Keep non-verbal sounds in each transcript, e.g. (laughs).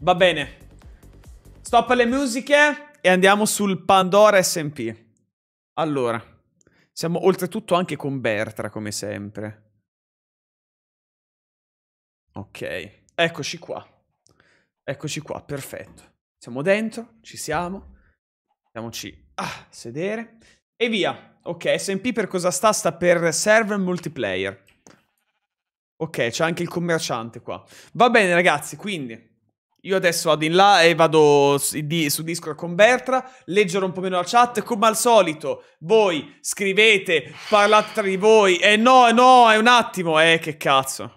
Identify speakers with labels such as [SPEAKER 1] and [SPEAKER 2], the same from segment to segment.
[SPEAKER 1] Va bene. Stop alle musiche e andiamo sul Pandora SP. Allora, siamo oltretutto anche con Bertra, come sempre. Ok, eccoci qua. Eccoci qua, perfetto. Siamo dentro, ci siamo. Andiamoci a ah, sedere. E via. Ok, SMP per cosa sta? Sta per server multiplayer. Ok, c'è anche il commerciante qua. Va bene ragazzi, quindi io adesso vado in là e vado su, Discord con Bertra, leggere un po' meno la chat. Come al solito, voi scrivete, parlate tra di voi. E eh no, no, è un attimo. Eh, che cazzo.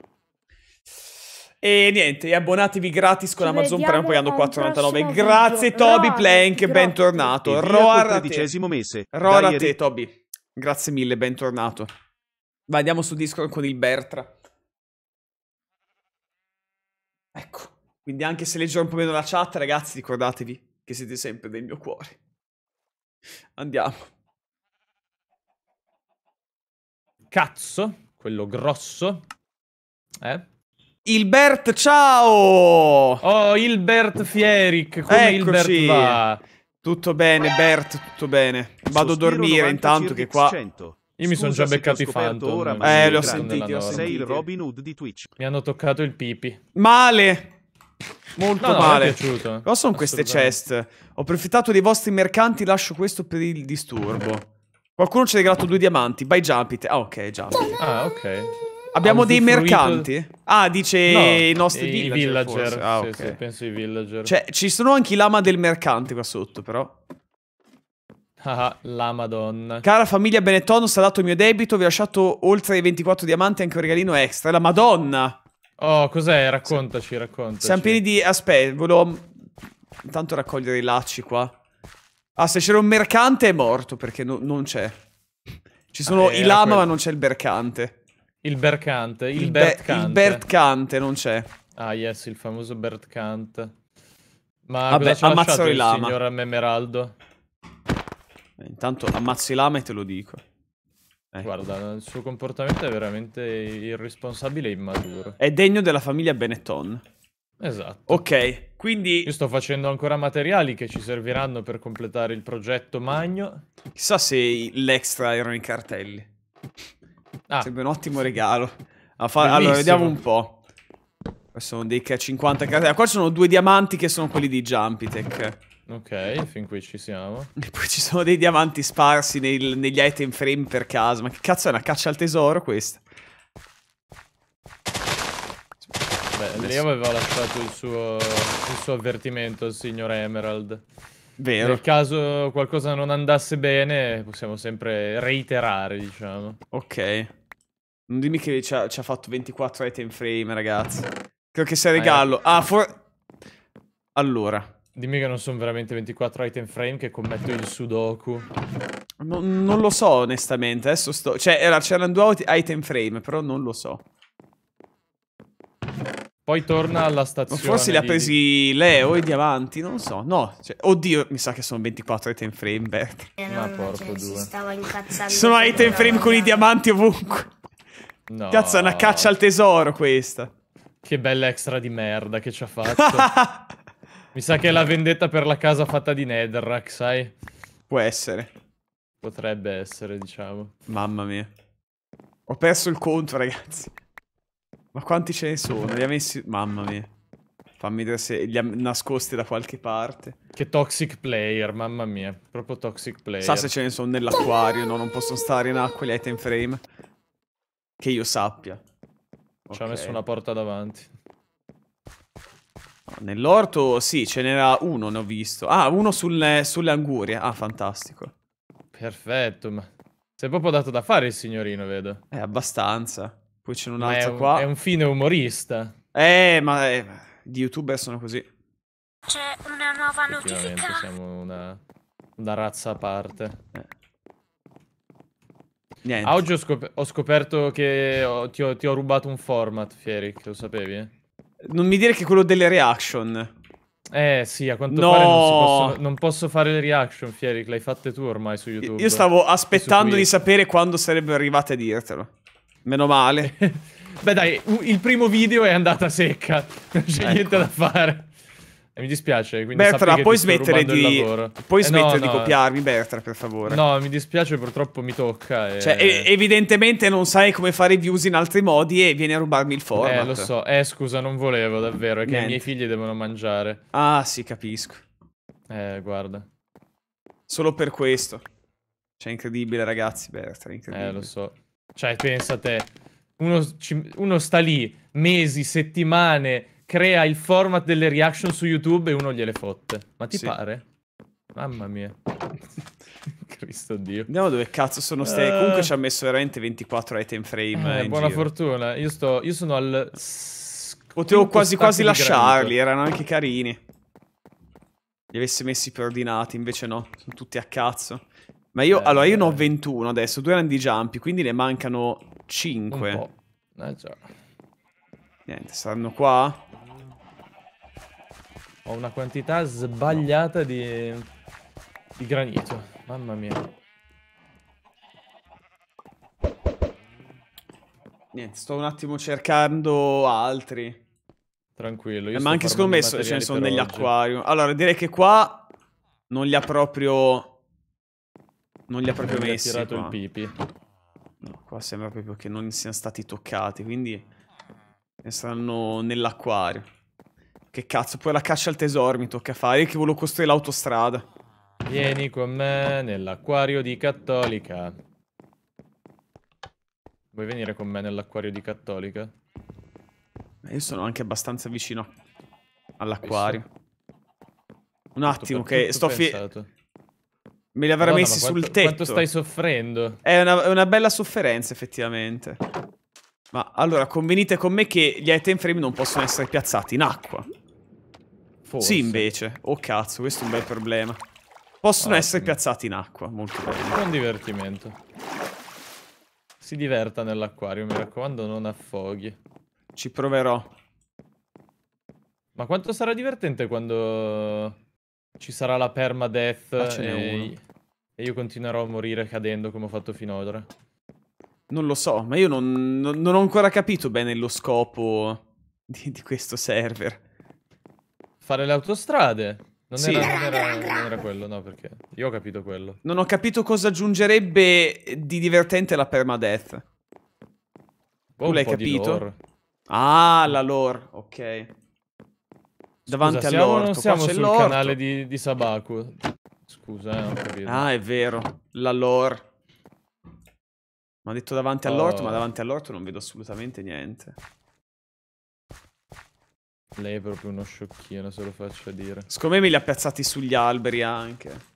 [SPEAKER 1] E niente, abbonatevi gratis con Ci Amazon Prime pagando 4,99. Grazie Toby Roar, Plank, grazie. bentornato. Roar a te. mese. Roar a te, Toby. Grazie mille, bentornato. Vai, andiamo su Discord con il Bertra. Ecco. Quindi anche se leggerò un po' meno la chat, ragazzi, ricordatevi che siete sempre del mio cuore. Andiamo. Cazzo, quello grosso. Eh? Ilbert, ciao! Oh, Ilbert Fieric, come Eccoci. Ilbert va? Tutto bene, Bert, tutto bene. Vado Sospiro a dormire intanto che qua... Io mi sono già beccato i Phantom. Ora, eh, li ho sentiti, ho sentiti. Sei il
[SPEAKER 2] Robin Hood di Twitch. Mi hanno toccato il pipi.
[SPEAKER 1] Male! Molto no, male. Cosa sono queste chest? Ho approfittato dei vostri mercanti, lascio questo per il disturbo. Qualcuno ci ha regalato due diamanti. Vai Jumpit. Ah, ok, Jumpit. Ah, ok.
[SPEAKER 3] Abbiamo dei mercanti?
[SPEAKER 1] Ah, dice no, i nostri i villager. villager ah, okay. sì, sì, penso i villager. Cioè, ci sono anche i lama del mercante qua sotto, però. Ah, ah la madonna. Cara famiglia Benetton, ho salato il mio debito, vi ho lasciato oltre i 24 diamanti anche un regalino extra. La madonna! Oh, cos'è? Raccontaci, raccontaci. Siamo pieni di... Aspetta, volevo... Intanto raccogliere i lacci qua. Ah, se c'era un mercante è morto, perché no, non c'è. Ci sono ah, i lama, quello. ma non c'è il mercante. Il mercante, il, il Bertcante. Il Bertcante non c'è. Ah, yes, il famoso
[SPEAKER 3] Bertcante. Ma Vabbè, cosa ammazzo i lama. signor Memeraldo?
[SPEAKER 1] Eh, intanto ammazzo i lama e te lo dico.
[SPEAKER 3] Ecco. Guarda, il suo comportamento è veramente irresponsabile e immaturo.
[SPEAKER 1] È degno della famiglia Benetton. Esatto.
[SPEAKER 3] Ok, quindi... Io sto facendo ancora materiali che ci serviranno per completare il progetto
[SPEAKER 1] Magno. Chissà se l'extra erano i cartelli. Ah. Sembra un ottimo regalo. Allora, allora vediamo un po'. Questi sono dei 50 cartelli. Qua sono due diamanti che sono quelli di Jumpitech. Ok,
[SPEAKER 3] fin qui ci siamo. E
[SPEAKER 1] poi ci sono dei diamanti sparsi nel, negli item frame per caso. Ma che cazzo è una caccia al tesoro questa?
[SPEAKER 3] Beh, Andrea aveva lasciato il suo, il suo avvertimento al signor Emerald. Vero. Nel caso qualcosa non andasse bene, possiamo sempre reiterare, diciamo. Ok.
[SPEAKER 1] Non dimmi che ci ha, ci ha fatto 24 item frame, ragazzi.
[SPEAKER 4] Credo
[SPEAKER 1] che sia regalo. Ah, for... Allora. Dimmi che non sono veramente 24 item frame che commetto il sudoku. No, non lo so, onestamente. Adesso sto... Cioè, era, c'erano due item frame, però non lo so.
[SPEAKER 3] Poi torna alla stazione. Forse li ha presi Leo
[SPEAKER 1] i diamanti, non so. No, cioè, oddio, mi sa che sono 24 item frame, Bert. Eh, Ma porco cioè, due. sono item frame con i diamanti ovunque. No. Cazzo, è una
[SPEAKER 3] caccia al tesoro questa. Che bella extra di merda che ci ha (laughs) fatto. Mi sa che è la vendetta per la casa fatta di Netherrack, sai?
[SPEAKER 1] Può essere. Potrebbe essere, diciamo. Mamma mia. Ho perso il conto, ragazzi. Ma quanti ce ne sono? Li ha messi... Mamma mia. Fammi vedere se li ha nascosti da qualche parte. Che toxic player, mamma mia. Proprio toxic player. Sa se ce ne sono nell'acquario, no? Non possono stare in acqua gli item frame. Che io sappia. Ci
[SPEAKER 3] okay. ha messo una porta davanti.
[SPEAKER 1] Nell'orto sì, ce n'era uno, ne ho visto. Ah, uno sulle, sulle angurie. Ah, fantastico.
[SPEAKER 3] Perfetto, ma... Sei proprio dato da fare il signorino, vedo. Eh,
[SPEAKER 1] abbastanza. Poi c'è un altro qua. È un
[SPEAKER 3] fine umorista.
[SPEAKER 1] Eh, ma eh, youtuber sono così.
[SPEAKER 3] C'è una nuova notifica. siamo
[SPEAKER 1] una, una, razza
[SPEAKER 3] a parte. Eh. Niente. Oggi ho, scop ho, scoperto che ho, ti, ho, ti, ho, rubato un format, Fieric. lo sapevi? Eh? Non mi dire che quello delle reaction.
[SPEAKER 1] Eh sì, a quanto no. pare non, posso,
[SPEAKER 3] non, posso, fare le reaction, Fieric, l'hai
[SPEAKER 1] fatte tu ormai su YouTube. Io stavo aspettando di sapere quando sarebbero arrivate a dirtelo. Meno male. (laughs)
[SPEAKER 3] Beh dai, il primo video è andata secca, non c'è ecco. niente da fare mi dispiace. Bertra, puoi smettere di. Puoi eh smettere no, di no. copiarmi,
[SPEAKER 1] Bertra, per favore. No, mi
[SPEAKER 3] dispiace, purtroppo mi tocca. Eh. Cioè, e...
[SPEAKER 1] Cioè, evidentemente non sai come fare views in altri modi e vieni a rubarmi il format. Eh, lo so. Eh, scusa, non volevo, davvero. È che Niente. i miei figli devono mangiare. Ah, sì, capisco. Eh, guarda. Solo per questo. Cioè, incredibile, ragazzi, Bertra, eh, incredibile. Eh, lo so. Cioè, pensa a te.
[SPEAKER 3] Uno, uno sta lì mesi, settimane crea il format delle reaction su YouTube e uno gliele fotte. Ma ti sì. pare? Mamma mia. (laughs)
[SPEAKER 1] Cristo Dio. Andiamo dove cazzo sono stai. Uh... Comunque eh. ci ha messo veramente 24 item frame. Eh, buona giro.
[SPEAKER 3] fortuna. Io, sto... Io, sono al... Potevo quasi quasi lasciarli, erano
[SPEAKER 1] anche carini. Li avessi messi per ordinati, invece no, sono tutti a cazzo. Ma io, eh, allora, io eh. ne ho 21 eh. adesso, due grandi jump, quindi ne mancano 5. Eh già. Niente, saranno qua?
[SPEAKER 3] Ho una quantità sbagliata no. di, di granito. Mamma mia.
[SPEAKER 1] Niente, sto un attimo cercando altri. Tranquillo. Eh, ma anche secondo me ce ne sono negli acquari. Allora, direi che qua non li ha proprio... Non li ha proprio non eh, messi. Ha tirato qua. il pipi. No, qua sembra proprio che non siano stati toccati, quindi... Ne saranno nell'acquario. Che cazzo, poi la caccia al tesoro mi tocca fare. Io che volevo costruire l'autostrada.
[SPEAKER 3] Vieni con me nell'acquario di Cattolica. Vuoi venire con me nell'acquario di Cattolica?
[SPEAKER 1] Io sono anche abbastanza vicino all'acquario. Un attimo, che sto fi... Me li avrà messi quanto, sul tetto. Quanto stai soffrendo? È una, è una, bella sofferenza, effettivamente. Ma allora, convenite con me che gli item frame non possono essere piazzati in acqua. Forse. Sì, invece. Oh, cazzo, questo è un bel problema. Possono ah, essere sì. piazzati in acqua, molto bene. È un divertimento. Si diverta nell'acquario,
[SPEAKER 3] mi raccomando, non affoghi. Ci proverò. Ma quanto sarà divertente quando ci sarà la permadeath ah, e... e io continuerò a morire cadendo come ho fatto finora?
[SPEAKER 1] Non lo so, ma io non, non, non ho ancora capito bene lo scopo di, di questo server. Fare le autostrade? Non, sì. era, non,
[SPEAKER 3] era, non, era, quello, no, perché io ho capito quello.
[SPEAKER 1] Non ho capito cosa aggiungerebbe di divertente la permadeath. Oh, tu boh, l'hai capito? Ah, la lore, ok. Davanti Scusa, siamo, non siamo sul canale di, di, Sabaku. Scusa, eh, ho capito. Ah, è vero, la lore. Mi ha detto davanti all'orto, oh. ma davanti all'orto non vedo assolutamente niente.
[SPEAKER 3] Lei è proprio uno sciocchino, se lo faccio dire.
[SPEAKER 1] Secondo me me li ha piazzati sugli alberi anche.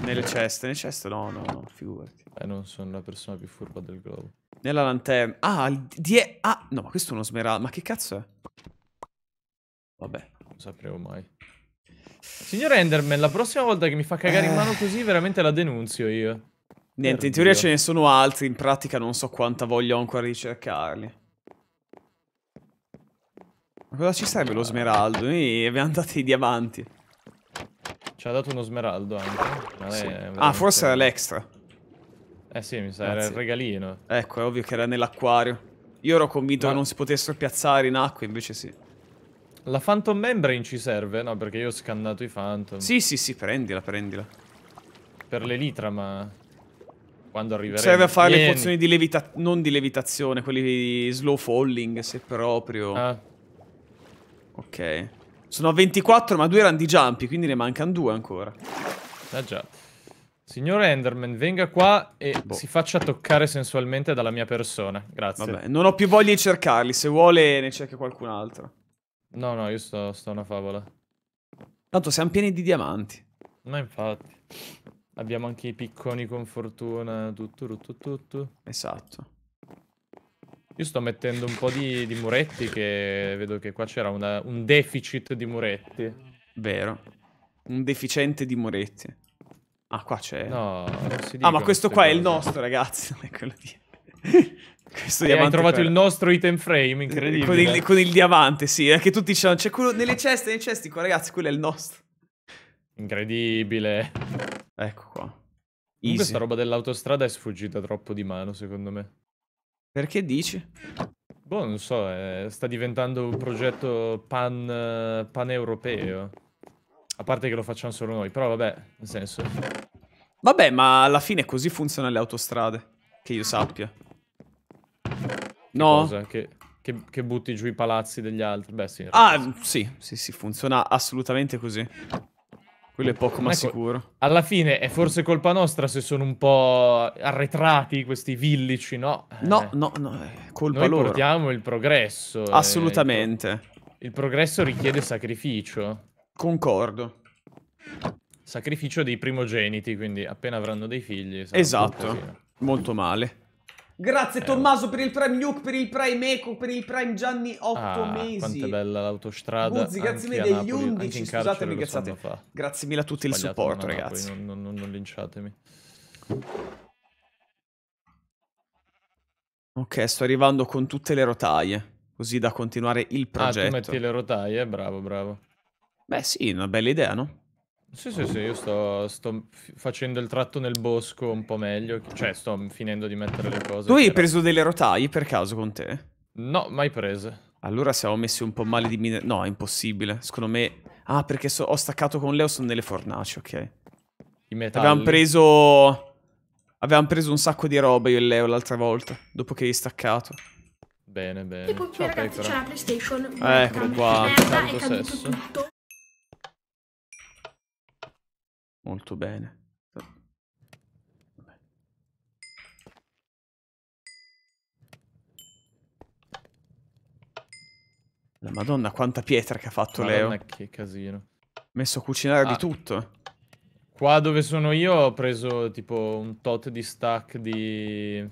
[SPEAKER 1] Nelle ceste, nelle ceste no, no, no, figurati. Eh, non sono la persona più furba del globo. Nella lanterna. Ah, il die... Ah, no, ma questo è uno smeraldo. Ma che cazzo è? Vabbè. Non sapremo mai. Signor Enderman, la prossima volta che mi fa cagare in eh. mano così, veramente la denunzio io. Niente, per in teoria Dio. ce ne sono altri, in pratica non so quanta voglio ancora ricercarli cosa ci serve lo smeraldo? Noi abbiamo dato i diamanti. Ci ha dato uno smeraldo anche. Sì. Veramente... Ah, forse era l'extra.
[SPEAKER 3] Eh sì, mi sa, era il
[SPEAKER 1] regalino. Ecco, è ovvio che era nell'acquario. Io ero convinto Ma... che non si potessero piazzare in acqua, invece sì. La Phantom Membrane ci serve? No, perché io ho scannato i Phantom. Sì, sì, sì, prendila, prendila.
[SPEAKER 3] Per l'elitra, ma... Quando
[SPEAKER 1] arriveremo... Serve a fare Vieni. le pozioni di levitazione, non di levitazione, quelli di slow falling, se proprio. Ah. Ok. Sono a 24, ma due erano di jumpy, quindi ne mancano due ancora.
[SPEAKER 3] Ah già. Signore Enderman, venga qua e boh. si faccia toccare sensualmente dalla mia persona. Grazie. Vabbè,
[SPEAKER 1] non ho più voglia di cercarli. Se vuole ne cerca qualcun altro. No, no, io sto,
[SPEAKER 3] sto una favola. Tanto siamo pieni di diamanti. Ma
[SPEAKER 1] infatti.
[SPEAKER 3] Abbiamo anche i picconi con fortuna. Tutto, tutto, tutto.
[SPEAKER 1] Esatto.
[SPEAKER 3] Io sto mettendo un po' di, di muretti che vedo che qua c'era una, un
[SPEAKER 1] deficit di muretti. Vero. Un deficiente di muretti. Ah, qua c'è... No, Ah, ma questo qua cose. è il nostro, ragazzi. (laughs) Non è quello di... questo e hai trovato per... il nostro item frame, incredibile. Con il, con il diamante, sì. È che tutti c'hanno... C'è quello nelle ceste, nei cesti qua, ragazzi. Quello è il nostro. Incredibile. Ecco
[SPEAKER 3] qua. Easy. Questa roba dell'autostrada è sfuggita troppo di mano, secondo me. Perché dici? Boh, non so, eh, sta diventando un progetto pan, eh, pan-europeo. A parte che lo facciamo solo noi, però vabbè, nel senso.
[SPEAKER 1] Vabbè, ma alla fine così funzionano le autostrade, che io sappia. No? Che, che, che, che butti giù i palazzi degli altri? Beh, sì. Ah, sì, sì, sì, funziona assolutamente così. Quello è poco ma ecco, sicuro.
[SPEAKER 3] Alla fine è forse colpa nostra se sono un po' arretrati questi villici, no? No, eh, no, no,
[SPEAKER 1] è colpa noi loro. Noi
[SPEAKER 3] portiamo il progresso. Eh, Assolutamente. Eh, il progresso richiede sacrificio. Concordo. Sacrificio dei primogeniti, quindi appena avranno dei figli. Esatto, molto
[SPEAKER 1] male. Grazie eh, Tommaso oh. per il Prime Nuke, per il Prime Eco, per il Prime Gianni 8 ah, mesi. Quanto è bella l'autostrada. Buzzi, grazie mille degli 11. Scusatemi, cazzate. Grazie mille a tutti il supporto, ragazzi. non, non, non linciatemi. Ok, sto arrivando con tutte le rotaie. Così da continuare il progetto. Ah, tu metti
[SPEAKER 3] le rotaie, bravo, bravo.
[SPEAKER 1] Beh sì, una bella idea, no?
[SPEAKER 3] Sì, sì, sì, io sto, sto facendo il tratto nel bosco un po' meglio, cioè sto finendo di mettere le cose. Tu hai
[SPEAKER 1] era... preso delle rotaie per caso con te? No, mai prese. Allora siamo messi un po' male di mine... No, è impossibile. Secondo me... Ah, perché so... ho staccato con Leo, sono nelle fornaci, ok. I metalli. Avevamo preso... Avevamo preso un sacco di roba io e Leo l'altra volta, dopo che hai staccato.
[SPEAKER 3] Bene, bene. Tipo, Ciao, ragazzi, c'è la PlayStation.
[SPEAKER 5] Ecco qua. Merda, è
[SPEAKER 3] tutto. Molto bene.
[SPEAKER 1] La madonna quanta pietra che ha fatto madonna,
[SPEAKER 3] Leo. che casino.
[SPEAKER 1] messo a cucinare ah. di tutto. Eh. Qua dove sono io ho
[SPEAKER 3] preso tipo un tot di stack di...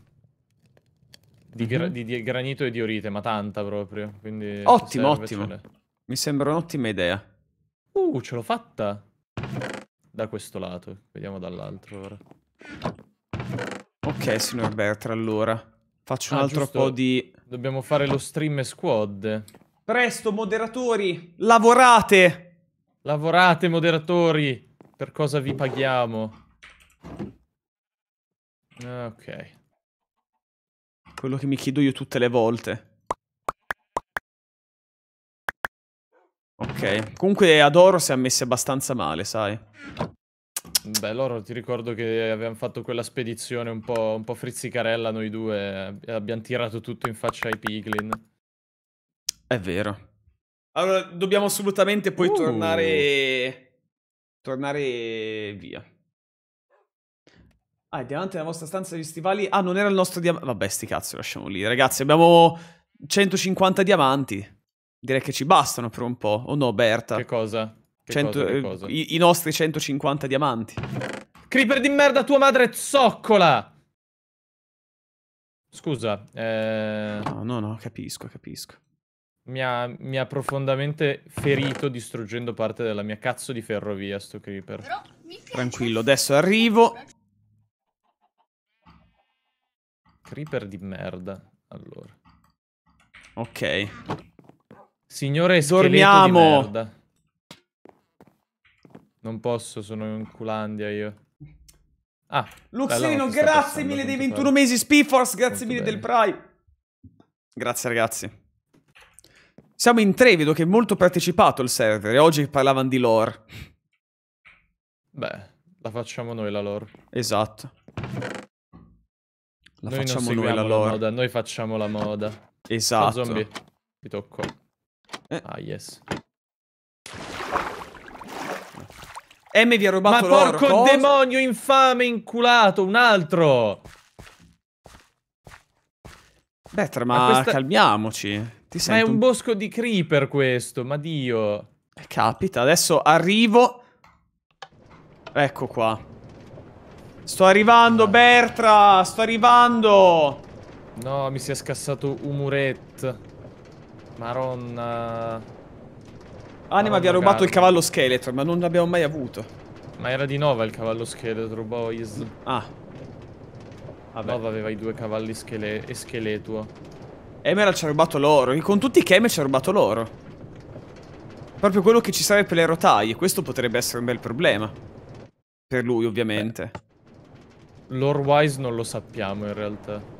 [SPEAKER 3] Di, gra mhm. di, di, granito e di orite, ma tanta proprio. Quindi ottimo, ottimo.
[SPEAKER 1] Mi sembra un'ottima idea. Uh, ce l'ho fatta
[SPEAKER 3] da questo lato. Vediamo dall'altro ora.
[SPEAKER 1] Ok, signor Bertra, allora. Faccio un ah, altro giusto. po'
[SPEAKER 3] di... Dobbiamo fare lo stream squad.
[SPEAKER 1] Presto, moderatori!
[SPEAKER 3] Lavorate! Lavorate, moderatori! Per cosa vi paghiamo? Ah, ok.
[SPEAKER 1] Quello che mi chiedo io tutte le volte. Ok. Comunque ad oro si è messi abbastanza male, sai. Beh, loro ti ricordo
[SPEAKER 3] che avevamo fatto quella spedizione un po', un po frizzicarella noi due. Abbiamo tirato tutto in faccia ai piglin.
[SPEAKER 1] È vero. Allora, dobbiamo assolutamente poi uh. tornare... Tornare via. Ah, il diamante nella vostra stanza di stivali. Ah, non era il nostro diamante. Vabbè, sti cazzo, lasciamo lì. Ragazzi, abbiamo 150 diamanti direi che ci bastano per un po', o oh no Berta? Che cosa? Che 100, cosa, che eh, cosa? I, I, nostri 150 diamanti. Creeper di merda, tua madre è zoccola! Scusa, eh... No, no, no, capisco, capisco.
[SPEAKER 3] Mi ha, mi ha, profondamente ferito distruggendo parte della mia cazzo di ferrovia sto creeper.
[SPEAKER 1] Tranquillo, adesso arrivo.
[SPEAKER 3] Creeper di merda, allora. Ok. Signore Dormiamo. di merda. Non posso, sono in Culandia io.
[SPEAKER 1] Ah, Luxino, grazie mille dei 21 bene. mesi. Speedforce, grazie molto mille bene. del Prime. Grazie ragazzi. Siamo in tre, vedo che è molto partecipato il server e oggi parlavano di lore. Beh, la facciamo noi la lore. Esatto. La noi facciamo noi la lore. La moda,
[SPEAKER 3] noi facciamo la moda. Esatto. Oh, zombie, ti tocco.
[SPEAKER 1] Eh. Ah, yes. M vi ha rubato Ma porco cosa?
[SPEAKER 2] demonio infame
[SPEAKER 3] inculato, un altro! Better,
[SPEAKER 1] ma, ma questa... calmiamoci. Ti ma è un bosco di creeper questo, ma dio. Eh, capita, adesso arrivo. Ecco qua. Sto arrivando, Bertra, sto arrivando! No, mi si è scassato un muretto. Maronna. Anima vi ha rubato il cavallo scheletro, ma non l'abbiamo mai avuto.
[SPEAKER 3] Ma era di Nova il cavallo scheletro, boys.
[SPEAKER 1] Ah. Vabbè. Nova aveva i due cavalli schele e scheletuo. Emerald ci ha rubato l'oro. Con tutti i cheme ci ha rubato l'oro. Proprio quello che ci serve per le rotaie. Questo potrebbe essere un bel problema. Per lui, ovviamente. Lore-wise non lo sappiamo, in realtà.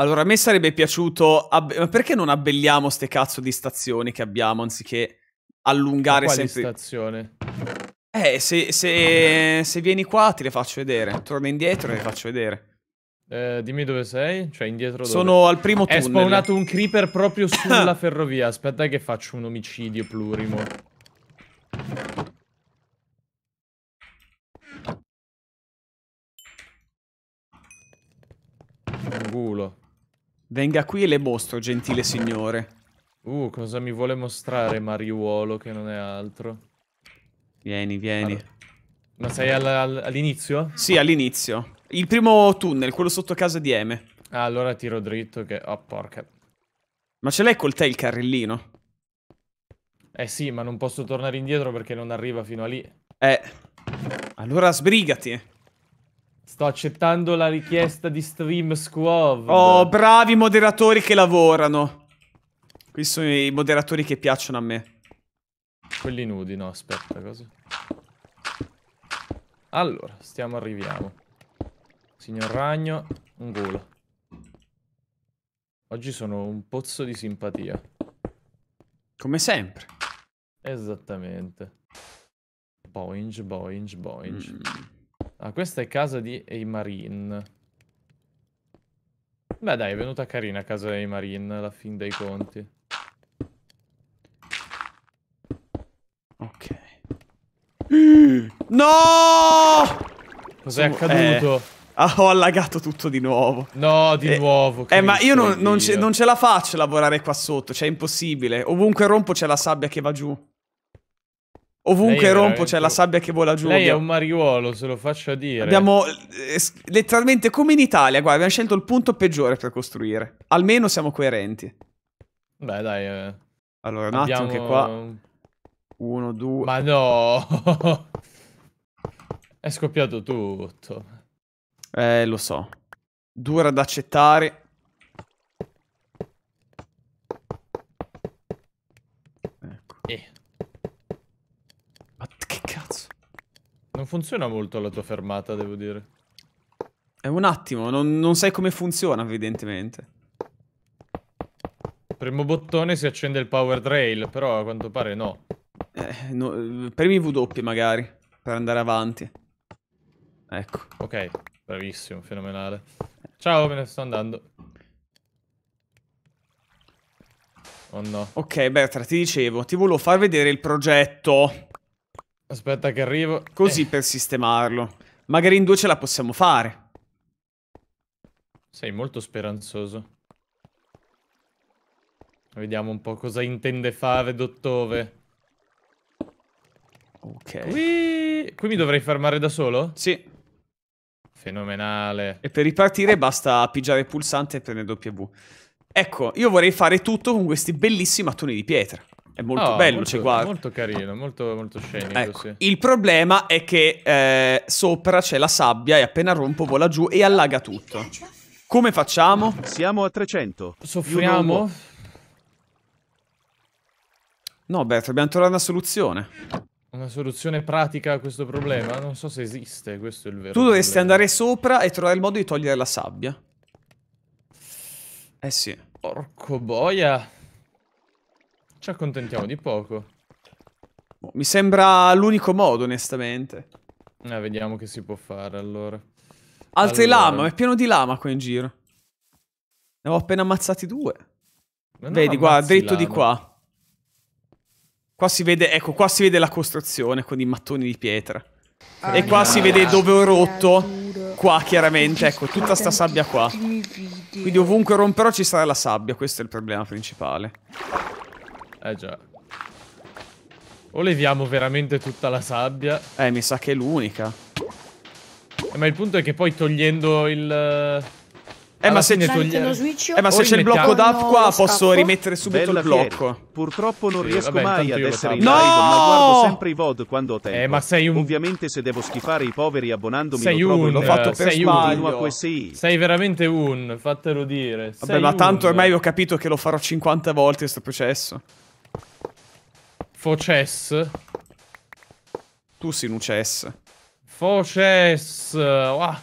[SPEAKER 1] Allora, a me sarebbe piaciuto... Ab- ma perché non abbelliamo ste cazzo di stazioni che abbiamo, anziché allungare ma sempre...
[SPEAKER 3] stazione?
[SPEAKER 1] Eh, se, se, se, vieni qua ti le faccio vedere. Torna indietro e le faccio vedere. Eh, dimmi dove sei, cioè indietro dove? Sono al primo tunnel. È spawnato
[SPEAKER 3] un creeper proprio (laughs) sulla ferrovia. Aspetta che faccio un omicidio plurimo.
[SPEAKER 1] Un culo. Venga qui e le mostro, gentile signore.
[SPEAKER 3] Uh, cosa mi vuole mostrare Mariuolo che non è altro?
[SPEAKER 1] Vieni, vieni. Allora. Ma sei all'inizio? Sì, all'inizio. Il primo tunnel, quello sotto casa di Eme. Ah, allora tiro dritto che... Oh, porca. Ma ce l'hai col te il carrellino? Eh sì, ma non posso tornare indietro perché non arriva fino a lì. Eh. Allora sbrigati.
[SPEAKER 3] Sto accettando la richiesta di Stream Squad. Oh,
[SPEAKER 1] bravi moderatori che lavorano. Qui sono i moderatori che piacciono a me. Quelli nudi, no, aspetta, così. Allora, stiamo arriviamo. Signor
[SPEAKER 3] Ragno, un golo. Oggi sono un pozzo di simpatia. Come sempre. Esattamente. Boing, boing, boing. Mm. Ah, questa è casa di Eimarin. Beh dai, è venuta carina casa di Eimarin, alla fin dei conti.
[SPEAKER 1] Ok. No! Cos'è accaduto? Eh. Ah, ho allagato tutto di nuovo. No, di eh, nuovo. Eh, ma io non, non, ce, non, ce, la faccio lavorare qua sotto, cioè è impossibile. Ovunque rompo c'è la sabbia che va giù. Ovunque lei rompo c'è la sabbia che vola giù. Lei abbiamo... è un
[SPEAKER 3] mariuolo, se lo faccio dire. Abbiamo eh,
[SPEAKER 1] letteralmente come in Italia, guarda, abbiamo scelto il punto peggiore per costruire. Almeno siamo coerenti. Beh, dai. Eh. Allora, un abbiamo... attimo anche qua uno, due.
[SPEAKER 3] Ma no! (laughs)
[SPEAKER 1] è scoppiato tutto. Eh, lo so. Dura da accettare.
[SPEAKER 5] Ecco. Eh.
[SPEAKER 1] Non funziona molto la tua fermata, devo dire. È eh, un attimo, non, non sai come funziona, evidentemente. Primo
[SPEAKER 3] bottone si accende il power drail, però a quanto pare no. Eh,
[SPEAKER 1] no premi W
[SPEAKER 3] magari, per andare avanti. Ecco. Ok, bravissimo, fenomenale.
[SPEAKER 1] Ciao, me ne sto andando. Oh no. Ok, Bertra, ti dicevo, ti volevo far vedere il progetto. Aspetta che arrivo. Così eh. per sistemarlo. Magari in due ce la possiamo fare. Sei molto speranzoso.
[SPEAKER 3] Vediamo un po' cosa intende fare dottore. Ok.
[SPEAKER 1] Qui... Qui mi dovrei fermare da solo? Sì. Fenomenale. E per ripartire basta pigiare il pulsante e prendere W. Ecco, io vorrei fare tutto con questi bellissimi mattoni di pietra. È molto oh, bello, molto, ci guarda. Molto carino, molto, molto scenico, ecco. sì. Il problema è che eh, sopra c'è la sabbia e appena rompo vola giù e allaga tutto. Come facciamo? Siamo a 300. Soffriamo? No, Bert, dobbiamo trovare una soluzione.
[SPEAKER 3] Una soluzione pratica a questo problema? Non so se esiste, questo è il vero Tu dovresti problema.
[SPEAKER 1] andare sopra e trovare il modo di togliere la sabbia. Eh sì. Porco boia. Ci accontentiamo di poco. Mi sembra l'unico modo, onestamente. Eh, vediamo che si può fare, allora. Altri allora... lama, è pieno di lama qua in giro. Ne ho appena ammazzati due.
[SPEAKER 3] Vedi qua, dritto lama. di qua.
[SPEAKER 1] Qua si vede, ecco, qua si vede la costruzione con i mattoni di pietra. Ah, e qua no. si vede dove ho rotto. Qua chiaramente, ecco, tutta sta sabbia qua. Quindi ovunque romperò ci sarà la sabbia, questo è il problema principale. Eh già. O leviamo veramente tutta la
[SPEAKER 3] sabbia. Eh, mi sa che è l'unica. Eh, ma il punto è che poi togliendo il...
[SPEAKER 1] Eh, eh ma, se ne toglie... eh ma se c'è il blocco d'acqua posso rimettere
[SPEAKER 2] subito Bella il blocco. Fieri. Purtroppo non sì, riesco vabbè, mai ad essere in no! live, ma guardo sempre i VOD quando ho eh, tempo. Eh, ma sei un... Ovviamente se devo schifare i poveri abbonandomi sei lo un, l'ho fatto per sei sbaglio.
[SPEAKER 3] Sei veramente un, fatelo dire. Vabbè, sei ma un. tanto ormai
[SPEAKER 1] ho capito che lo farò 50 volte questo processo. Foces. Tu sei un CES.
[SPEAKER 3] Foces! Wow.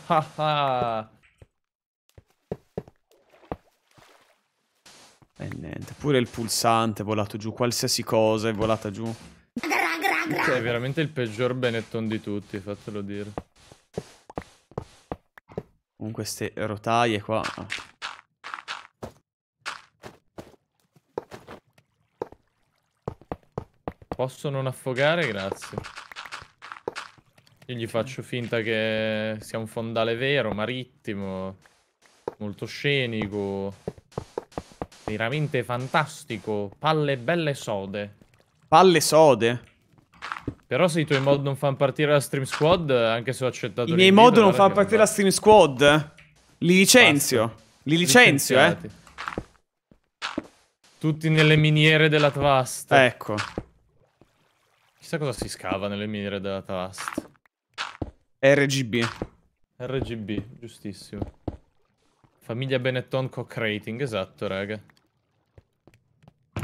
[SPEAKER 1] E niente, pure il pulsante è volato giù, qualsiasi cosa è volata giù.
[SPEAKER 3] È veramente il peggior Benetton di tutti, fatelo dire. Con
[SPEAKER 1] queste rotaie qua...
[SPEAKER 3] Posso non affogare? Grazie. Io gli faccio finta che sia un fondale vero, marittimo, molto scenico, veramente fantastico, palle belle sode.
[SPEAKER 1] Palle sode?
[SPEAKER 3] Però se i tuoi mod non fanno partire la stream squad, anche se ho accettato... I miei mod non fanno
[SPEAKER 1] partire la stream squad? Li licenzio. Basta. Li licenzio, eh. Tutti
[SPEAKER 3] nelle miniere della Tvast. Ecco. Chissà cosa si scava nelle miniere della Tast. RGB. RGB, giustissimo. Famiglia Benetton co-creating, esatto, raga. A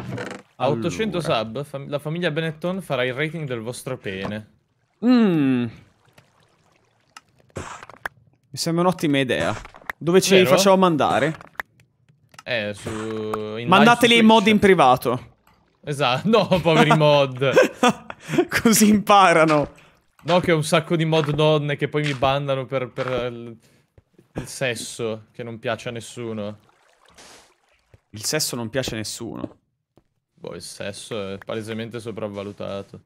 [SPEAKER 3] allora. 800 sub, fam la famiglia Benetton farà il rating del vostro pene.
[SPEAKER 1] Mmm. Mi sembra un'ottima idea. Dove ci Vero? facciamo mandare?
[SPEAKER 3] Eh, su... In Mandateli i mod in
[SPEAKER 1] privato.
[SPEAKER 3] Esatto, (laughs) no, poveri mod.
[SPEAKER 1] (laughs) Così imparano.
[SPEAKER 3] No, che ho un sacco di mod donne che poi mi bandano per, per il, il sesso, che non piace a nessuno. Il sesso non piace a nessuno. Boh, il sesso è palesemente sopravvalutato.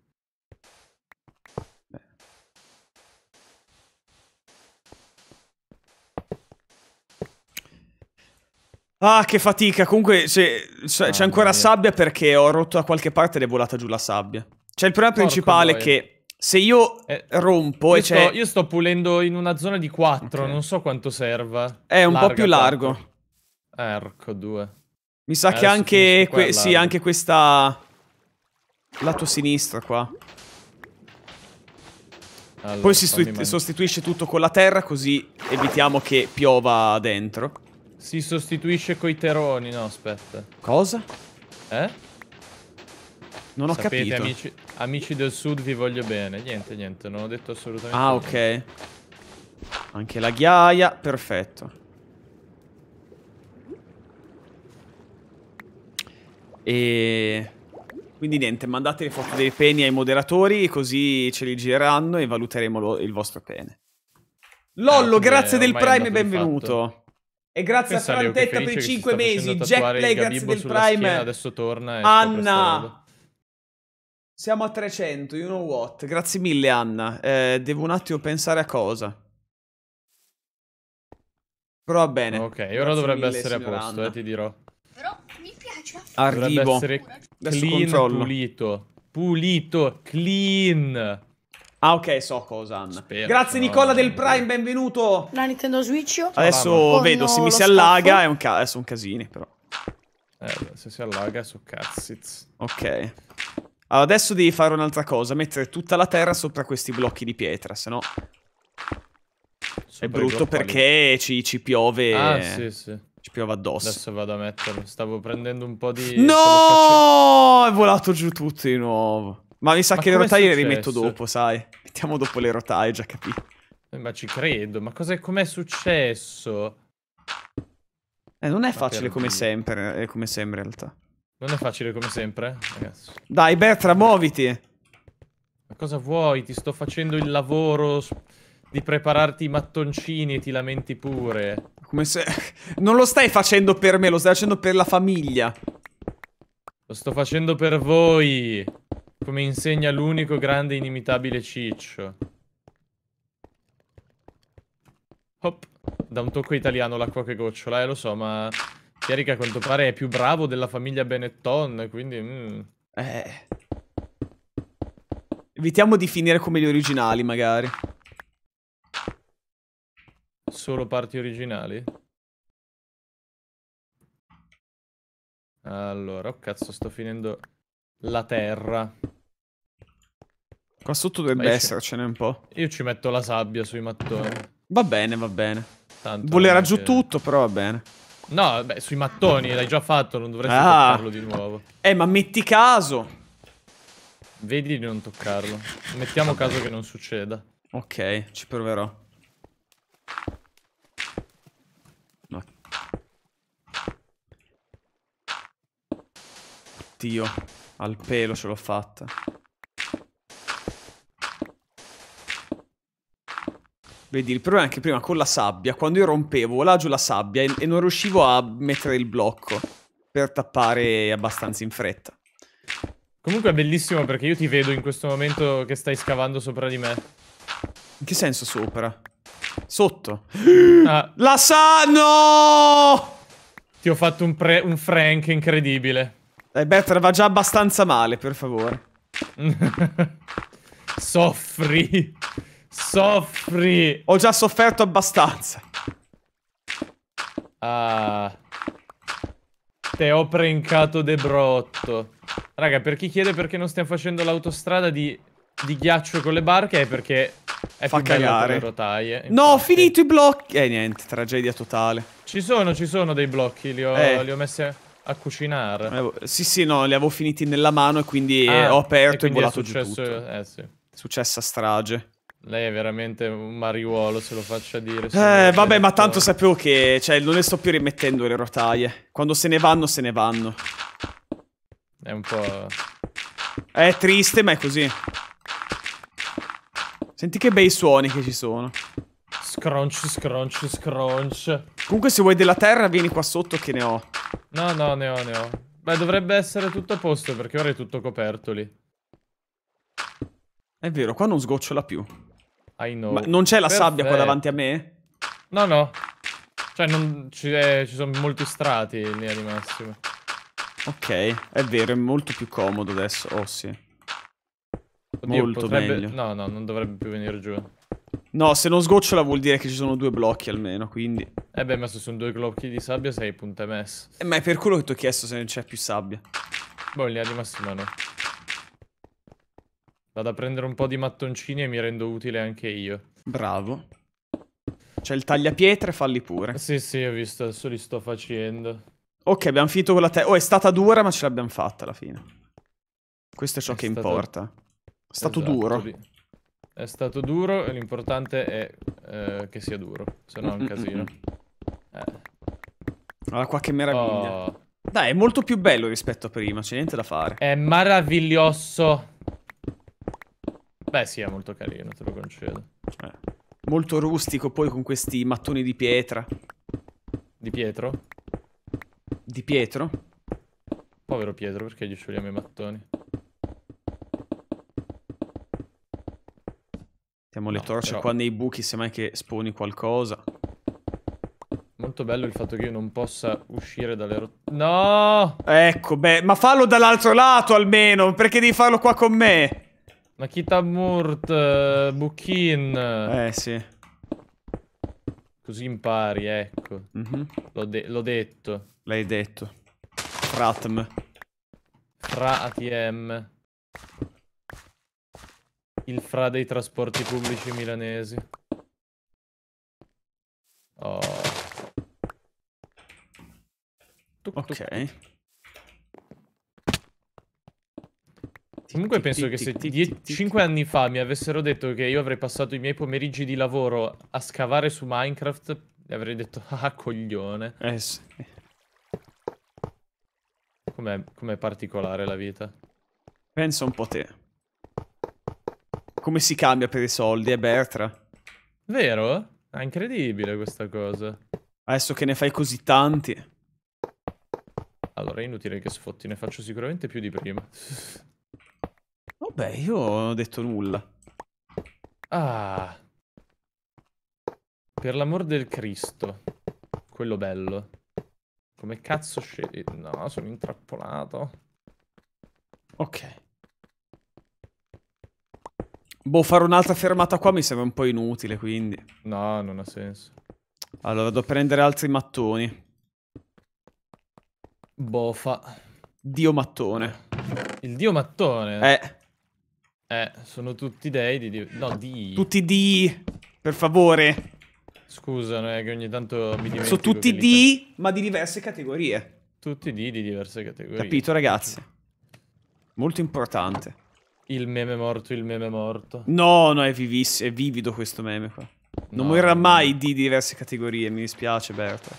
[SPEAKER 1] Ah, che fatica. Comunque c'è, c'è ah, ancora mia. sabbia perché ho rotto da qualche parte ed è volata giù la sabbia. Cioè, il problema Porco principale è che se io eh, rompo io, sto, io
[SPEAKER 3] sto, pulendo in una zona di 4, okay. non so quanto serva. È un Larga po' più largo.
[SPEAKER 1] Erco, 2.
[SPEAKER 3] Mi sa eh, che anche, que sì, anche
[SPEAKER 1] questa... Lato sinistro qua. Allora, Poi si sostituisce tutto con la terra così evitiamo che piova dentro.
[SPEAKER 3] Si sostituisce coi teroni, no, aspetta.
[SPEAKER 1] Cosa? Eh? Non ho Sapete, capito. Amici,
[SPEAKER 3] amici del sud, vi voglio bene. Niente, niente, non ho detto assolutamente Ah, niente.
[SPEAKER 1] ok. Anche la ghiaia, perfetto. E... Quindi niente, mandate le foto dei peni ai moderatori, così ce li gireranno e valuteremo lo, il vostro pene. Ah, Lollo, eh, grazie del Prime e benvenuto. Fatto. E grazie Pensare a Frantetta per i 5 mesi, Jack Play, grazie del Prime. Adesso torna Anna. Siamo a 300, you know what? Grazie mille Anna. Eh, devo un attimo pensare a cosa. Però va bene. Ok, ora grazie dovrebbe mille, essere a posto, eh, ti dirò.
[SPEAKER 5] Però mi piace. Arrivo.
[SPEAKER 3] Dovrebbe essere Adesso clean,
[SPEAKER 1] pulito. Pulito, clean. Ah, ok, so cosa. Spero, Grazie, però, Nicola del Prime, benvenuto. La Nintendo Switch. Adesso Con vedo se mi si allaga. È un ca- adesso eh, un casino, però. Eh, se si allaga, su cazzi. Ok. Allora, adesso devi fare un'altra cosa. Mettere tutta la terra sopra questi blocchi di pietra, se no.
[SPEAKER 3] È brutto perché
[SPEAKER 1] ci, ci, piove. Ah, sì, sì.
[SPEAKER 3] Ci piove addosso. Adesso vado a metterlo. Stavo prendendo un po' di. No!
[SPEAKER 1] Facendo... È volato giù tutto di nuovo. Ma mi sa ma che le rotaie le rimetto dopo, sai. Mettiamo dopo le rotaie, già capito.
[SPEAKER 3] ma ci credo, ma cos'è com'è successo?
[SPEAKER 1] Eh, non è ma facile come sempre, eh, come sempre in realtà.
[SPEAKER 3] Non è facile come sempre, eh,
[SPEAKER 1] ragazzi. Dai, Bertra, muoviti!
[SPEAKER 3] Ma cosa vuoi? Ti sto facendo il lavoro di prepararti i mattoncini e ti lamenti pure. Come se... (laughs) Non lo stai facendo per me, lo stai facendo per la famiglia. Lo sto facendo per voi. Come insegna l'unico grande e inimitabile Ciccio. Hop. Da un tocco italiano l'acqua che gocciola, eh lo so, ma... Chiarica a quanto pare è più bravo della famiglia Benetton,
[SPEAKER 1] quindi... Mm. Eh... Evitiamo di finire come gli originali, magari. Solo parti originali?
[SPEAKER 3] Allora, oh cazzo, sto finendo la terra.
[SPEAKER 1] Qua sotto dovrebbe essercene un po'.
[SPEAKER 3] Io ci metto la sabbia sui mattoni. Va bene, va bene. Vuole Volerà che...
[SPEAKER 1] tutto, però va bene.
[SPEAKER 3] No, beh, sui mattoni l'hai già fatto, non dovresti ah. toccarlo di nuovo.
[SPEAKER 1] Eh, ma metti caso. Vedi di non toccarlo. Mettiamo caso che non succeda. Ok, ci proverò. No. Oddio. Al pelo ce l'ho fatta. Vedi, il problema è che prima con la sabbia, quando io rompevo, là giù la sabbia e, e non riuscivo a mettere il blocco per tappare abbastanza in fretta.
[SPEAKER 3] Comunque è bellissimo perché io ti vedo in questo momento che stai scavando sopra di me.
[SPEAKER 1] In che senso sopra? Sotto. Ah. (gasps) La No! Ti ho fatto un, un Frank incredibile. Dai, Bertrand, va già abbastanza male, per favore. (laughs) Soffri. Soffri. Ho già sofferto abbastanza.
[SPEAKER 3] Ah. Te ho prencato de
[SPEAKER 1] brotto. Raga,
[SPEAKER 3] per chi chiede perché non stiamo facendo l'autostrada di, di, ghiaccio con le barche è perché è Fa più cagare. le rotaie. No,
[SPEAKER 1] ho finito i blocchi. Eh, niente, tragedia totale.
[SPEAKER 3] Ci sono, ci sono dei blocchi, li ho, eh. li ho messi
[SPEAKER 1] a cucinare. Eh, sì, sì, no, li avevo finiti nella mano e quindi ah, ho aperto e, quindi e volato successo, giù tutto. Eh, sì. Successa strage.
[SPEAKER 3] Lei è veramente un mariuolo, se lo faccia dire. Eh,
[SPEAKER 1] vabbè, ma tanto sapevo che... Cioè, non le sto più rimettendo le rotaie. Quando se ne vanno, se ne vanno. È un po'... È triste, ma è così. Senti che bei suoni che ci sono.
[SPEAKER 3] Scrunch, scrunch, scrunch.
[SPEAKER 1] Comunque se vuoi della terra vieni qua sotto che ne ho.
[SPEAKER 3] No, no, ne ho, ne ho. Beh, dovrebbe essere tutto a posto perché ora è tutto coperto lì.
[SPEAKER 1] È vero, qua non sgocciola più. I know. Ma non c'è la Perfetto. sabbia qua davanti a me? No, no.
[SPEAKER 3] Cioè, non, ci, è, eh, ci sono molti strati in linea di massimo.
[SPEAKER 1] Ok, è vero, è molto più comodo adesso. Oh, sì. Oddio, molto potrebbe... meglio. No, no, non dovrebbe più venire giù. No, se non sgocciola vuol dire che ci sono due blocchi almeno, quindi...
[SPEAKER 3] Eh beh, ma se sono due blocchi di sabbia sei punta messa. Eh, ma è per quello
[SPEAKER 1] che ti ho chiesto se non c'è più sabbia.
[SPEAKER 3] Boh, in linea di massima no. Vado a prendere un po' di mattoncini e mi rendo utile anche io.
[SPEAKER 1] Bravo. C'è il tagliapietre, falli pure.
[SPEAKER 3] Sì, sì, ho visto, adesso li sto facendo.
[SPEAKER 1] Ok, abbiamo finito con la te... Oh, è stata dura, ma ce l'abbiamo fatta alla fine. Questo è ciò è che stato... importa. È stato esatto, duro. Lì.
[SPEAKER 3] È stato duro e l'importante è eh, che sia duro, se no è un casino.
[SPEAKER 1] Eh. Allora qua che meraviglia. Oh. Dai, è molto più bello rispetto a prima, c'è niente da fare. È meraviglioso. Beh sì, è molto carino, te lo concedo. Eh. Molto rustico poi con questi mattoni di pietra. Di Pietro? Di Pietro? Povero Pietro,
[SPEAKER 3] perché gli sciogliamo i mattoni?
[SPEAKER 1] Mettiamo le no, torce però... qua nei buchi, semmai che sponi qualcosa. Molto bello il fatto che io non possa uscire dalle rotaie. No! Ecco, beh, ma fallo dall'altro lato almeno, perché devi farlo qua con me?
[SPEAKER 3] Ma Kitamurt, Bukin? Eh, sì. Così impari, ecco. Mm -hmm. L'ho de detto. L'hai detto. Fratm. Fratm. Il fra dei trasporti pubblici milanesi. Oh. Tuc, tuc. Ok. Comunque penso che se 5 anni fa mi avessero detto che io avrei passato i miei pomeriggi di lavoro a scavare su Minecraft, gli avrei detto, (laughs) ah, coglione. Eh sì. Com'è, com
[SPEAKER 1] particolare la vita? Penso un po' te come si cambia per i soldi, eh, Bertra. Vero? È ah,
[SPEAKER 3] incredibile questa cosa.
[SPEAKER 1] Adesso che ne fai così tanti. Allora è
[SPEAKER 3] inutile che sfotti, ne faccio sicuramente più di prima. (laughs)
[SPEAKER 1] Vabbè, io non ho detto nulla.
[SPEAKER 3] Ah. Per l'amor del Cristo. Quello bello. Come cazzo scegli? No, sono intrappolato. Ok.
[SPEAKER 1] Boh, fare un'altra fermata qua mi sembra un po' inutile, quindi. No, non ha senso. Allora, devo prendere altri mattoni. Bofa. Dio
[SPEAKER 3] mattone. Il dio mattone? Eh. Eh, sono tutti dei di dio.
[SPEAKER 1] No, di... Tutti di... Per favore. Scusa, no, è che ogni tanto mi dimentico. Sono tutti di, ma di diverse categorie. Tutti di di diverse categorie. Capito, ragazzi? Molto importante.
[SPEAKER 3] Il meme morto, il meme morto. No,
[SPEAKER 1] no, è, vivissimo, è vivido questo meme qua. Non no, morirà mai no. di diverse categorie, mi dispiace Berta.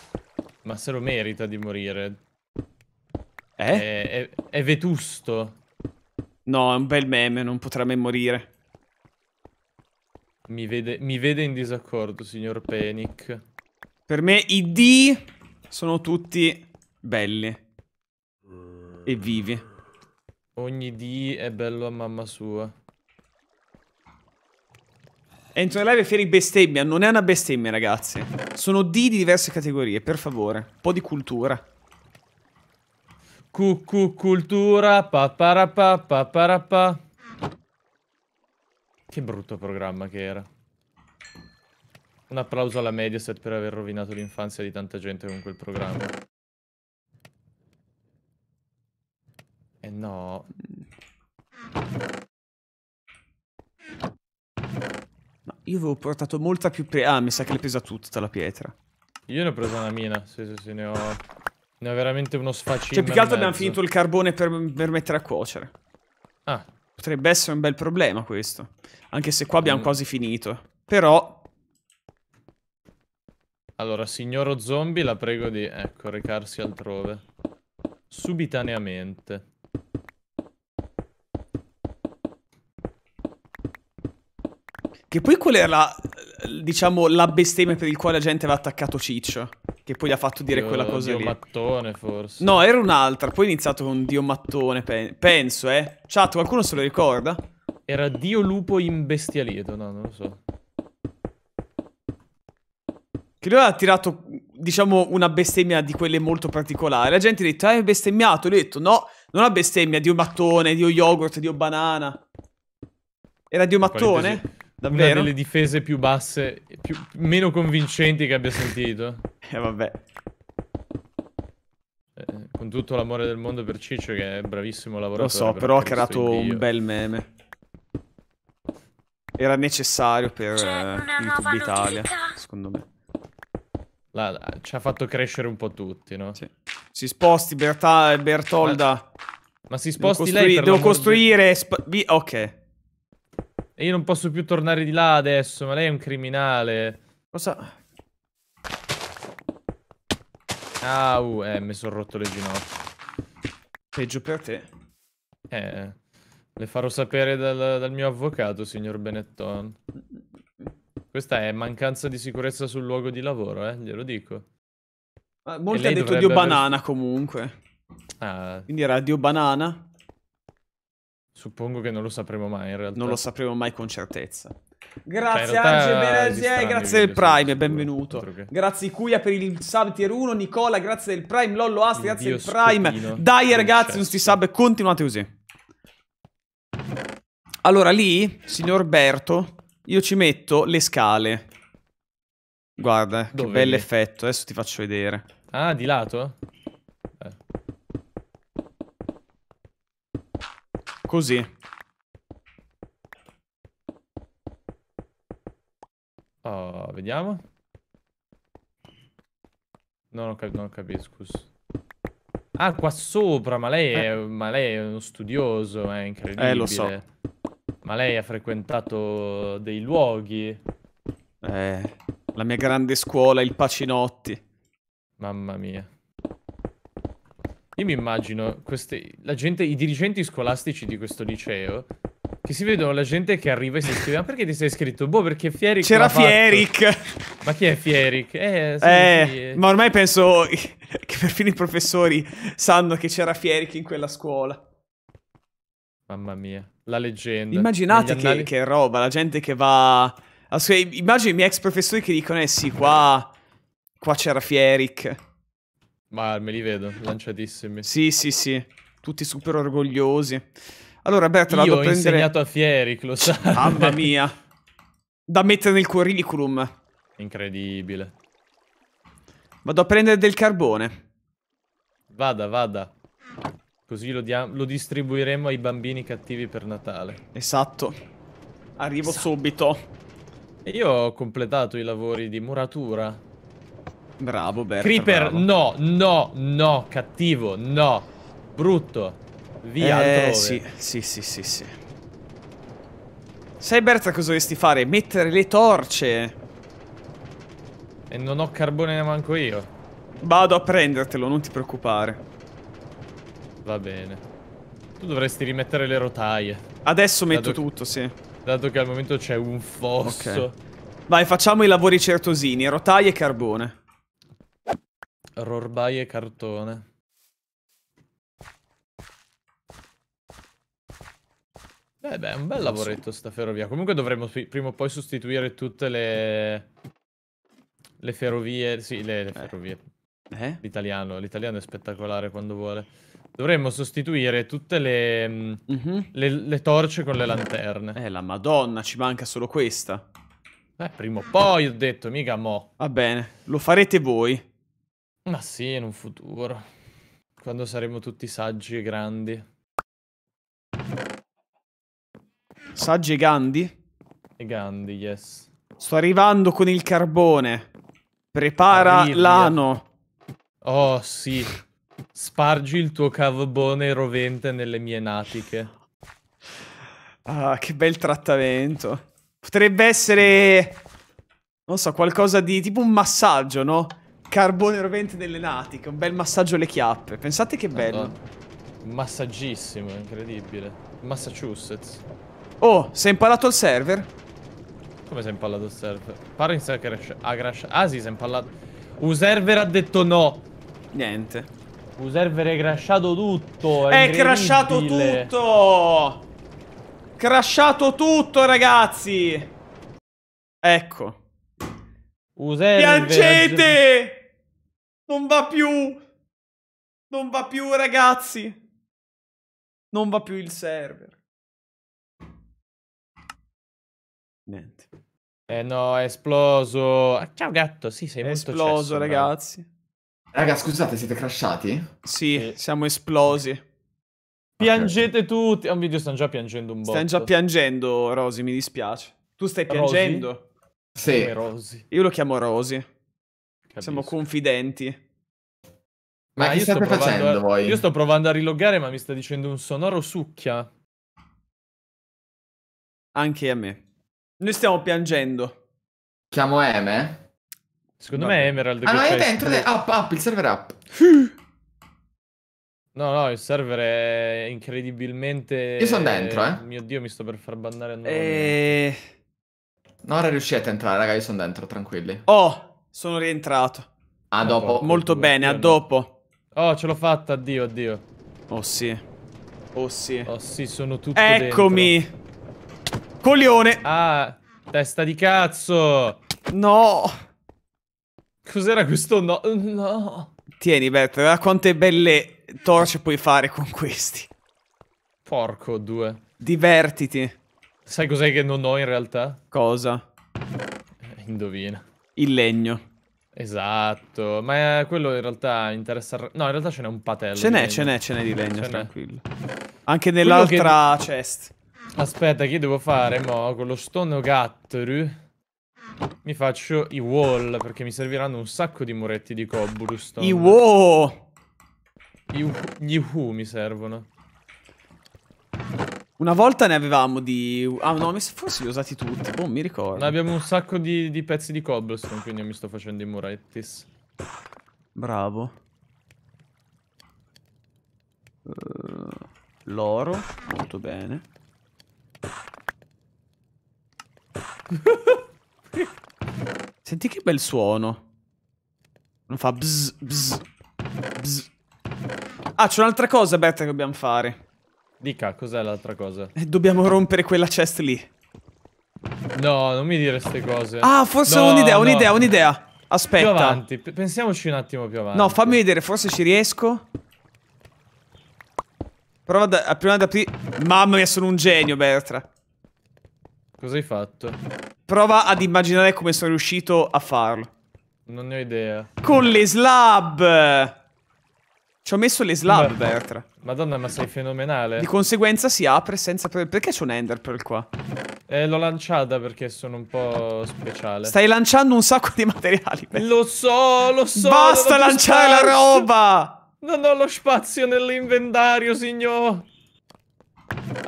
[SPEAKER 1] Ma se lo merita di morire. Eh? È, è, è vetusto. No, è un bel meme, non potrà mai morire.
[SPEAKER 3] Mi vede, mi vede in disaccordo, signor Panic. Per me i D sono tutti belli e vivi.
[SPEAKER 1] Ogni D è bello a mamma sua. Entro live e fieri bestemmia. Non è una bestemmia, ragazzi. Sono D di diverse categorie, per favore. Un po' di cultura. Cucù cultura, paparapà, paparapà. Che brutto
[SPEAKER 3] programma che era. Un applauso alla Mediaset per aver rovinato l'infanzia di tanta gente con quel programma.
[SPEAKER 1] Eh no. No, io avevo portato molta più pietra. Ah, mi sa che l'hai presa tutta la pietra.
[SPEAKER 3] Io ne ho presa una mina. Sì, sì, sì, ne ho. Ne ho veramente uno sfacino. Cioè, più che altro abbiamo finito il
[SPEAKER 1] carbone per, per mettere a cuocere. Ah. Potrebbe essere un bel problema questo. Anche se qua abbiamo mm. quasi finito. Però allora, signoro
[SPEAKER 3] zombie, la prego di, ecco, recarsi altrove. Subitaneamente.
[SPEAKER 1] Che poi qual era, diciamo, la bestemmia per il quale la gente aveva attaccato Ciccio? Che poi gli ha fatto dire Dio, quella cosa Dio lì.
[SPEAKER 3] mattone, forse.
[SPEAKER 1] No, era un'altra. Poi è iniziato con Dio mattone, pe penso, eh. Chat, qualcuno se lo ricorda? Era Dio lupo imbestialito, no, non lo so. Che lui ha tirato, diciamo, una bestemmia di quelle molto particolari. La gente ha detto, hai eh, bestemmiato? Lui ha detto, no, non ha bestemmia, Dio mattone, Dio yogurt, Dio banana. Era Dio mattone? Qualitesi. Davvero? Una delle
[SPEAKER 3] difese più basse, più, meno convincenti che abbia sentito. (laughs) eh vabbè. Eh, con tutto l'amore del mondo per Ciccio che è
[SPEAKER 1] bravissimo lavoratore. Lo so, però ha creato un bel meme. Era necessario per eh, YouTube Italia, secondo me. La, la, ci ha fatto crescere un po' tutti, no? Sì. Si sposti Berta Bertolda. Ma,
[SPEAKER 3] ma si sposti devo lei Devo costruire... Di... Ok.
[SPEAKER 1] E io non posso più
[SPEAKER 3] tornare di là adesso, ma lei è un criminale. Cosa... Ah, uh, eh, mi sono rotto le ginocchia. Peggio per te. Eh, le farò sapere dal, dal, mio avvocato, signor Benetton. Questa è mancanza di sicurezza sul luogo di lavoro, eh, glielo dico.
[SPEAKER 1] Ma molti hanno detto Dio aver... Banana comunque. Ah. Quindi era Dio Banana. Suppongo che non lo sapremo mai in realtà. Non lo sapremo mai con certezza. Cioè, grazie Angel grazie del Prime, benvenuto. Che... Grazie Cuia per il sub tier 1, Nicola, grazie del Prime, Lollo Asti, grazie del Prime. Dai ragazzi, non sti sub, continuate così. Allora lì, signor Berto, io ci metto le scale. Guarda, Dove che bell'effetto, adesso ti faccio vedere.
[SPEAKER 3] Ah, di lato? Eh. Così. Oh, vediamo. Non, cap non scusa. Ah, qua sopra, ma lei, è, eh. ma lei è uno studioso, è incredibile. Eh, lo so. Ma lei ha frequentato dei luoghi. Eh, la mia grande scuola, il Pacinotti. Mamma mia. Io mi immagino queste, la gente, i dirigenti scolastici di questo liceo che si vedono la gente che arriva e si scrive: Ma perché ti sei iscritto? Boh, perché Fieric. C'era Fieric. Ma chi è Fieric? Eh, eh, eh,
[SPEAKER 1] ma ormai penso (laughs) che perfino i professori sanno che c'era Fieric in quella scuola.
[SPEAKER 3] Mamma mia, la leggenda. Immaginate che, annali...
[SPEAKER 1] che, roba, la gente che va. Immagino i miei ex professori che dicono: Eh sì, qua, qua c'era Fieric. Ma me li vedo, lanciatissimi. Sì, sì, sì. Tutti super orgogliosi. Allora, Bert, la devo prendere... ho insegnato a Fieri, lo sai. Mamma (laughs) mia. Da mettere nel curriculum. Incredibile. Vado a prendere del carbone. Vada, vada. Così lo,
[SPEAKER 3] lo distribuiremo ai bambini cattivi per Natale. Esatto. Arrivo esatto. subito. E io ho completato i lavori di muratura. Bravo,
[SPEAKER 1] Bert. Creeper, bravo.
[SPEAKER 3] no, no, no, cattivo, no. Brutto.
[SPEAKER 1] Via eh, altrove. Sì, sì, sì, sì, sì. Sai, Berta, cosa dovresti fare? Mettere le torce. E non ho carbone neanche io. Vado a prendertelo, non ti preoccupare. Va bene.
[SPEAKER 3] Tu dovresti rimettere le rotaie. Adesso metto
[SPEAKER 1] tutto, che, sì. Dato che al momento c'è un fosso. Okay. Vai, facciamo i lavori certosini, rotaie e carbone. Rorbai e cartone.
[SPEAKER 3] Beh, beh, un bel lavoretto sta ferrovia. Comunque dovremmo prima o poi sostituire tutte le... Le ferrovie... Sì, le, le eh. ferrovie. Eh? L'italiano. L'italiano è spettacolare quando vuole. Dovremmo sostituire tutte le, mm -hmm. le, le torce con le lanterne. Eh, la madonna, ci manca solo questa. Beh, prima o poi ho detto, mica mo. Va bene, lo farete voi. Ma sì, in un futuro. Quando saremo tutti saggi e grandi.
[SPEAKER 1] Saggi e Gandhi? E Gandhi, yes. Sto arrivando con il carbone. Prepara Arrivia. l'ano.
[SPEAKER 3] Oh, sì. Spargi il tuo carbone rovente
[SPEAKER 1] nelle mie natiche. Ah, che bel trattamento. Potrebbe essere... Non so, qualcosa di... Tipo un massaggio, no? Carbone rovente delle natiche, un bel massaggio alle chiappe. Pensate che bello. Madonna. Massaggissimo, incredibile. Massachusetts. Oh, sei impallato il server?
[SPEAKER 3] Come sei impallato il server? in Parents ha crashato. Ah sì, sei impallato.
[SPEAKER 1] Un server ha detto no. Niente. Un server è crashato tutto. È, è crashato tutto. Crashato tutto, ragazzi. Ecco. Piangete! Non va più! Non va più, ragazzi! Non va più il server.
[SPEAKER 3] Niente. Eh no, è esploso. Ciao gatto, sì, sei è molto esploso, cesso, ragazzi. No? Raga, scusate,
[SPEAKER 1] siete crashati? Sì, eh. siamo esplosi. Piangete okay. tutti. È un video, stanno già piangendo un botto. Stanno già piangendo, Rosy, mi dispiace. Tu stai piangendo? Rosy? Sì. Rosy. Io lo chiamo Rosy. Capisco. Siamo confidenti. Ma, ma ah, che state facendo a... voi? Io sto
[SPEAKER 3] provando a riloggare, ma mi sta dicendo un
[SPEAKER 1] sonoro succhia. Anche a me. Noi stiamo piangendo. Chiamo Eme? Secondo Vabbè. me è Emerald. Ah no, è dentro,
[SPEAKER 5] è
[SPEAKER 3] up,
[SPEAKER 1] up, il server up.
[SPEAKER 3] No, no, il server è incredibilmente... Io sono dentro, eh. Mio Dio, mi sto per far bannare. E...
[SPEAKER 1] Eh. Non riuscite a entrare, raga, io sono dentro, tranquilli. Oh! Sono rientrato. A ah, dopo. Molto bene, a dopo.
[SPEAKER 3] Oh, ce l'ho fatta, addio, addio. Oh sì. Oh sì. Oh sì, sono tutto Eccomi. Dentro. Coglione. Ah,
[SPEAKER 1] testa di cazzo. No. Cos'era
[SPEAKER 3] questo no? No.
[SPEAKER 1] Tieni, Bert, guarda quante belle torce puoi fare con questi. Porco due. Divertiti. Sai cos'è che non ho in realtà? Cosa?
[SPEAKER 3] Eh, indovina il legno. Esatto, ma quello in realtà interessa... No, in realtà ce n'è un patello. Ce n'è, ce n'è, ce n'è di legno, tranquillo.
[SPEAKER 1] Anche nell'altra che...
[SPEAKER 3] chest. Aspetta, che devo fare mo? Con lo stone gatteru mi faccio i wall, perché mi serviranno un sacco di muretti di cobblestone.
[SPEAKER 1] I wall! Gli, gli who mi servono. Una volta ne avevamo di... Ah no, forse li ho usati tutti, boh, mi ricordo. abbiamo un
[SPEAKER 3] sacco di, di pezzi di cobblestone, quindi mi sto facendo i murettis.
[SPEAKER 1] Bravo. Uh, L'oro, molto bene. (laughs) Senti che bel suono. Non fa bzz, bzz, bzz. Ah, c'è un'altra cosa, Betta, che dobbiamo fare. Dica, cos'è l'altra cosa? Eh, dobbiamo rompere quella chest lì.
[SPEAKER 3] No, non mi dire queste cose. Ah, forse ho no, un'idea, un'idea, no. un'idea. Aspetta. Più avanti, pensiamoci un attimo più avanti. No,
[SPEAKER 1] fammi vedere, forse ci riesco. Prova da, prima ad aprire... Mamma mia, sono un genio, Bertra. Cosa hai fatto? Prova ad immaginare come sono riuscito a farlo. Non ne ho idea. Con le slab! Ci ho messo le slab, Bertra.
[SPEAKER 3] Madonna, ma sei fenomenale.
[SPEAKER 1] Di conseguenza si apre senza... Perché c'è un enderpearl qua? Eh, l'ho lanciata perché
[SPEAKER 3] sono un po' speciale. Stai
[SPEAKER 1] lanciando un sacco di materiali. Beh. Lo so, lo so. Basta lanciare la
[SPEAKER 3] roba! Non ho lo spazio nell'inventario, signor.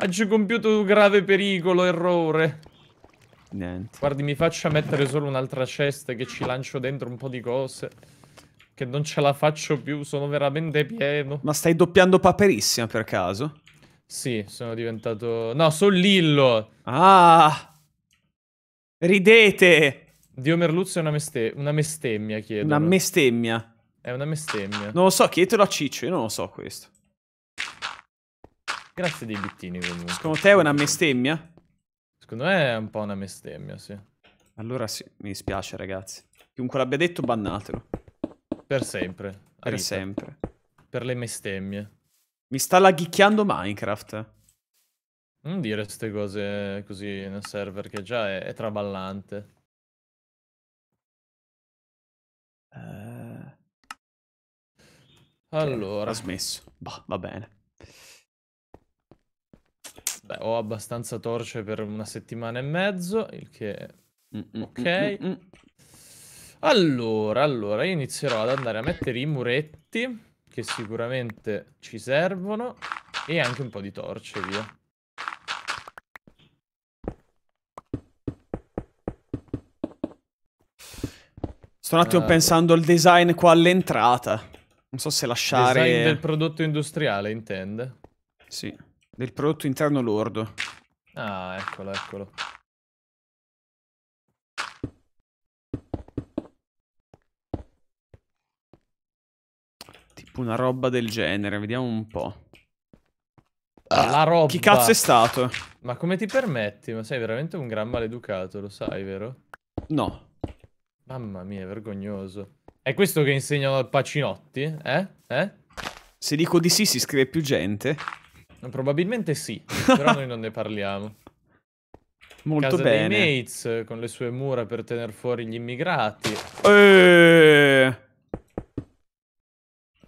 [SPEAKER 3] Oggi ho compiuto un grave pericolo, errore.
[SPEAKER 1] Niente. Guardi,
[SPEAKER 3] mi faccia mettere solo un'altra cesta che ci lancio dentro un po' di cose. Che non ce la faccio più, sono veramente pieno.
[SPEAKER 1] Ma stai doppiando Paperissima per caso?
[SPEAKER 3] Sì, sono diventato... No, sono Lillo! Ah!
[SPEAKER 1] Ridete! Dio Merluzzo è una, meste... una mestemmia, chiedo. Una mestemmia? È una mestemmia. Non lo so, chiedetelo a Ciccio, io non lo so questo. Grazie dei bittini comunque. Secondo te è una mestemmia? Secondo me è un po' una mestemmia, sì. Allora sì, mi dispiace ragazzi. Chiunque l'abbia detto, bannatelo. Per sempre. Per vita. sempre. Per le bestemmie. Mi sta laghicchiando Minecraft.
[SPEAKER 3] Non dire queste cose così nel server che già è, è traballante. Eh... Allora. Ha smesso. Bah, va bene. Beh, ho abbastanza torce per una settimana e mezzo, il che... Mm -mm, ok. Mm, mm, mm. Allora, allora, io inizierò ad andare a mettere i muretti, che sicuramente ci servono, e anche un po' di torce, via.
[SPEAKER 1] Sto un attimo ah, pensando al design qua all'entrata. Non so se lasciare... Design del
[SPEAKER 3] prodotto industriale, intende?
[SPEAKER 1] Sì, del prodotto interno lordo.
[SPEAKER 3] Ah, eccolo, eccolo.
[SPEAKER 1] Una roba del genere, vediamo un po'. Ah, la roba. Chi cazzo è stato?
[SPEAKER 3] Ma come ti permetti? Ma sei veramente un gran maleducato, lo sai, vero? No. Mamma mia, è vergognoso. È questo che insegnano al Pacinotti? Eh? Eh? Se dico di sì si scrive più gente. Probabilmente sì, (laughs) però noi non ne parliamo.
[SPEAKER 1] Molto Casa bene. Dei
[SPEAKER 3] mates, con le sue mura per tenere fuori gli immigrati.
[SPEAKER 1] Eeeh.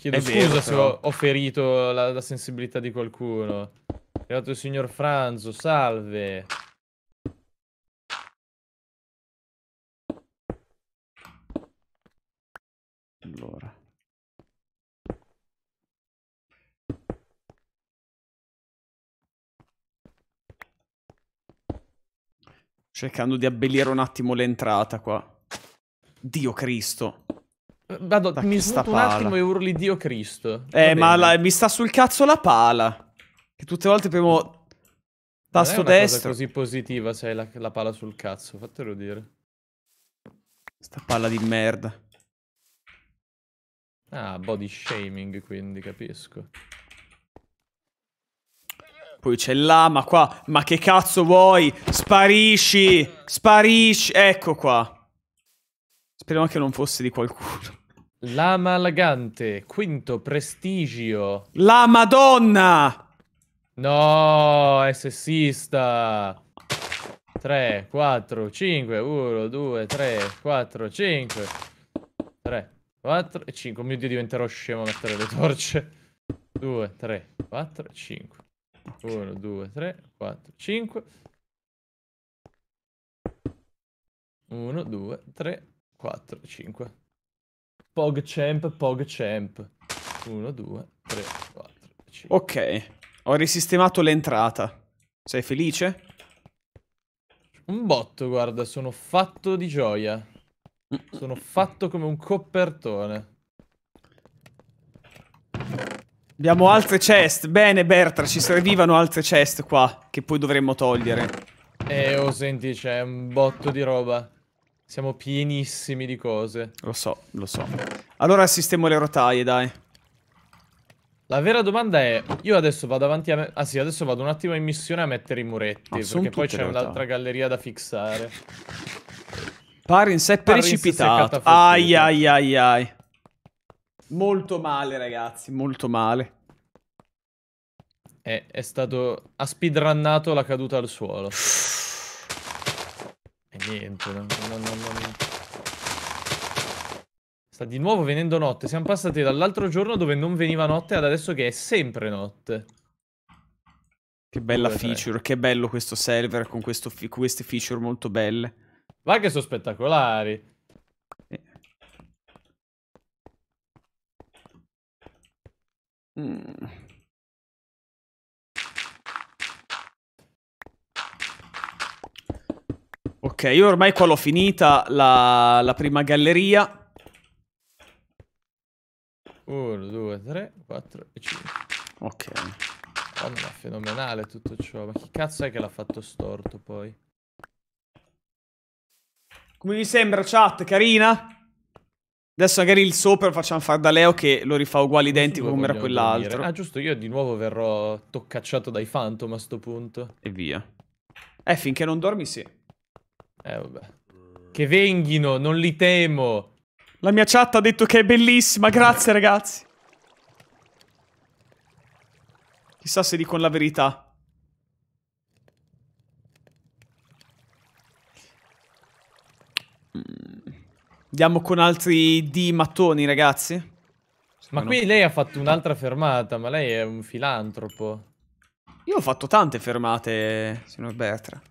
[SPEAKER 3] Chiedo è scusa vero, se però. ho ferito la, la, sensibilità di qualcuno. È arrivato il signor Franzo, salve. Allora.
[SPEAKER 1] Cercando di abbellire un attimo l'entrata qua. Dio Cristo.
[SPEAKER 3] Vado, da mi sta un attimo e urli Dio Cristo. Eh, ma la,
[SPEAKER 1] mi sta sul cazzo la pala. Che tutte le volte premo tasto non è destro. Cosa così positiva se hai la, la, pala sul cazzo,
[SPEAKER 3] fatelo dire.
[SPEAKER 1] Sta palla di merda.
[SPEAKER 3] Ah, body shaming, quindi capisco.
[SPEAKER 1] Poi c'è l'ama qua. Ma che cazzo vuoi? Sparisci! Sparisci! Ecco qua. Speriamo che non fosse di qualcuno. Lama Lagante, quinto prestigio. La Madonna!
[SPEAKER 3] No, è sessista. 3, 4, 5, 1, 2, 3, 4, 5, 3, 4 5. Oh mio Dio, diventerò scemo a mettere le torce. 2, 3, 4, 5. 1, 2, 3, 4, 5. 1, 2, 3, 4, 5. PogChamp, PogChamp. 1, 2, 3, 4,
[SPEAKER 1] 5. Ok, ho risistemato l'entrata. Sei felice? Un botto, guarda,
[SPEAKER 3] sono fatto di gioia. Sono fatto come un coppertone.
[SPEAKER 1] Abbiamo altre chest. Bene, Bertra, ci servivano altre chest qua, che poi dovremmo togliere.
[SPEAKER 3] Eh, oh, senti, c'è un botto di roba. Siamo pienissimi di cose.
[SPEAKER 1] Lo so, lo so. Allora
[SPEAKER 3] sistemo le rotaie, dai. La vera domanda è, io adesso vado avanti a... Ah sì, adesso vado un attimo in missione a mettere i muretti, ah, no, perché poi c'è un'altra galleria da fissare.
[SPEAKER 1] Parin si è precipitato. Ai ai ai ai. Molto male, ragazzi, molto male. È, eh, è
[SPEAKER 3] stato... ha speedrunnato la caduta al suolo. (sighs) (laughs) E niente, no, no, non, Sta di nuovo venendo notte. Siamo passati dall'altro giorno dove non veniva notte ad adesso che è sempre notte.
[SPEAKER 1] Che bella Dove feature, sei? che bello questo server con questo, queste feature molto belle.
[SPEAKER 3] Ma che sono spettacolari. Eh. Mm.
[SPEAKER 1] Ok, io ormai qua l'ho finita la, la prima galleria.
[SPEAKER 3] 1, 2, 3, 4 e 5. Ok. Madonna, oh,
[SPEAKER 1] fenomenale tutto ciò. Ma chi cazzo è che l'ha fatto storto poi? Come vi sembra, chat? Carina? Adesso magari il sopra lo facciamo fare da Leo che lo rifà uguale identico come era quell'altro. Ah,
[SPEAKER 3] giusto, io di nuovo verrò toccacciato dai phantom a sto punto. E via. Eh, finché non dormi sì. Eh,
[SPEAKER 1] vabbè. Che venghino, non li temo. La mia chat ha detto che è bellissima, grazie ragazzi. Chissà se dico la verità. Andiamo con altri D mattoni, ragazzi.
[SPEAKER 3] Ma qui lei ha fatto un'altra fermata, ma lei è un filantropo.
[SPEAKER 1] Io ho fatto tante fermate, signor Bertra.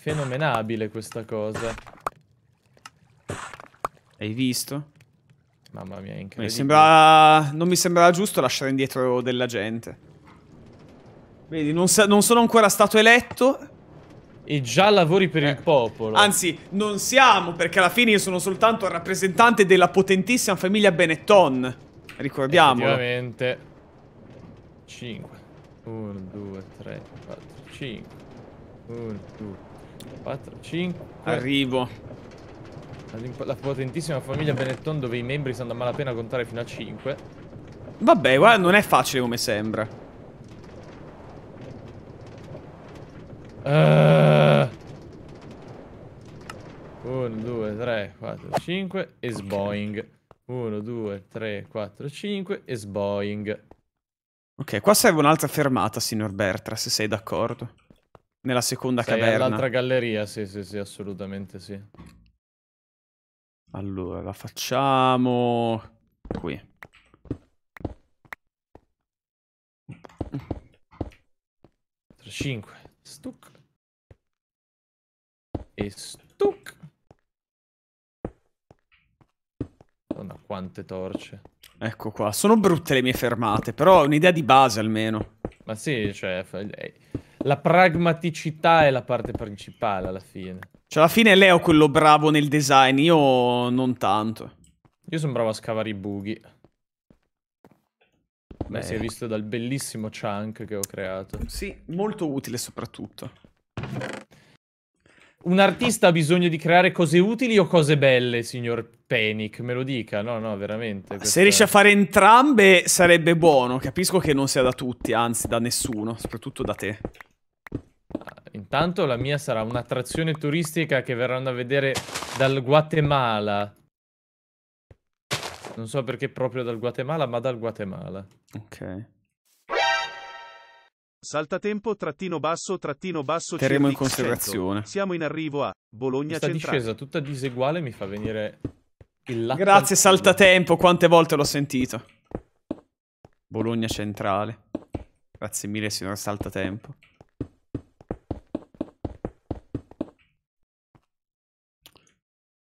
[SPEAKER 1] Fenomenabile questa cosa. Hai visto? Mamma mia, incredibile. Mi sembra... Non mi sembrava giusto lasciare indietro della gente. Vedi, non, non sono ancora stato eletto. E già lavori per eh. il popolo. Anzi, non siamo, perché alla fine io sono soltanto il rappresentante della potentissima famiglia Benetton. Ricordiamo.
[SPEAKER 3] Ovviamente. 5. 1, 2, 3, 4, 5. 1, 2, 4, 5.
[SPEAKER 1] Arrivo.
[SPEAKER 3] La potentissima famiglia Benetton dove i membri sanno a malapena contare fino a 5.
[SPEAKER 1] Vabbè, guarda, non è facile come sembra.
[SPEAKER 3] Uh... 1, 2, 3, 4, 5 e sboing. 1, 2, 3, 4, 5 e sboing.
[SPEAKER 1] Ok, qua serve un'altra fermata, signor Bertra, se sei d'accordo. Nella seconda Sei caverna. All'altra
[SPEAKER 3] galleria, sì, sì, sì, assolutamente sì.
[SPEAKER 1] Allora, la facciamo qui. Tra 5. Stuc. E stuc. Madonna, quante torce. Ecco qua. Sono brutte le mie fermate, però ho un'idea di base almeno. Ma sì, cioè
[SPEAKER 3] la pragmaticità è la parte principale alla fine.
[SPEAKER 1] Cioè, alla fine Leo è quello bravo nel design, io non tanto. Io sono bravo a scavare i buchi. Beh, si è visto dal
[SPEAKER 3] bellissimo chunk che ho creato. Sì, molto utile soprattutto un artista ha bisogno di creare cose utili o cose belle, signor Panic? Me lo dica, no, no, veramente. Questa... Se
[SPEAKER 1] riesce a fare entrambe sarebbe buono. Capisco che non sia da tutti, anzi da nessuno, soprattutto da te.
[SPEAKER 3] Ah, intanto la mia sarà un'attrazione turistica che verranno a vedere dal Guatemala.
[SPEAKER 2] Non so perché proprio dal Guatemala, ma dal Guatemala. Ok. Saltatempo trattino basso trattino basso Terremo in considerazione. Siamo in arrivo a Bologna Questa Centrale. discesa tutta diseguale mi fa venire il latte. Grazie
[SPEAKER 1] saltatempo, quante volte l'ho sentito. Bologna Centrale. Grazie mille signor saltatempo.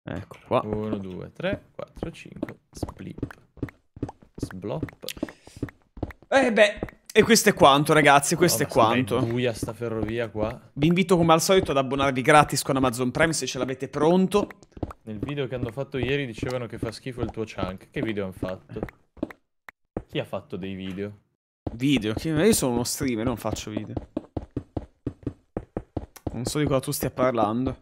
[SPEAKER 1] Ecco qua. 1 2 3 4
[SPEAKER 3] 5 split. Sblop.
[SPEAKER 1] Eh beh e questo è quanto, ragazzi, questo no, è quanto. È buia sta ferrovia qua. Vi invito come al solito ad abbonarvi gratis con Amazon Prime se ce l'avete pronto. Nel video che hanno fatto ieri dicevano che fa
[SPEAKER 3] schifo il tuo chunk. Che video hanno fatto? Chi ha fatto dei video? Video?
[SPEAKER 1] Io sono uno streamer, non faccio video. Non so di cosa tu stia parlando.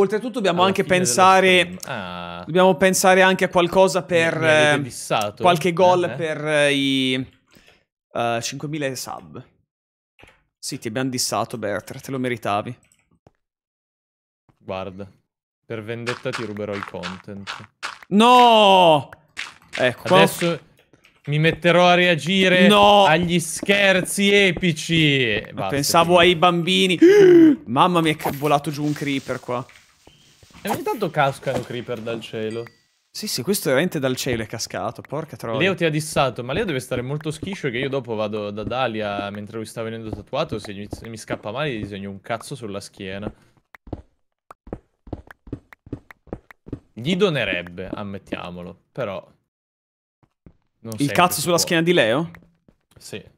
[SPEAKER 1] Oltretutto dobbiamo anche pensare ah. dobbiamo pensare anche a qualcosa per mi, mi ehm, qualche gol eh. per eh, i uh, eh, 5000 sub. Sì, ti abbiamo dissato Bertra, te lo meritavi. Guarda, per vendetta ti ruberò il content. No! Ecco, adesso
[SPEAKER 3] mi metterò a reagire no!
[SPEAKER 1] agli scherzi epici. Basta, Pensavo quindi. ai bambini. (gasps) Mamma mia, è volato giù un creeper qua. E ogni tanto cascano creeper dal cielo. Sì, sì, questo è veramente dal cielo è cascato, porca troia. Leo
[SPEAKER 3] ti ha dissato, ma Leo deve stare molto schiscio che io dopo vado da Dalia mentre lui sta venendo tatuato, se mi, scappa male gli disegno un cazzo sulla schiena. Gli donerebbe, ammettiamolo, però... Il cazzo sulla può. schiena di Leo? Sì. Eh,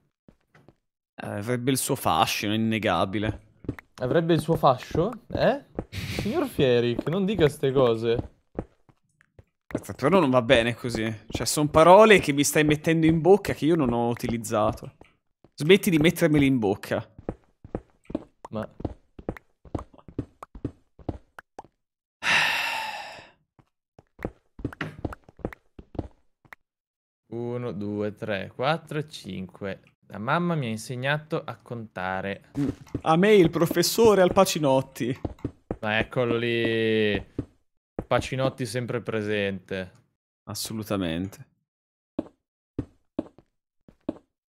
[SPEAKER 1] avrebbe il suo fascino, innegabile.
[SPEAKER 3] Avrebbe il suo fascio?
[SPEAKER 1] Eh? Signor Fieri, non dica queste cose. Però non va bene così. Cioè, sono parole che mi stai mettendo in bocca che io non ho utilizzato. Smetti di mettermele in bocca. Ma...
[SPEAKER 3] Uno, due, tre, quattro, cinque, la mamma mi ha insegnato a contare.
[SPEAKER 1] A me il professore al Pacinotti.
[SPEAKER 3] Ma eccolo lì. Pacinotti sempre presente. Assolutamente.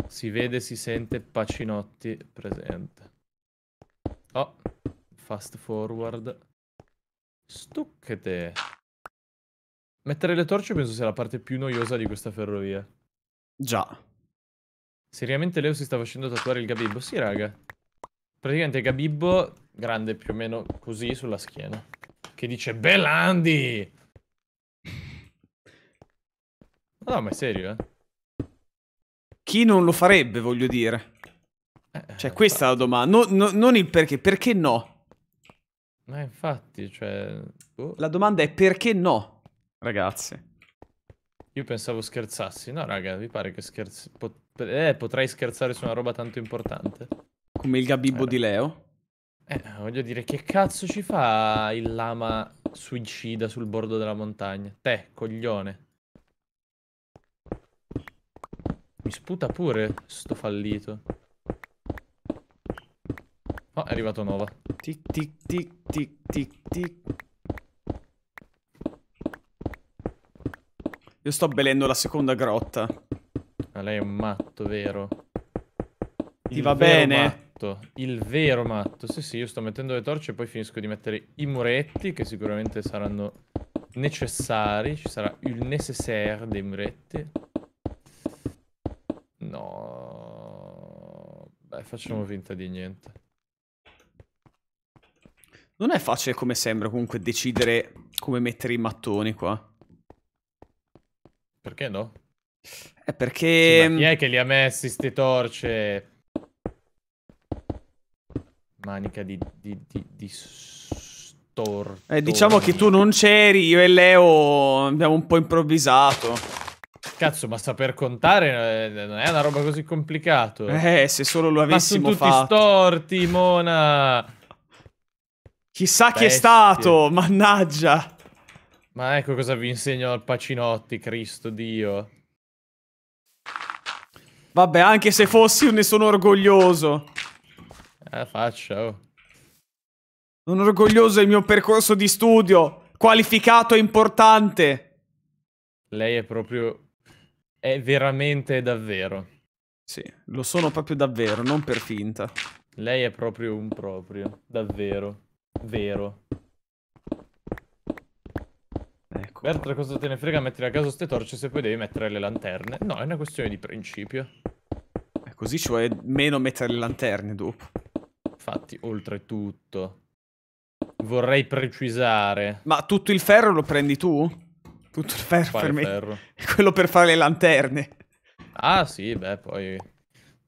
[SPEAKER 3] Si vede, si sente Pacinotti presente. Oh, fast forward. Stucchete. Mettere le torce penso sia la parte più noiosa di questa ferrovia. Già. Seriamente Leo si sta facendo tatuare il gabibbo? Sì, raga. Praticamente gabibbo grande più o meno così sulla
[SPEAKER 1] schiena. Che dice Belandi! No, ma è serio, eh? Chi non lo farebbe, voglio dire? Eh, cioè, eh, questa è la domanda. No, no, non il perché. Perché no? Ma infatti, cioè... Oh. La domanda è perché no, ragazzi.
[SPEAKER 3] Io pensavo scherzassi. No, raga, vi pare che scherzi... Pot... Eh, potrei scherzare su una roba tanto importante.
[SPEAKER 1] Come il gabibbo eh, di Leo? Eh, voglio dire, che cazzo ci fa
[SPEAKER 3] il lama suicida sul bordo della montagna? Te, coglione. Mi sputa pure sto fallito. Oh, è arrivato Nova. Tic tic tic tic tic
[SPEAKER 1] tic. Io sto belendo la seconda grotta. Ma
[SPEAKER 3] lei è un matto, vero?
[SPEAKER 1] Ti va bene?
[SPEAKER 3] Matto. Il vero matto. Sì, sì, io sto mettendo le torce e poi finisco di mettere i muretti, che sicuramente saranno necessari. Ci sarà il necessaire dei muretti. No... Beh, facciamo finta di niente.
[SPEAKER 1] Non è facile come sembra comunque decidere come mettere i mattoni qua. Perché no? È perché... Sì, mm, chi è che
[SPEAKER 3] li ha messi ste torce? Manica di... di, di, di...
[SPEAKER 1] Eh, diciamo che tu non c'eri, io e Leo abbiamo un po' improvvisato. Cazzo, ma saper contare eh, non è una roba così complicata. Eh, se solo lo avessimo fatto. Ma sono tutti
[SPEAKER 3] fatto. storti, Mona. Chissà Bestia. chi è stato,
[SPEAKER 1] mannaggia.
[SPEAKER 3] Ma ecco cosa vi insegno al Pacinotti, Cristo
[SPEAKER 1] Dio. Vabbè, anche se fossi ne sono orgoglioso.
[SPEAKER 3] Eh, faccia, oh.
[SPEAKER 1] Sono orgoglioso del mio percorso di studio, qualificato e importante.
[SPEAKER 3] Lei è proprio... è veramente davvero. Sì, lo sono proprio davvero, non per finta. Lei è proprio un proprio, davvero, vero. Ecco. Bertra, cosa te ne frega mettere a caso ste torce se poi devi mettere le lanterne? No, è una questione di
[SPEAKER 1] principio. E eh, così ci vuole meno mettere le lanterne dopo. Infatti, oltretutto. Vorrei
[SPEAKER 3] precisare.
[SPEAKER 1] Ma tutto il ferro lo prendi tu? Tutto il ferro Quale per me. Ferro? Quello per fare le lanterne.
[SPEAKER 3] Ah sì, beh, poi...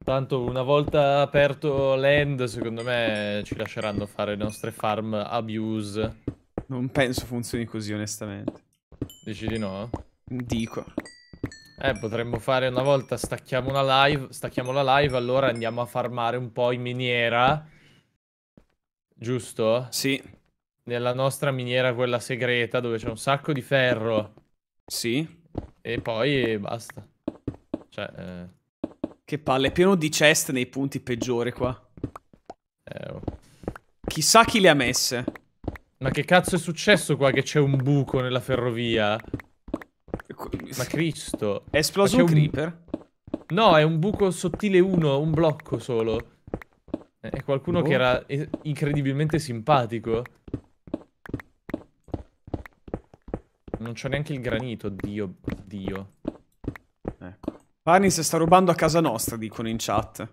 [SPEAKER 3] Tanto una volta aperto l'end, secondo me ci lasceranno fare le nostre farm abuse.
[SPEAKER 1] Non penso funzioni così, onestamente. Dici di no? Dico.
[SPEAKER 3] Eh, potremmo fare una volta, stacchiamo una live, stacchiamo la live, allora andiamo a farmare un po' in miniera. Giusto? Sì. Nella nostra miniera, quella segreta, dove c'è un sacco di ferro. Sì. E
[SPEAKER 1] poi basta. Cioè... Eh... Che palle, è pieno di chest nei punti peggiori qua. Eh, oh. Chissà chi le ha messe. Ma che cazzo è successo qua che c'è un buco nella ferrovia? Ecco, Ma
[SPEAKER 3] Cristo. È esploso un creeper? No, è un buco sottile 1, un blocco solo. È qualcuno oh. che boh. era incredibilmente simpatico.
[SPEAKER 1] Non c'ho neanche il granito, Dio, Dio. Ecco. Panis sta rubando a casa nostra, dicono in chat.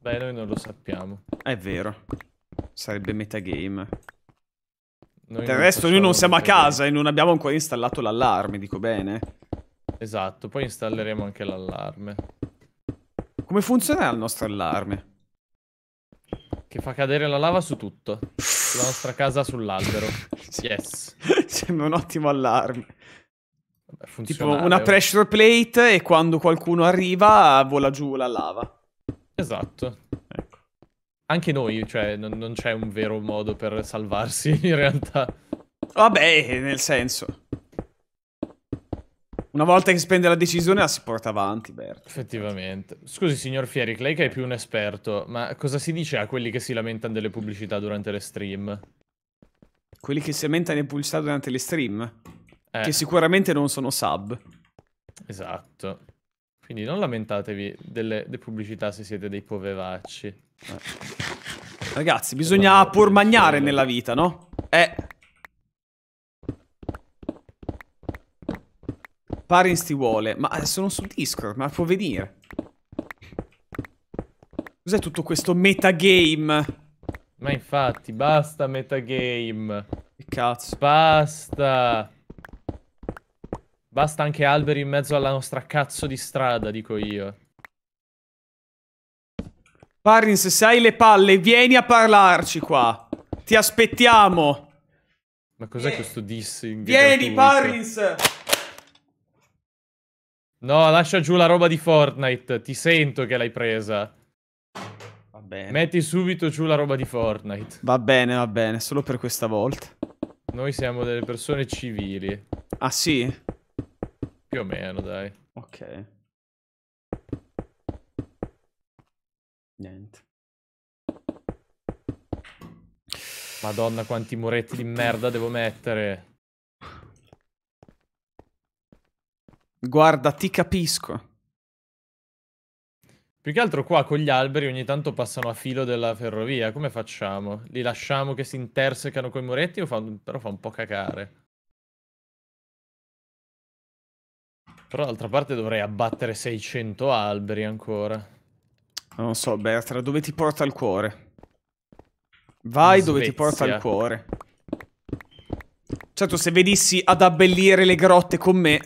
[SPEAKER 1] Beh, noi non lo sappiamo. È vero. Sarebbe metagame.
[SPEAKER 3] Noi Del resto noi non siamo a casa
[SPEAKER 1] e non abbiamo ancora installato l'allarme, dico bene. Esatto, poi installeremo anche l'allarme. Come funziona il nostro
[SPEAKER 3] allarme? Che fa cadere la lava su tutto. La nostra casa
[SPEAKER 1] sull'albero. (laughs) Yes. Sembra un ottimo allarme. Vabbè, tipo una oh. pressure plate e quando qualcuno arriva vola giù la lava. Esatto.
[SPEAKER 3] Anche noi, cioè, non, non c'è un vero modo per salvarsi
[SPEAKER 1] (laughs) in realtà. Vabbè, nel senso. Una volta che si prende la decisione la si porta avanti, Bert. Effettivamente. Scusi, signor Fieric, lei che è più un esperto, ma cosa si dice a quelli che si lamentano delle pubblicità durante le stream? Quelli che si lamentano delle pubblicità durante le stream? Eh. Che sicuramente non sono sub. Esatto.
[SPEAKER 3] Quindi non lamentatevi delle, delle pubblicità se siete dei
[SPEAKER 1] poveracci. Eh. Ragazzi, bisogna pur magnare nella vita, no? Eh. Parents ti vuole. Ma eh, sono su Discord, ma può venire. Cos'è tutto questo metagame? Ma infatti, basta metagame.
[SPEAKER 3] Che cazzo. Basta. Basta anche alberi in mezzo alla nostra cazzo di strada, dico io.
[SPEAKER 1] Parins, se hai le palle, vieni a parlarci qua. Ti aspettiamo.
[SPEAKER 3] Ma cos'è questo dissing? Vieni, Parins! No, lascia giù la roba di Fortnite. Ti sento che l'hai presa.
[SPEAKER 1] Va bene. Metti subito giù la roba di Fortnite. Va bene, va bene. Solo per questa volta.
[SPEAKER 3] Noi siamo delle persone civili.
[SPEAKER 1] Ah, sì?
[SPEAKER 3] Più o meno, dai. Ok. Niente. Madonna, quanti muretti di merda devo mettere.
[SPEAKER 1] Guarda, ti capisco.
[SPEAKER 3] Più che altro qua con gli alberi ogni tanto passano a filo della ferrovia, come facciamo? Li lasciamo che si intersecano coi muretti o fa... però fa un po' cacare? Però d'altra parte dovrei abbattere 600 alberi ancora.
[SPEAKER 1] Non so, Bertra, dove ti porta il cuore? Vai dove ti porta il cuore. Certo, se venissi ad abbellire le grotte con me...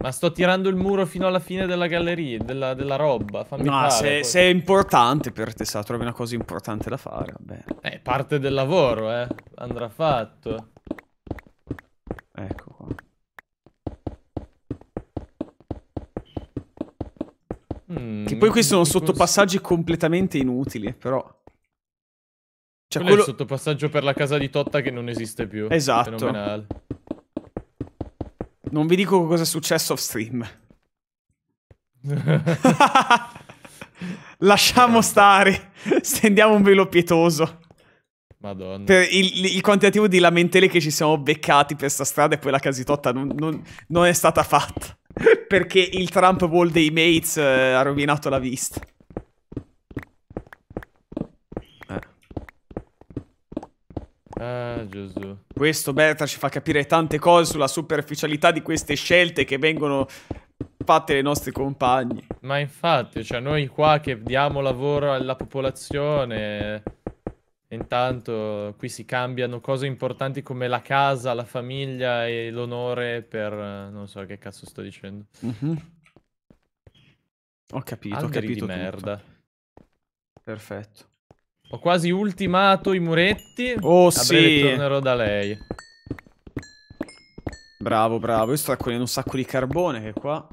[SPEAKER 3] Ma sto tirando il muro fino alla fine della galleria, della,
[SPEAKER 1] della roba. Fammi no, fare, se, se, è importante per te, sa, trovi una cosa importante da fare. Vabbè.
[SPEAKER 3] È eh, parte del lavoro, eh. Andrà fatto.
[SPEAKER 1] Ecco qua. Mm, che poi questi sono sottopassaggi completamente inutili, però... Cioè, quello, quello... è il
[SPEAKER 3] sottopassaggio per la casa di Totta che non
[SPEAKER 1] esiste più. Esatto. Fenomenale. Non vi dico cosa è successo off stream. (laughs) Lasciamo stare. Stendiamo un velo pietoso.
[SPEAKER 3] Madonna. Per
[SPEAKER 1] il, il, quantitativo di lamentele che ci siamo beccati per sta strada e poi la casitotta non, non, non è stata fatta. Perché il Trump Wall dei Mates eh, ha rovinato la vista. Eh. Ah, Gesù. Questo Berta ci fa capire tante cose sulla superficialità di queste scelte che vengono fatte dai nostri compagni.
[SPEAKER 3] Ma infatti, cioè noi qua che diamo lavoro alla popolazione Intanto qui si cambiano cose importanti come la casa, la famiglia e l'onore per... Eh, non so che cazzo sto
[SPEAKER 1] dicendo. Mm-hmm. Ho capito, Alberi ho capito di tutto. merda. Perfetto. Ho quasi ultimato i muretti. Oh A sì! tornerò da lei. Bravo, bravo. Io sto raccogliendo un sacco di carbone che qua...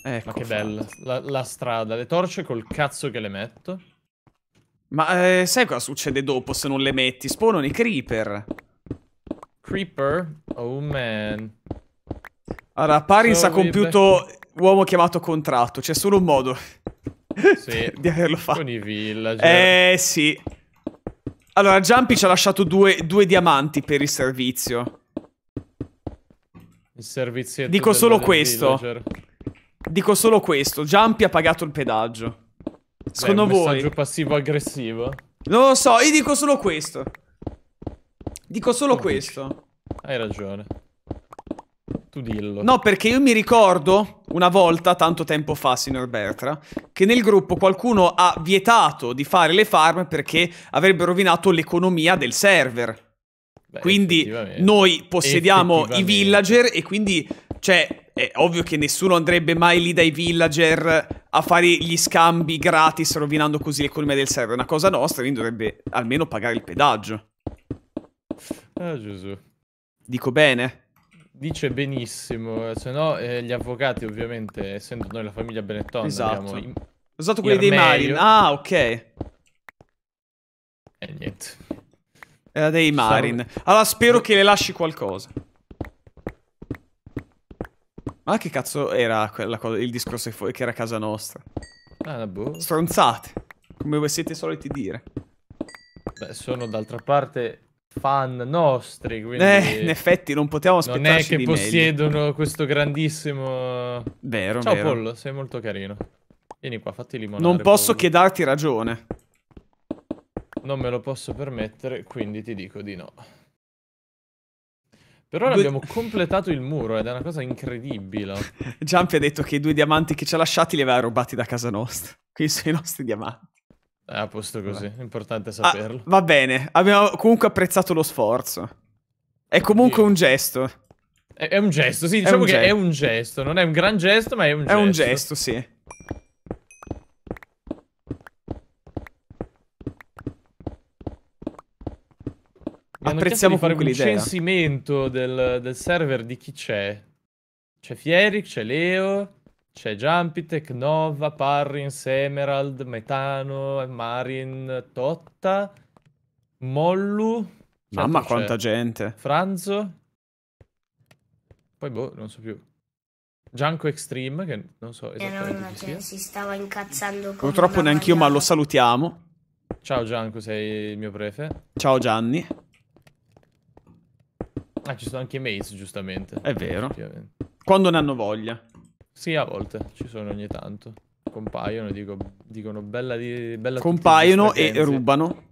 [SPEAKER 1] Ecco. Ma che ecco, fatto. bella la,
[SPEAKER 3] la strada.
[SPEAKER 1] Le torce col cazzo che le metto. Ma eh, sai cosa succede dopo se non le metti? Spawnano i creeper. Creeper? Oh man. Allora, Paris so ha compiuto be... uomo chiamato contratto. C'è solo un modo sì. (laughs) di averlo fatto. Con i villager. Eh sì. Allora, Jumpy ci ha lasciato due, due diamanti per il servizio. Il servizio. Dico solo questo. Villager. Dico solo questo. Jumpy ha pagato il pedaggio.
[SPEAKER 3] Secondo Beh, un voi? Un
[SPEAKER 1] passivo aggressivo? Non lo so, io dico solo questo. Dico solo tu questo.
[SPEAKER 3] Hai ragione. Tu dillo. No,
[SPEAKER 1] perché io mi ricordo una volta, tanto tempo fa, signor Bertra, che nel gruppo qualcuno ha vietato di fare le farm perché avrebbe rovinato l'economia del server. Beh, quindi noi possediamo i villager e quindi, cioè, è ovvio che nessuno andrebbe mai lì dai villager a fare gli scambi gratis, rovinando così l'economia del server. È una cosa nostra, quindi dovrebbe almeno pagare il pedaggio. Ah, Gesù. Dico bene? Dice benissimo, eh, se
[SPEAKER 3] no eh, gli avvocati ovviamente, essendo noi la famiglia Benetton, esatto. abbiamo... Usato quelli dei Marin, ah
[SPEAKER 1] ok. E eh, niente. Era dei Marin. Allora spero che le lasci qualcosa. Ma che cazzo era cosa, il discorso che, che era casa nostra? Ah, boh. Stronzate, come siete soliti dire. Beh, sono d'altra parte
[SPEAKER 3] fan nostri, quindi... Eh, in effetti non potevamo aspettarci Non è che possiedono meglio. questo grandissimo... Vero, Ciao vero. Pollo, sei molto carino. Vieni qua, fatti limonare. Non posso Pollo. che
[SPEAKER 1] darti ragione.
[SPEAKER 3] Non me lo posso permettere, quindi ti dico di
[SPEAKER 1] no. Per ora due... abbiamo completato il muro ed è una cosa incredibile. Jumpy (laughs) ha detto che i due diamanti che ci ha lasciati li aveva rubati da casa nostra. (laughs) Quindi sono i nostri diamanti. È ah, a posto così, è importante ah, saperlo. Ah, va bene, abbiamo comunque apprezzato lo sforzo. È comunque Dio. un gesto. È, è, un gesto, sì, diciamo che gesto. è un
[SPEAKER 3] gesto. Non è un gran gesto, ma è un gesto. È un
[SPEAKER 1] gesto, sì.
[SPEAKER 5] Mi Apprezziamo di fare un
[SPEAKER 3] censimento del, del, server di chi c'è. C'è Fieric, c'è Leo, c'è Jumpitech, Nova, Parrins, Emerald, Metano, Marin, Totta, Mollu.
[SPEAKER 1] Mamma quanta gente.
[SPEAKER 3] Franzo. Poi boh, non so più. Gianco Extreme, che non so esattamente Era una si
[SPEAKER 5] stava incazzando Purtroppo
[SPEAKER 3] neanch'io, ma lo
[SPEAKER 1] salutiamo.
[SPEAKER 3] Ciao Gianco, sei il mio prefe.
[SPEAKER 1] Ciao Gianni.
[SPEAKER 3] Ah, ci sono anche i maze, giustamente.
[SPEAKER 1] È vero. Quando
[SPEAKER 3] ne hanno voglia. Sì, a volte ci sono ogni tanto. Compaiono, dico, dicono bella di
[SPEAKER 1] bella Compaiono e rubano.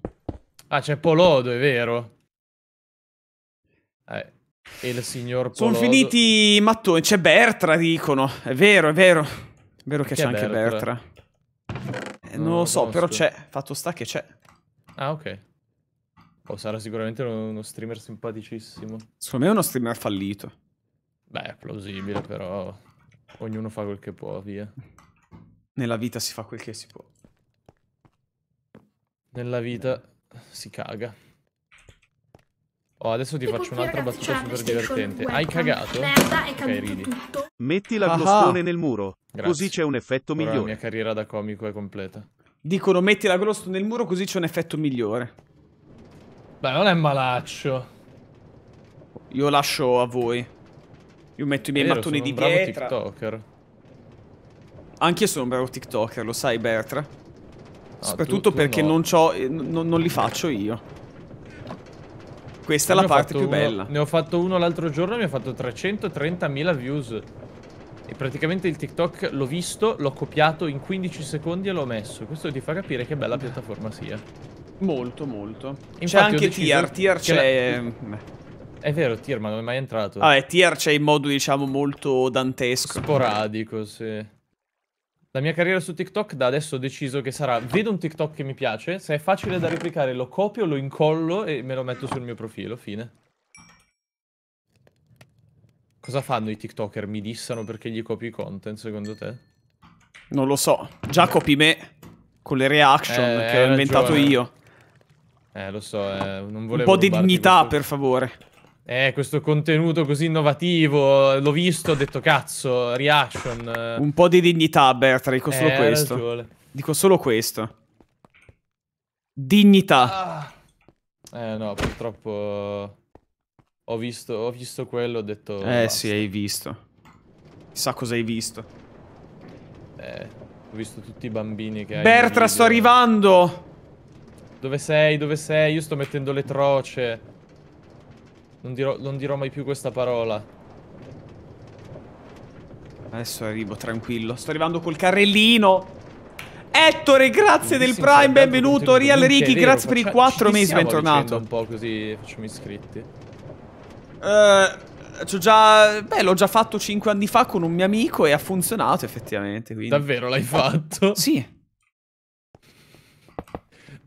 [SPEAKER 3] Ah, c'è Polodo, è vero. Eh, e il signor Polodo. Sono finiti
[SPEAKER 1] i mattoni. C'è Bertra, dicono. È vero, è vero. È vero che c'è anche Bertra. Bertra. Eh, non, non, lo so, conosco. però c'è. Fatto sta che c'è.
[SPEAKER 3] Ah, ok. Oh, sarà sicuramente uno streamer simpaticissimo.
[SPEAKER 1] Secondo me è uno streamer fallito. Beh, è plausibile, però ognuno fa quel che può, via. Nella vita si fa quel che si può.
[SPEAKER 3] Nella vita Beh. si caga. Oh, adesso ti e faccio un'altra battuta super divertente. Hai cagato? ok, ridi.
[SPEAKER 1] Metti la glostone ah, ah. nel
[SPEAKER 2] muro, Grazie. così c'è un
[SPEAKER 1] effetto Ora migliore. la mia carriera da comico è completa. Dicono metti la glostone nel muro così c'è un effetto migliore.
[SPEAKER 2] Beh, non è
[SPEAKER 3] malaccio.
[SPEAKER 1] Io lascio a voi. Io metto i miei Vero, mattoni di pietra. Sono un bravo tiktoker. Anch'io sono un bravo tiktoker, lo sai, Bertra. No, ah, Soprattutto tu, tu perché no. non, eh, non, non, li faccio io. Questa ne è la parte più uno, bella.
[SPEAKER 3] Ne ho fatto uno l'altro giorno e mi ha fatto 330.000 views. E praticamente il TikTok l'ho visto, l'ho copiato in 15 secondi e l'ho messo. Questo ti fa capire che bella piattaforma sia.
[SPEAKER 1] Molto, molto.
[SPEAKER 3] C'è anche Tier, Tier c'è... Eh, è vero, Tier, ma non è mai entrato. Ah, è
[SPEAKER 1] Tier c'è in modo, diciamo, molto dantesco. Sporadico, sì.
[SPEAKER 3] La mia carriera su TikTok da adesso ho deciso che sarà vedo un TikTok che mi piace, se è facile da replicare lo copio, lo incollo e me lo metto sul mio profilo, fine. Cosa fanno i TikToker? Mi dissano perché gli copio i content, secondo te?
[SPEAKER 1] Non lo so. Già copi me
[SPEAKER 3] con le reaction eh, che ho inventato ragione. io. Eh, lo so, eh, non volevo... Un po' di dignità, questo... per favore. Eh, questo contenuto così innovativo, l'ho visto, ho detto cazzo, reaction. Eh... Un
[SPEAKER 1] po' di dignità, Bertra, dico solo eh, questo. Ragione. Dico solo questo. Dignità.
[SPEAKER 3] Ah. Eh no, purtroppo ho visto, ho visto quello, ho detto... Eh basta. sì,
[SPEAKER 1] hai visto. Chissà cosa hai visto. Eh, ho visto tutti i bambini che... Bertra, sto
[SPEAKER 3] video. arrivando! Dove sei? Dove sei? Io sto mettendo le troce.
[SPEAKER 1] Non dirò, non dirò mai più questa parola. Adesso arrivo, tranquillo. Sto arrivando col carrellino. Ettore, grazie del Prime, benvenuto. Real Ricky, grazie per i 4 mesi, bentornato. un po' così facciamo iscritti. Uh, eh, ho già... Beh, l'ho già fatto 5 anni fa con un mio amico e ha funzionato effettivamente, quindi. Davvero l'hai fatto? Sì.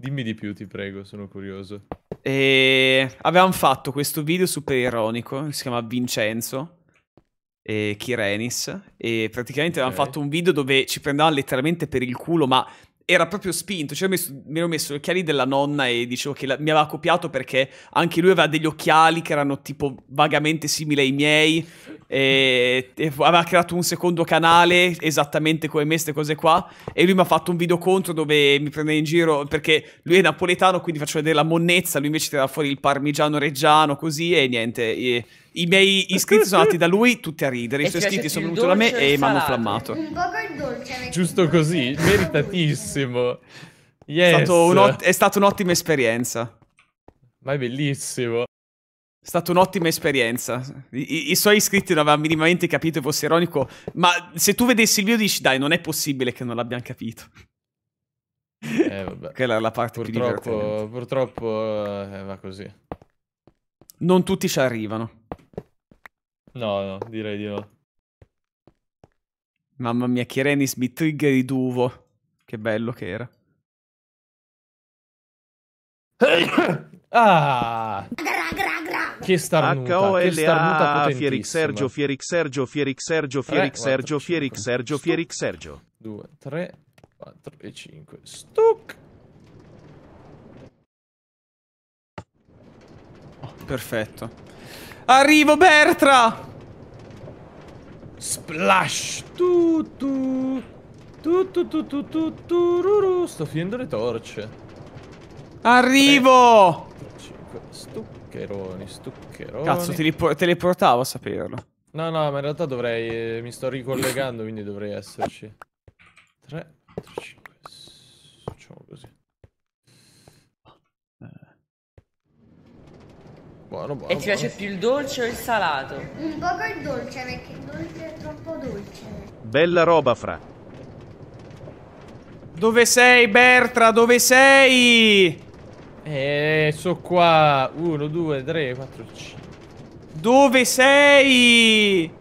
[SPEAKER 3] Dimmi di più, ti prego, sono curioso.
[SPEAKER 1] E... Avevamo fatto questo video super ironico, si chiama Vincenzo e Kirenis e praticamente okay. avevamo fatto un video dove ci prendevamo letteralmente per il culo, ma era proprio spinto, cioè messo, mi ero messo gli occhiali della nonna e dicevo che la, mi aveva copiato perché anche lui aveva degli occhiali che erano tipo vagamente simili ai miei e, e aveva creato un secondo canale esattamente come me, queste cose qua e lui mi ha fatto un video contro dove mi prendeva in giro perché lui è napoletano quindi faccio vedere la monnezza, lui invece tirava fuori il parmigiano reggiano così e niente... E, i miei iscritti sono andati da lui tutti a ridere, i suoi iscritti sono venuti da me e mi hanno flammato. Un
[SPEAKER 5] poco il dolce.
[SPEAKER 1] Giusto così, meritatissimo. Yes. È, stato ot- è stata un'ottima esperienza. Ma è bellissimo. È stata un'ottima esperienza. I, I, suoi iscritti non avevano minimamente capito e fosse ironico, ma se tu vedessi il video dici dai, non è possibile che non l'abbiano capito. Eh, vabbè. (laughs) Quella è la parte purtroppo, più divertente.
[SPEAKER 3] Purtroppo eh, va così.
[SPEAKER 1] Non tutti ci arrivano. No, no, direi di no. Mamma mia, che Renis mi trigger di duvo. Che bello che era. (coughs) ah!
[SPEAKER 3] Che starnuta, HOLA, che starnuta potentissima. Fierix Sergio,
[SPEAKER 2] Fierix Sergio, Fierix Sergio, Fierix Sergio, Fierix Sergio, Fierix Sergio. 2, 3, 4 e 5.
[SPEAKER 1] Stuc! Oh, perfetto. Arrivo, Bertra! Splash! Tu, tu, tu, tu, tu, tu, tu, tu, ruru. Sto finendo le torce. Arrivo!
[SPEAKER 3] 5. Stuccheroni,
[SPEAKER 1] stuccheroni. Cazzo, ti teleportavo a saperlo.
[SPEAKER 3] No, no, ma in realtà dovrei... Eh, mi sto ricollegando, quindi dovrei esserci. 3, 3, 5.
[SPEAKER 2] Buono, buono. E ti piace più il dolce o il salato?
[SPEAKER 5] Un poco il dolce perché il dolce è
[SPEAKER 2] troppo dolce.
[SPEAKER 1] Bella roba, Fra. Dove sei, Bertra? Dove sei? Eh, so qua. 1, 2, 3, 4, 5. Dove sei?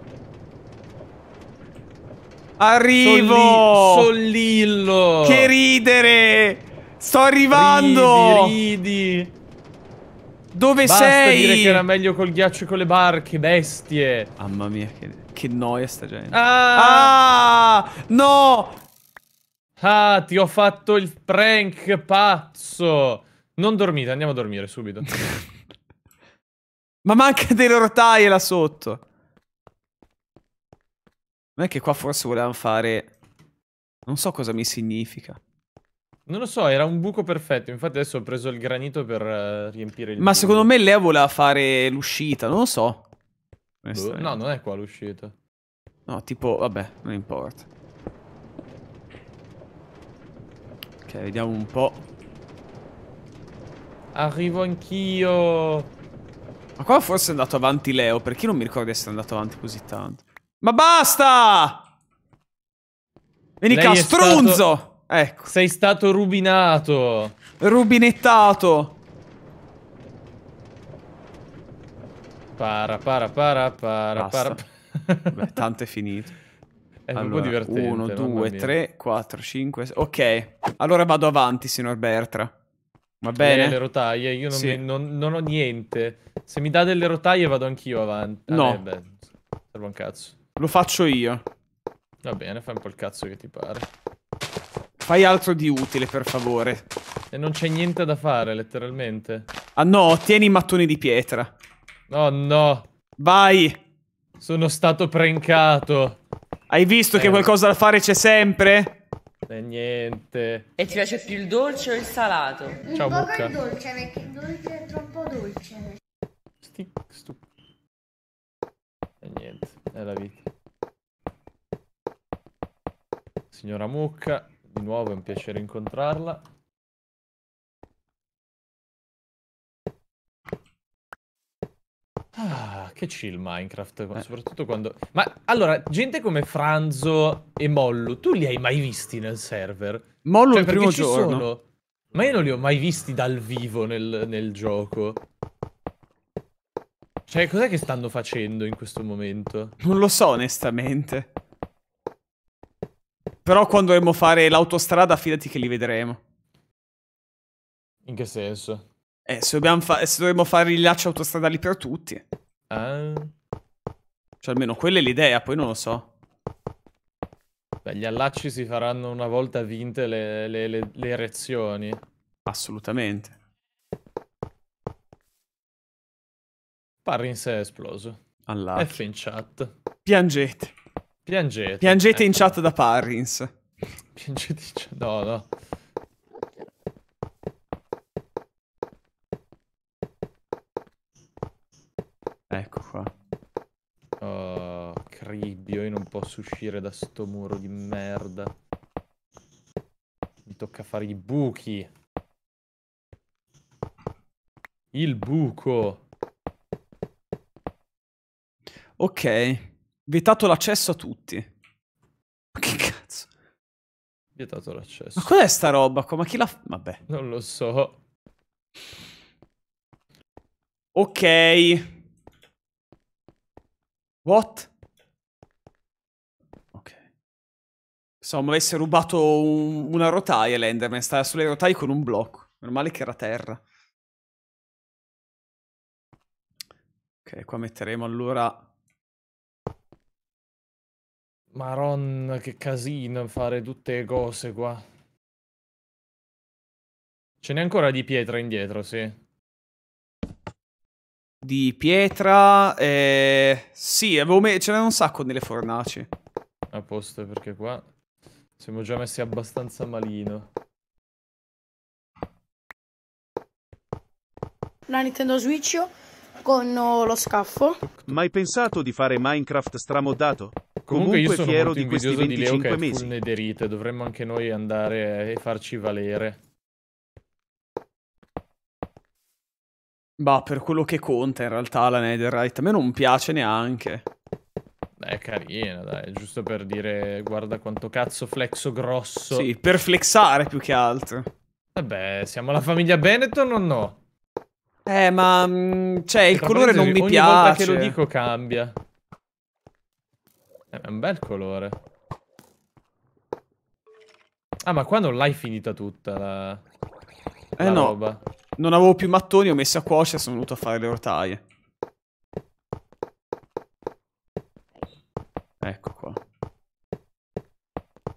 [SPEAKER 1] Arrivo!
[SPEAKER 3] Sollillo!
[SPEAKER 1] Che ridere! Sto arrivando! Ridi, ridi. Dove Basta sei? Basta dire che era meglio col ghiaccio e con le barche, bestie. Mamma mia, che, che noia sta gente. Ah! ah! No!
[SPEAKER 3] Ah, ti ho
[SPEAKER 1] fatto il
[SPEAKER 3] prank, pazzo. Non dormite, andiamo a dormire subito. (laughs)
[SPEAKER 1] Ma manca delle rotaie là sotto. Non è che qua forse volevamo fare... Non so cosa mi significa.
[SPEAKER 3] Non lo so, era un buco perfetto. Infatti adesso ho preso il granito per uh, riempire il Ma buco.
[SPEAKER 1] secondo me Leo voleva fare l'uscita, non lo so. Boh, no, non
[SPEAKER 3] è qua l'uscita.
[SPEAKER 1] No, tipo, vabbè, non importa. Ok, vediamo un po'. Arrivo anch'io. Ma qua forse è andato avanti Leo, perché non mi ricordo di essere andato avanti così tanto. Ma basta! Vieni Lei qua, stronzo! Stato... Ecco. Sei stato rubinato. Rubinettato. Para, para, para, para, Basta. para. Beh, (laughs) tanto è finito. È allora, un po' divertente. 1, 2, 3, 4, 5, Ok. Allora vado avanti, signor Bertra. Va bene? Eh, le
[SPEAKER 3] rotaie, io non, sì. mi, non, non, ho niente. Se mi dà delle rotaie vado anch'io avanti. Ah, no. Ah, beh, beh. Serve un cazzo.
[SPEAKER 1] Lo faccio io. Va bene, fai un po' il cazzo che ti pare. Fai altro di utile, per favore.
[SPEAKER 3] E non c'è niente da fare, letteralmente.
[SPEAKER 1] Ah no, tieni i mattoni di
[SPEAKER 3] pietra. No, oh, no. Vai! Sono stato prankato.
[SPEAKER 1] Hai visto eh. che qualcosa da fare c'è sempre?
[SPEAKER 3] E niente. E
[SPEAKER 4] ti piace più il dolce o il salato? Un Ciao, poco mucca. il dolce, perché il dolce è troppo dolce.
[SPEAKER 1] Sti... Stu...
[SPEAKER 3] E niente, è la vita. Signora mucca. Di nuovo è un piacere incontrarla. Ah, che chill Minecraft, eh. soprattutto quando... Ma allora, gente come Franzo e Mollo, tu li hai mai visti nel server? Mollo cioè, il primo ci giorno. Sono, ma io non li ho mai visti dal vivo nel, nel gioco.
[SPEAKER 1] Cioè, cos'è che stanno facendo in questo momento? Non lo so, onestamente. Però quando dovremo fare l'autostrada, fidati che li vedremo. In che senso? Eh, se, fa- se dovremmo fare i lacci autostradali per tutti. Eh. Cioè, almeno quella è l'idea, poi non lo so.
[SPEAKER 3] Beh, gli allacci si faranno una volta vinte le, le, le, le elezioni. Assolutamente. Parri in sé esploso. Allacci. F in chat.
[SPEAKER 1] Piangete.
[SPEAKER 3] Piangete. Piangete ecco. in chat
[SPEAKER 1] da Parrins. Piangete in chat... No, no. Ecco qua.
[SPEAKER 3] Oh, cribbio, io non posso uscire da sto muro di merda. Mi tocca fare i
[SPEAKER 1] buchi. Il buco. Ok. Vietato l'accesso a tutti. Ma che cazzo? Vietato l'accesso. Ma cos'è sta roba Ma chi la... Vabbè. Non lo so. Ok. What? Ok. mi avesse rubato un... una rotaia l'Enderman. Stava sulle rotaie con un blocco. Meno male che era terra. Ok, qua metteremo allora
[SPEAKER 3] Maron, che casino fare tutte le cose qua.
[SPEAKER 1] Ce n'è ancora di pietra indietro, sì. Di pietra... Eh... Sì, avevo me... ce n'era un sacco nelle fornaci. A posto, perché qua siamo già messi abbastanza malino.
[SPEAKER 5] La Nintendo Switch con lo scaffo.
[SPEAKER 2] Mai pensato di fare Minecraft stramodato? Comunque,
[SPEAKER 1] Comunque io sono molto fiero di questi 25 di Leo mesi.
[SPEAKER 2] nederite, dovremmo anche noi andare e farci
[SPEAKER 3] valere.
[SPEAKER 1] Bah, per quello che conta in realtà la Netherite, a me non piace neanche. Dai, è carina, dai,
[SPEAKER 3] giusto per dire guarda quanto cazzo flexo grosso. Sì,
[SPEAKER 1] per flexare più che altro.
[SPEAKER 3] Vabbè, siamo la famiglia Benetton o no?
[SPEAKER 1] Eh, ma mm, cioè il colore non mi ogni piace. Ogni volta che lo dico
[SPEAKER 3] cambia. È un bel colore. Ah, ma qua non l'hai finita tutta
[SPEAKER 1] la... Eh no, roba. non avevo più mattoni, ho messo a cuocere e sono venuto a fare le ortaie. Ecco qua.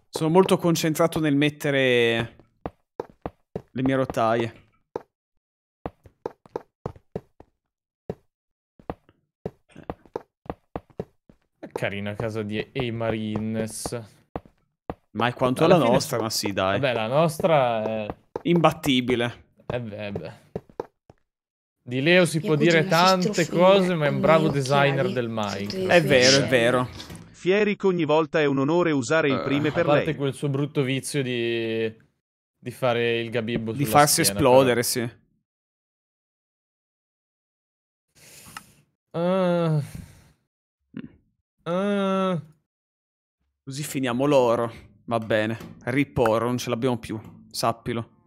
[SPEAKER 1] Sono molto concentrato nel mettere le mie rotaie.
[SPEAKER 3] carina casa di Ei Marines.
[SPEAKER 1] Ma è quanto Alla la nostra, sta... ma
[SPEAKER 3] sì, dai. Vabbè, la nostra è... Imbattibile. Eh beh, eh, beh. Di Leo si Mia può dire tante cose, ma è un bravo designer del Minecraft. È vero, è vero.
[SPEAKER 2] Fierico ogni volta è un onore usare uh, il eh, prime per lei. A parte lei.
[SPEAKER 3] quel suo brutto vizio di, di fare il gabibbo Di farsi schiena, esplodere, però. sì.
[SPEAKER 1] Uh... Uh, così finiamo l'oro. Va bene. Rip oro, non ce l'abbiamo più. Sappilo.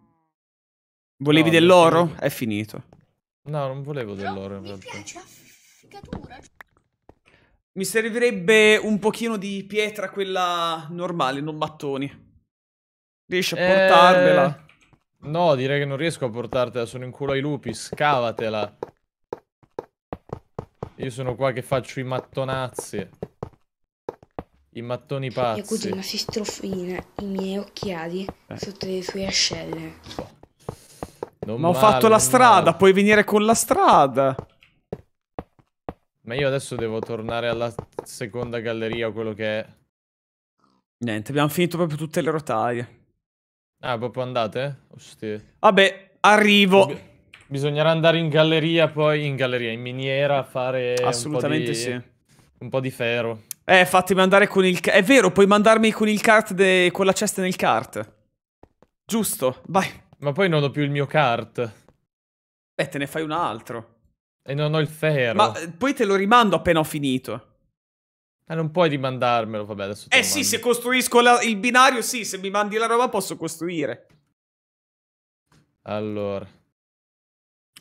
[SPEAKER 1] Volevi no, dell'oro? È finito. No, non volevo dell'oro in realtà. Mi servirebbe un pochino di pietra quella normale, non mattoni. Riesci a eh... portarmela?
[SPEAKER 3] No, direi che non riesco a portartela, sono in culo ai lupi, scavatela. Io sono qua che faccio i mattonazzi. I mattoni cioè, pazzi. Mia cugina si
[SPEAKER 1] strofina i miei occhiali eh. sotto le sue ascelle.
[SPEAKER 3] Non Ma male, ho fatto la strada, male.
[SPEAKER 1] puoi venire con la strada.
[SPEAKER 3] Ma io adesso devo tornare alla seconda galleria o quello che è. Niente, abbiamo finito proprio tutte le rotaie. Ah, proprio andate? Ostia. Vabbè, arrivo. Ob Bisognerà andare in galleria, poi in galleria,
[SPEAKER 1] in miniera, a fare Assolutamente un di, sì. un po' di ferro. Eh, fatemi andare con il... È vero, puoi mandarmi con il cart, de... con la cesta nel cart. Giusto, vai. Ma poi non ho più il mio cart. Beh, te ne fai un altro. E non ho il ferro. Ma eh, poi te lo rimando appena ho finito. Ma eh, non puoi rimandarmelo, vabbè, adesso Eh sì, se costruisco la... il binario, sì, se mi mandi la roba posso costruire. Allora.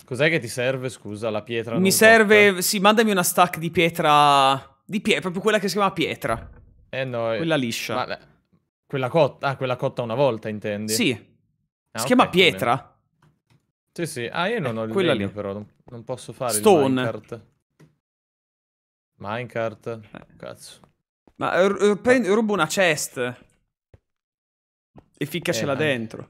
[SPEAKER 1] Cos'è che ti serve,
[SPEAKER 3] scusa, la pietra? Mi
[SPEAKER 1] serve... Tocca. Sì, mandami una stack di pietra... Di pietra, proprio quella che si chiama pietra. Eh no... Eh, quella liscia. Ma, quella cotta... Ah, quella cotta una volta, intendi? Sì. Ah,
[SPEAKER 3] si okay, chiama pietra. Bene. Sì, sì. Ah, io non eh, ho il quella legno, lì. però. Non, non, posso fare Stone. il minecart.
[SPEAKER 1] Minecart. Eh. Cazzo. Ma eh, eh, rubo una chest. E ficcacela eh, dentro.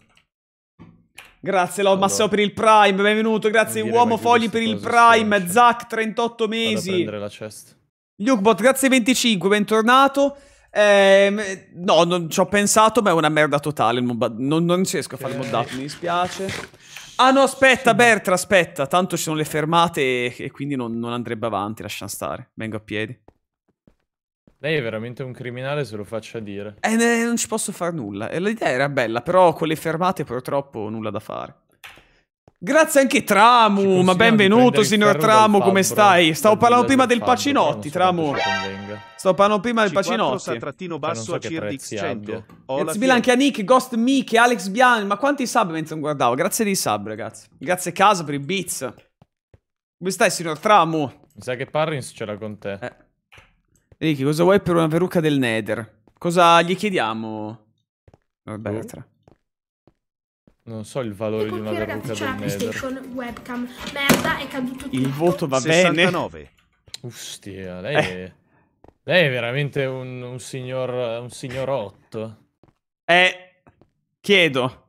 [SPEAKER 1] Grazie Lord allora. per il Prime, benvenuto, grazie Uomo Fogli per il Prime, Zack 38 mesi. Vado a prendere la chest. Lukebot, grazie 25, bentornato. Eh, no, non ci ho pensato, ma è una merda totale. Non, non riesco a fare il okay. mi dispiace. Ah no, aspetta, Bertra, aspetta. Tanto ci sono le fermate e, e quindi non, non, andrebbe avanti, lasciamo stare. Vengo a piedi.
[SPEAKER 3] Lei è veramente un
[SPEAKER 1] criminale se lo faccia dire. Eh, ne, non ci posso fare nulla. Eh, l'idea era bella, però con le fermate purtroppo nulla da fare. Grazie anche Tramu, ma benvenuto signor Tramu, come stai? Stavo parlando prima del Pacinotti, Tramu. Stavo parlando prima del Pacinotti. trattino cioè, basso a Cirdix 100. Grazie mille anche a Nick, Ghost Mickey, Alex Bian, ma quanti sub mentre non guardavo? Grazie dei sub, ragazzi. Grazie Casa per i beats. Come stai, signor Tramu? Mi sa che Parrins ce l'ha con te. Eh. Ricky, cosa vuoi per una verruca del Nether? Cosa gli chiediamo? Vabbè, oh. tra. Non so il valore di una verruca del Nether.
[SPEAKER 5] webcam. Merda, è caduto tutto. Il
[SPEAKER 1] voto
[SPEAKER 3] va 69. bene. Ustia, lei, eh. è... lei è veramente un, un signor un signorotto. Eh, chiedo.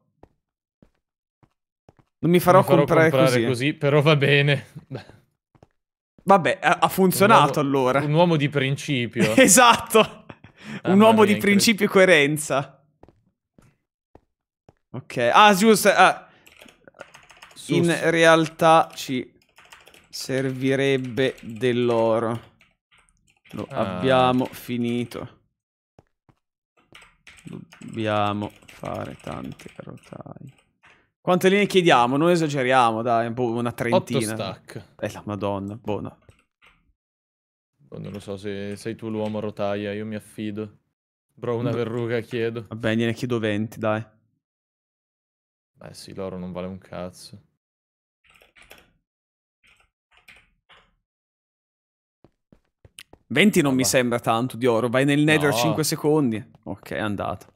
[SPEAKER 3] Non mi farò, non mi farò comprare, comprare così. così però va bene. Beh.
[SPEAKER 1] Vabbè, ha funzionato un uomo, allora. Un uomo di principio. (laughs) esatto.
[SPEAKER 4] Ah, un uomo di principio
[SPEAKER 1] e coerenza. Ok. Ah, giusto. Ah. In realtà ci servirebbe dell'oro. Lo ah. abbiamo finito. Dobbiamo fare tante rotaie. Quante linee chiediamo? Non esageriamo, dai, una trentina. 8 stack. Eh, la madonna, buono. Boh, non lo so se sei tu l'uomo rotaia, io mi affido.
[SPEAKER 3] Bro, una no. verruga chiedo.
[SPEAKER 1] Vabbè, gliene chiedo 20, dai. Beh sì, l'oro non vale un cazzo. Venti non ah, mi sembra tanto di oro, vai nel nether no. 5 secondi. Ok, è andato.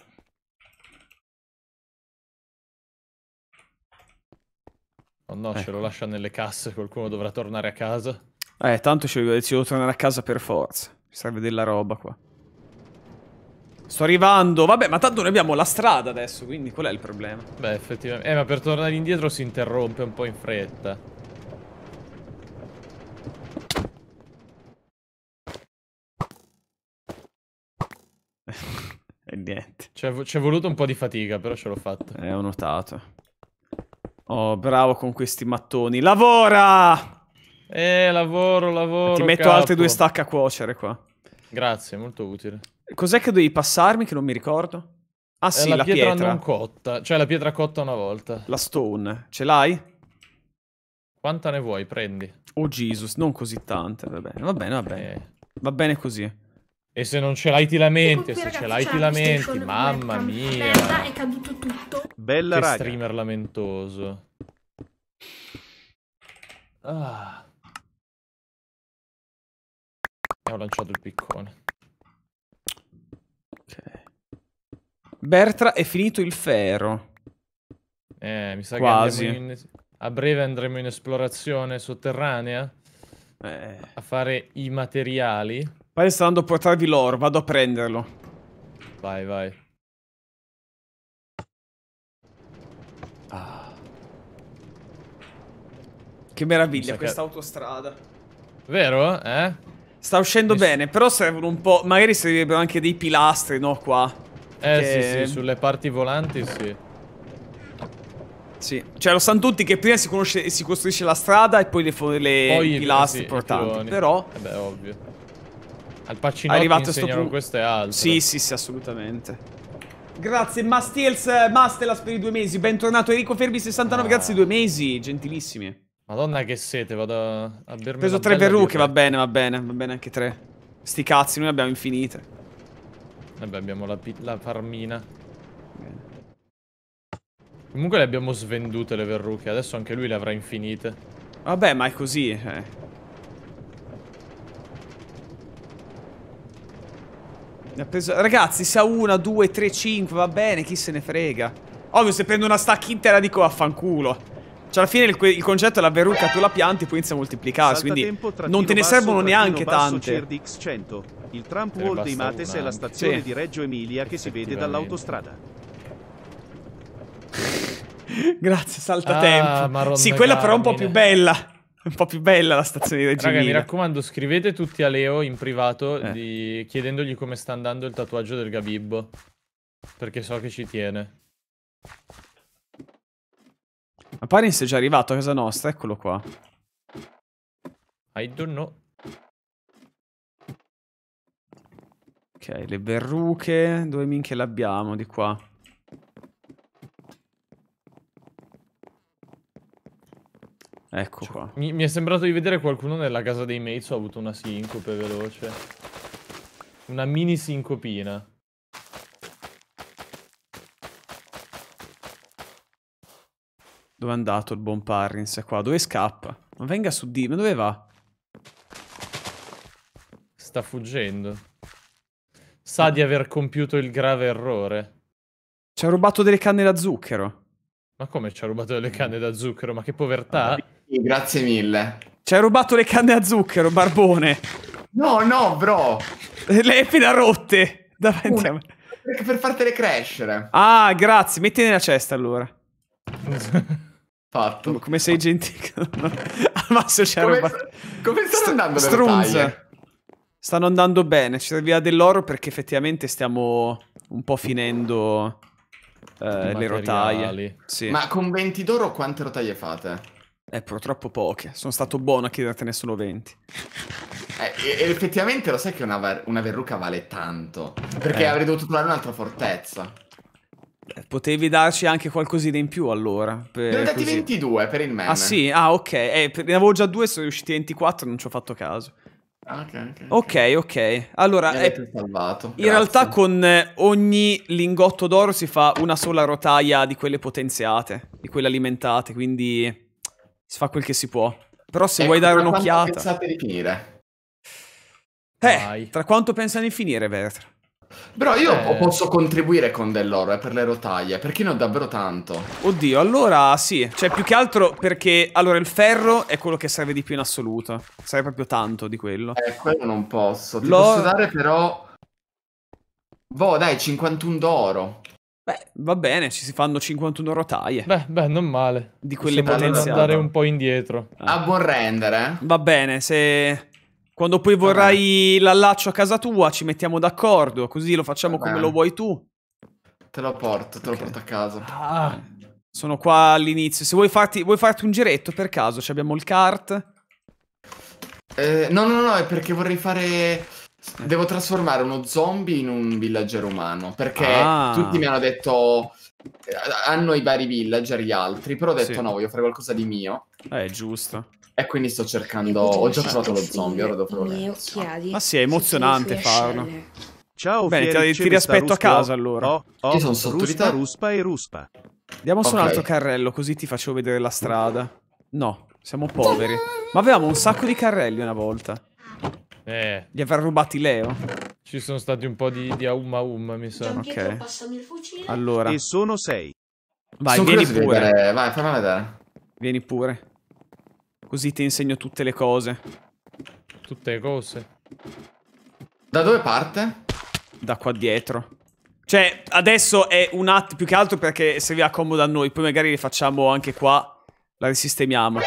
[SPEAKER 3] Oh no, ecco. ce lo ecco. lascia nelle casse, qualcuno dovrà tornare a casa.
[SPEAKER 1] Eh, tanto ci devo, tornare a casa per forza. Mi serve della roba qua. Sto arrivando. Vabbè, ma tanto noi abbiamo la strada adesso, quindi qual è il problema? Beh, effettivamente.
[SPEAKER 3] Eh, ma per tornare indietro si interrompe un po' in fretta.
[SPEAKER 1] (laughs) e niente. C'è voluto un po' di fatica, però ce l'ho fatta. Eh, ho notato. Oh, bravo con questi mattoni. Lavora! Eh, lavoro, lavoro. Ti metto capo. altre due stacche a cuocere qua.
[SPEAKER 3] Grazie, molto utile.
[SPEAKER 1] Cos'è che devi passarmi che non mi ricordo? Ah eh, sì, la, la pietra, pietra, non cotta,
[SPEAKER 3] cioè la pietra cotta una
[SPEAKER 1] volta. La stone, ce l'hai? Quanta ne vuoi, prendi. Oh Jesus, non così tante, va bene, va bene, va bene. Eh. Va bene così. E se non ce l'hai ti lamenti, se ce l'hai ti lamenti, mamma mia. Merda, è caduto tutto. Bella che raga. streamer
[SPEAKER 3] lamentoso. Ah.
[SPEAKER 1] ho lanciato il piccone. Bertra è finito il ferro.
[SPEAKER 3] Eh, mi sa Quasi. che in... a breve andremo in esplorazione sotterranea eh. a fare i materiali.
[SPEAKER 1] Pare stanno andando a portarvi l'oro, vado a prenderlo. Vai, vai. Ah. Che meraviglia questa che... autostrada. Vero, eh? Sta uscendo Mi... bene, però servono un po'... Magari servirebbero anche dei pilastri, no, qua? Eh, che... sì, sì, sulle parti volanti, sì. Sì, cioè lo sanno tutti che prima si, conosce, si costruisce la strada e poi le, le poi, eh, pilastri sì, portanti, però... Eh beh, ovvio. Al Pacinotti arrivato insegnano sto punto. questo è altro. Sì, sì, sì, assolutamente. Grazie, Mastiels, eh, Mastelas per i due mesi. Bentornato Enrico Fermi 69, ah. grazie due mesi, gentilissimi. Madonna che sete, vado a, a bermi Ho preso tre verruche, va bene, va bene, va bene anche tre. Sti cazzi, noi abbiamo infinite. Vabbè, abbiamo la, la farmina. Bene. Comunque le
[SPEAKER 3] abbiamo svendute le verruche, adesso anche lui le avrà infinite. Vabbè, ma è così, eh.
[SPEAKER 1] Preso... Ragazzi, se ha una, due, tre, cinque, va bene, chi se ne frega. Ovvio, se prendo una stacca intera dico vaffanculo. Cioè, alla fine il, il concetto è la verruca, tu la pianti e poi inizia a moltiplicarsi. Salta quindi tempo, non te ne basso, servono neanche tante.
[SPEAKER 2] Il Trump Wall dei Mates è la stazione sì. di Reggio Emilia che si vede dall'autostrada.
[SPEAKER 1] (laughs) Grazie, saltatempo. Ah, sì, quella però è un po' più bella un po' più bella la stazione di Reggio Raga, mi
[SPEAKER 3] raccomando, scrivete tutti a Leo in privato eh. di... chiedendogli come sta andando il tatuaggio del Gabibbo. Perché so che ci tiene.
[SPEAKER 1] Ma Parins è già arrivato a casa nostra, eccolo qua. I don't know. Ok, le berruche, dove minchia l'abbiamo di qua? Ecco cioè, qua. Mi, mi, è
[SPEAKER 3] sembrato di vedere qualcuno nella casa dei mates, ho avuto una sincope veloce. Una mini sincopina.
[SPEAKER 1] Dove è andato il buon Parrins? È qua. Dove scappa? Ma venga su di... ma dove va? Sta fuggendo. Sa di
[SPEAKER 3] aver compiuto il grave errore.
[SPEAKER 1] Ci ha rubato delle canne da zucchero.
[SPEAKER 3] Ma come ci ha rubato delle canne da zucchero? Ma che povertà! Ah, sì, grazie mille.
[SPEAKER 1] Ci hai rubato le canne a zucchero, barbone. No, no, bro. Le fila rotte. Davanti a me. Per, per fartele crescere. Ah, grazie. Metti nella cesta allora. Fatto. Come, come sei gentile. (laughs) Al massimo c'è come, Come stanno St- andando strunza. le Stanno andando bene. Ci serviva dell'oro perché effettivamente stiamo un po' finendo eh, le rotaie. Sì. Ma con 20 d'oro quante rotaie fate? Eh, purtroppo poche. Sono stato buono a chiedertene solo 20. (laughs) Eh, e- effettivamente lo sai che una, ver- una verruca vale tanto. Perché eh. avrei dovuto trovare un'altra fortezza. Eh, potevi darci anche qualcosina in più allora. Per, ne ho dati 22 per il meme. Ah sì? Ah ok. Eh, ne avevo già due, sono riusciti 24, non ci ho fatto caso. Ah, ok, ok. Ok, ok. Allora, eh, in Grazie. realtà con eh, ogni lingotto d'oro si fa una sola rotaia di quelle potenziate, di quelle alimentate, quindi si fa quel che si può. Però se ecco, vuoi dare un'occhiata... Quanto pensate di finire? Eh, Vai. tra quanto pensano di finire, Vertra? Però io eh... posso contribuire con dell'oro eh, per le rotaie, perché ne ho davvero tanto. Oddio, allora sì, cioè più che altro perché allora il ferro è quello che serve di più in assoluto. Serve proprio tanto di quello. Eh, quello non posso. Ti posso dare però Boh, dai, 51 d'oro. Beh, va bene, ci si fanno 51 rotaie. Beh, beh non male. Di quelle potenziali. andare un
[SPEAKER 3] po' indietro.
[SPEAKER 1] A ah. buon rendere. Eh. Va bene, se... Quando poi vorrai l'allaccio a casa tua ci mettiamo d'accordo, così lo facciamo Vabbè. come lo vuoi tu. Te lo porto, te okay. lo porto a casa. Ah. Sono qua all'inizio. Se vuoi farti, vuoi farti un giretto per caso, ci abbiamo il kart. Eh, no, no, no, è perché vorrei fare Devo trasformare uno zombie in un villager umano. Perché ah. tutti mi hanno detto. Eh, hanno i vari villager, gli altri. Però ho detto sì. no, voglio fare qualcosa di mio. Eh, è giusto. E quindi sto cercando. Ho già trovato lo zombie, ora devo provare.
[SPEAKER 2] Ma sì, è emozionante farlo. Ciao, Bene, Fieri, ti, ti riaspetto a casa allora. Oh, oh, Io sono sotto Ruspa, Ruspa e Ruspa.
[SPEAKER 1] Andiamo okay. su un altro carrello, così ti faccio vedere la strada. No, siamo poveri. Ma avevamo un sacco di carrelli una volta. Eh. Di aver rubati Leo. Ci sono stati un po' di, di aum aum, mi sa. Pietro, ok. Allora. E sono sei. Vai, sono vieni pure. Vedere. Vai, fammi vedere. Vieni pure. Così ti insegno tutte le cose. Tutte le cose. Da dove parte? Da qua dietro. Cioè, adesso è un attimo più che altro perché serviva comodo a noi. Poi magari le facciamo anche qua. La risistemiamo.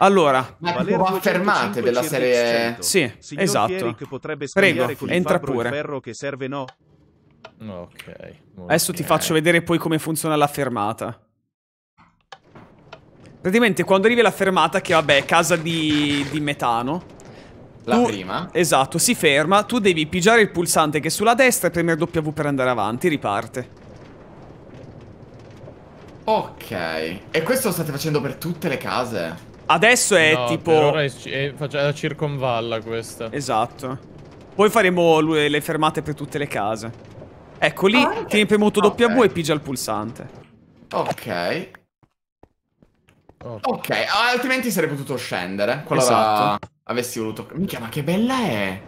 [SPEAKER 1] Allora, ma affermate della serie... Sì, Signor esatto. potrebbe Prego, entra pure. Ferro che serve no. Ok. Adesso okay. ti faccio vedere poi come funziona la fermata. Praticamente quando arrivi alla fermata, che vabbè è casa di, di metano. La tu, prima? Esatto, si ferma, tu devi pigiare il pulsante che è sulla destra e premere W per andare avanti, riparte. Ok. E questo lo state facendo per tutte le case?
[SPEAKER 3] Adesso è no, tipo... Per ora è, è,
[SPEAKER 1] circonvalla questa. Esatto. Poi faremo le fermate per tutte le case. Ecco lì, ah, tieni premuto okay. W e pigia il pulsante. Ok. Ok, ah, altrimenti sarei potuto scendere. Qualora esatto. avessi voluto... Minchia, ma che bella è!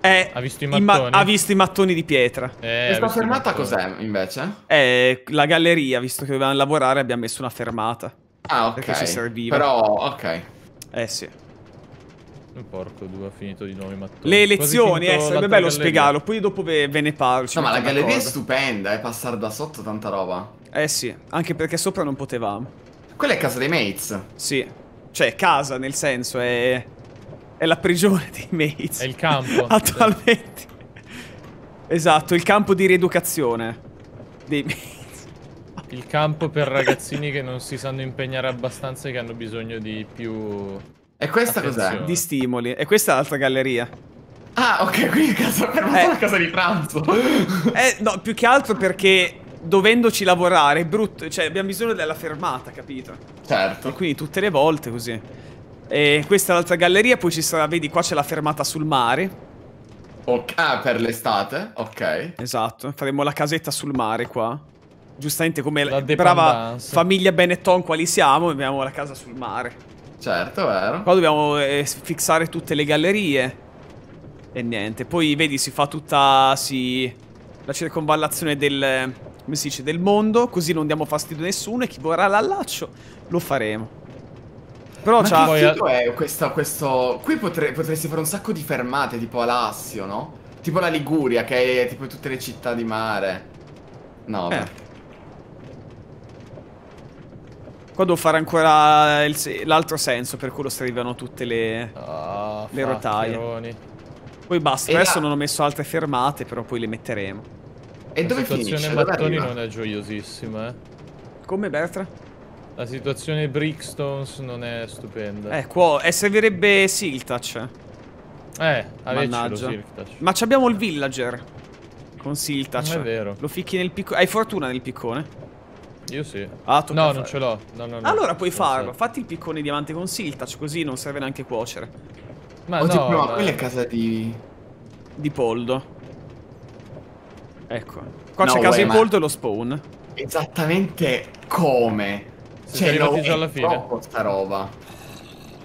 [SPEAKER 1] È ha visto i mattoni? Ma ha visto i mattoni di pietra. Eh, Questa fermata cos'è invece? È la galleria, visto che dovevamo lavorare abbiamo messo una fermata. Ah, ok. Perché ci serviva. Però,
[SPEAKER 3] ok. Eh sì. Porco due, ha finito di nuovo i mattoni. Le elezioni, eh, sarebbe bello galleria. spiegarlo.
[SPEAKER 1] Poi dopo ve, ve ne parlo. No, ma la galleria è stupenda, è eh, passare da sotto tanta roba. Eh sì, anche perché sopra non potevamo. Quella è casa dei mates. Sì. Cioè, casa, nel senso, è... È la prigione dei mates. È il campo. (laughs) Attualmente. Esatto, il campo di rieducazione dei mates il campo per
[SPEAKER 3] ragazzini che non si sanno impegnare abbastanza e che hanno bisogno di più... E questa cos'è? Di
[SPEAKER 1] stimoli. E questa è l'altra galleria. Ah, ok, quindi casa, eh. la casa di pranzo. eh, no, più che altro perché dovendoci lavorare è brutto, cioè abbiamo bisogno della fermata, capito? Certo. E quindi tutte le volte così. E questa è l'altra galleria, poi ci sarà, vedi, qua c'è la fermata sul mare. Okay. Ah, per l'estate? Ok. Esatto, faremo la casetta sul mare qua giustamente come la brava famiglia Benetton quali siamo, abbiamo la casa sul mare. Certo, vero. Qua dobbiamo eh, fissare tutte le gallerie. E niente, poi vedi si fa tutta si, la circonvallazione del, come si dice, del mondo, così non diamo fastidio a nessuno e chi vorrà l'allaccio lo faremo. Però c'ha... Che è questo, questo... Qui potre, potresti fare un sacco di fermate, tipo Alassio, no? Tipo la Liguria, che è tipo tutte le città di mare. No, beh. Qua devo fare ancora l'altro senso, per quello strivano tutte le, oh, le rotaie. Poi basta, e adesso la... non ho messo altre fermate, però poi le metteremo. E la dove finisce? La situazione Battoni non è gioiosissima, eh. Come,
[SPEAKER 3] Bertra? La situazione Brickstones non è stupenda. Eh,
[SPEAKER 1] qua eh, servirebbe Siltach. Eh, Mannaggia. Siltach. Ma abbiamo il villager con Siltach. Non è vero. Lo ficchi nel piccone. Hai fortuna nel piccone? Io sì. Ah, tocca No, non ce l'ho. No, no, no. Allora puoi farlo. Fatti il piccone diamante con siltach, così non serve neanche cuocere. Ma Oddio, no, no, quella è casa di... Di Poldo. Ecco. Qua no, c'è casa eh, di ma... Poldo e lo spawn. Esattamente come? Sì, cioè, no, è alla fine. troppo sta roba.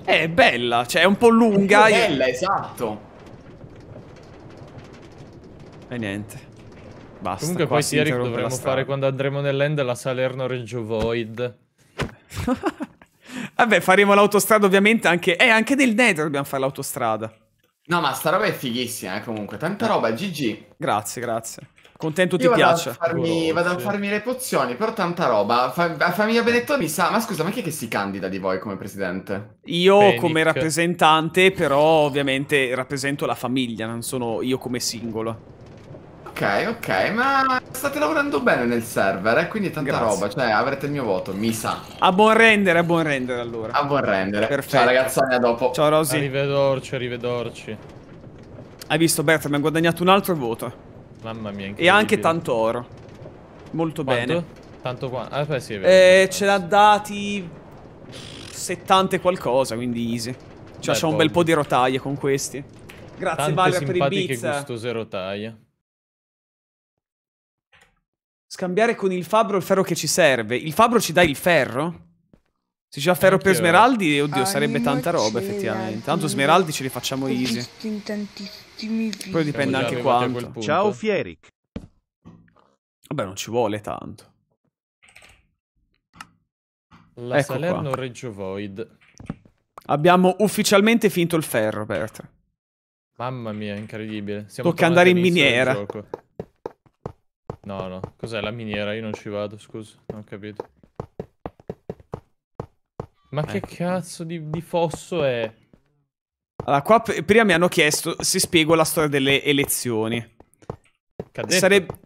[SPEAKER 1] Eh, è bella, cioè è un po' lunga. È bella, io... esatto.
[SPEAKER 3] E niente. Basta. Comunque poi Thierry dovremmo fare quando andremo nell'end la Salerno Reggio
[SPEAKER 1] Void. (laughs) Vabbè, faremo l'autostrada ovviamente anche... Eh, anche del Nether dobbiamo fare l'autostrada. No, ma sta roba è fighissima, eh, comunque. Tanta roba, GG. Grazie, grazie. Contento Io ti piace. Farmi, vado a farmi le pozioni, però tanta roba. Fa, a
[SPEAKER 4] famiglia Benettoni sa... Ma scusa, ma chi è che si candida di voi come presidente?
[SPEAKER 1] Io Benic. come rappresentante, però ovviamente rappresento la famiglia, non sono io come singolo ok, ok, ma state lavorando bene nel server, eh, quindi tanta Grazie. roba, cioè avrete il mio
[SPEAKER 4] voto, mi sa.
[SPEAKER 1] A buon rendere, a buon rendere allora. A buon rendere. Perfetto. Ciao ragazzoni, a dopo. Ciao Rosy. Arrivederci, arrivederci. Hai visto Bert, mi ha guadagnato un altro voto. Mamma mia, E anche tanto oro. Molto Quanto? bene. Tanto qua. Ah, beh, sì, vero, eh, ce l'ha dati 70 e qualcosa, quindi easy. Cioè, c'ho un bel po' di rotaie con questi. Grazie Tante Valeria per i beat. Tante simpatiche gustose rotaie. Scambiare con il fabbro il ferro che ci serve. Il fabbro ci dà il ferro? Se ci dà ferro Anch'io. per smeraldi, oddio, ah, sarebbe tanta roba effettivamente. Tanto smeraldi ce li facciamo easy. Poi dipende anche quanto. Ciao Fieric. Vabbè, non ci vuole tanto. La ecco Salerno qua.
[SPEAKER 3] Reggio Void.
[SPEAKER 1] Abbiamo ufficialmente finto il ferro, Bert.
[SPEAKER 3] Mamma mia, incredibile. Siamo Tocca andare in miniera. No, no. Cos'è la miniera? Io non ci vado, scusa. Non ho capito. Ma eh. che ecco. cazzo di, di fosso è?
[SPEAKER 1] Allora, qua prima mi hanno chiesto se spiego la storia delle elezioni. Sarebbe...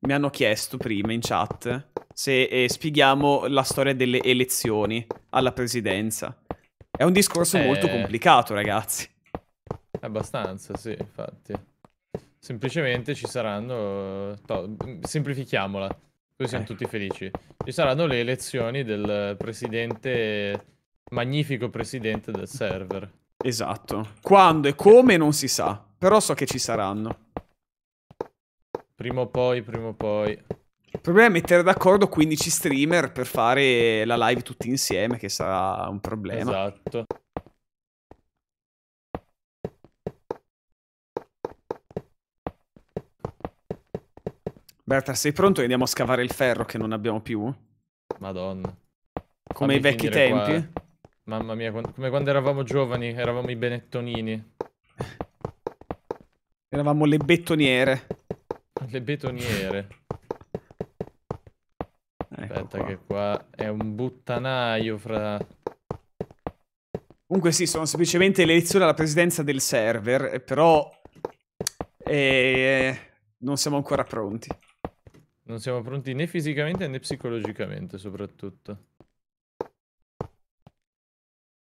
[SPEAKER 1] Mi hanno chiesto prima in chat se eh, spieghiamo la storia delle elezioni alla presidenza. È un discorso eh... molto complicato, ragazzi.
[SPEAKER 3] Abbastanza, sì, infatti. Semplicemente ci saranno... semplifichiamola, così siamo eh. tutti felici. Ci saranno le elezioni del presidente, magnifico presidente del
[SPEAKER 1] server. Esatto. Quando e come non si sa, però so che ci saranno. Prima o poi, prima o poi. Il problema è mettere d'accordo 15 streamer per fare la live tutti insieme, che sarà un problema. Esatto. Berta, sei pronto che andiamo a scavare il ferro che non abbiamo più? Madonna. Come Fammi i vecchi tempi?
[SPEAKER 3] Qua. Mamma mia, come quando eravamo giovani, eravamo i benettonini.
[SPEAKER 1] Eravamo le bettoniere.
[SPEAKER 3] Le bettoniere. Ecco Aspetta
[SPEAKER 1] qua. che qua è un buttanaio fra... Comunque sì, sono semplicemente le elezioni alla presidenza del server, però... Eh, non siamo ancora pronti.
[SPEAKER 3] Non siamo pronti né fisicamente né psicologicamente,
[SPEAKER 1] soprattutto.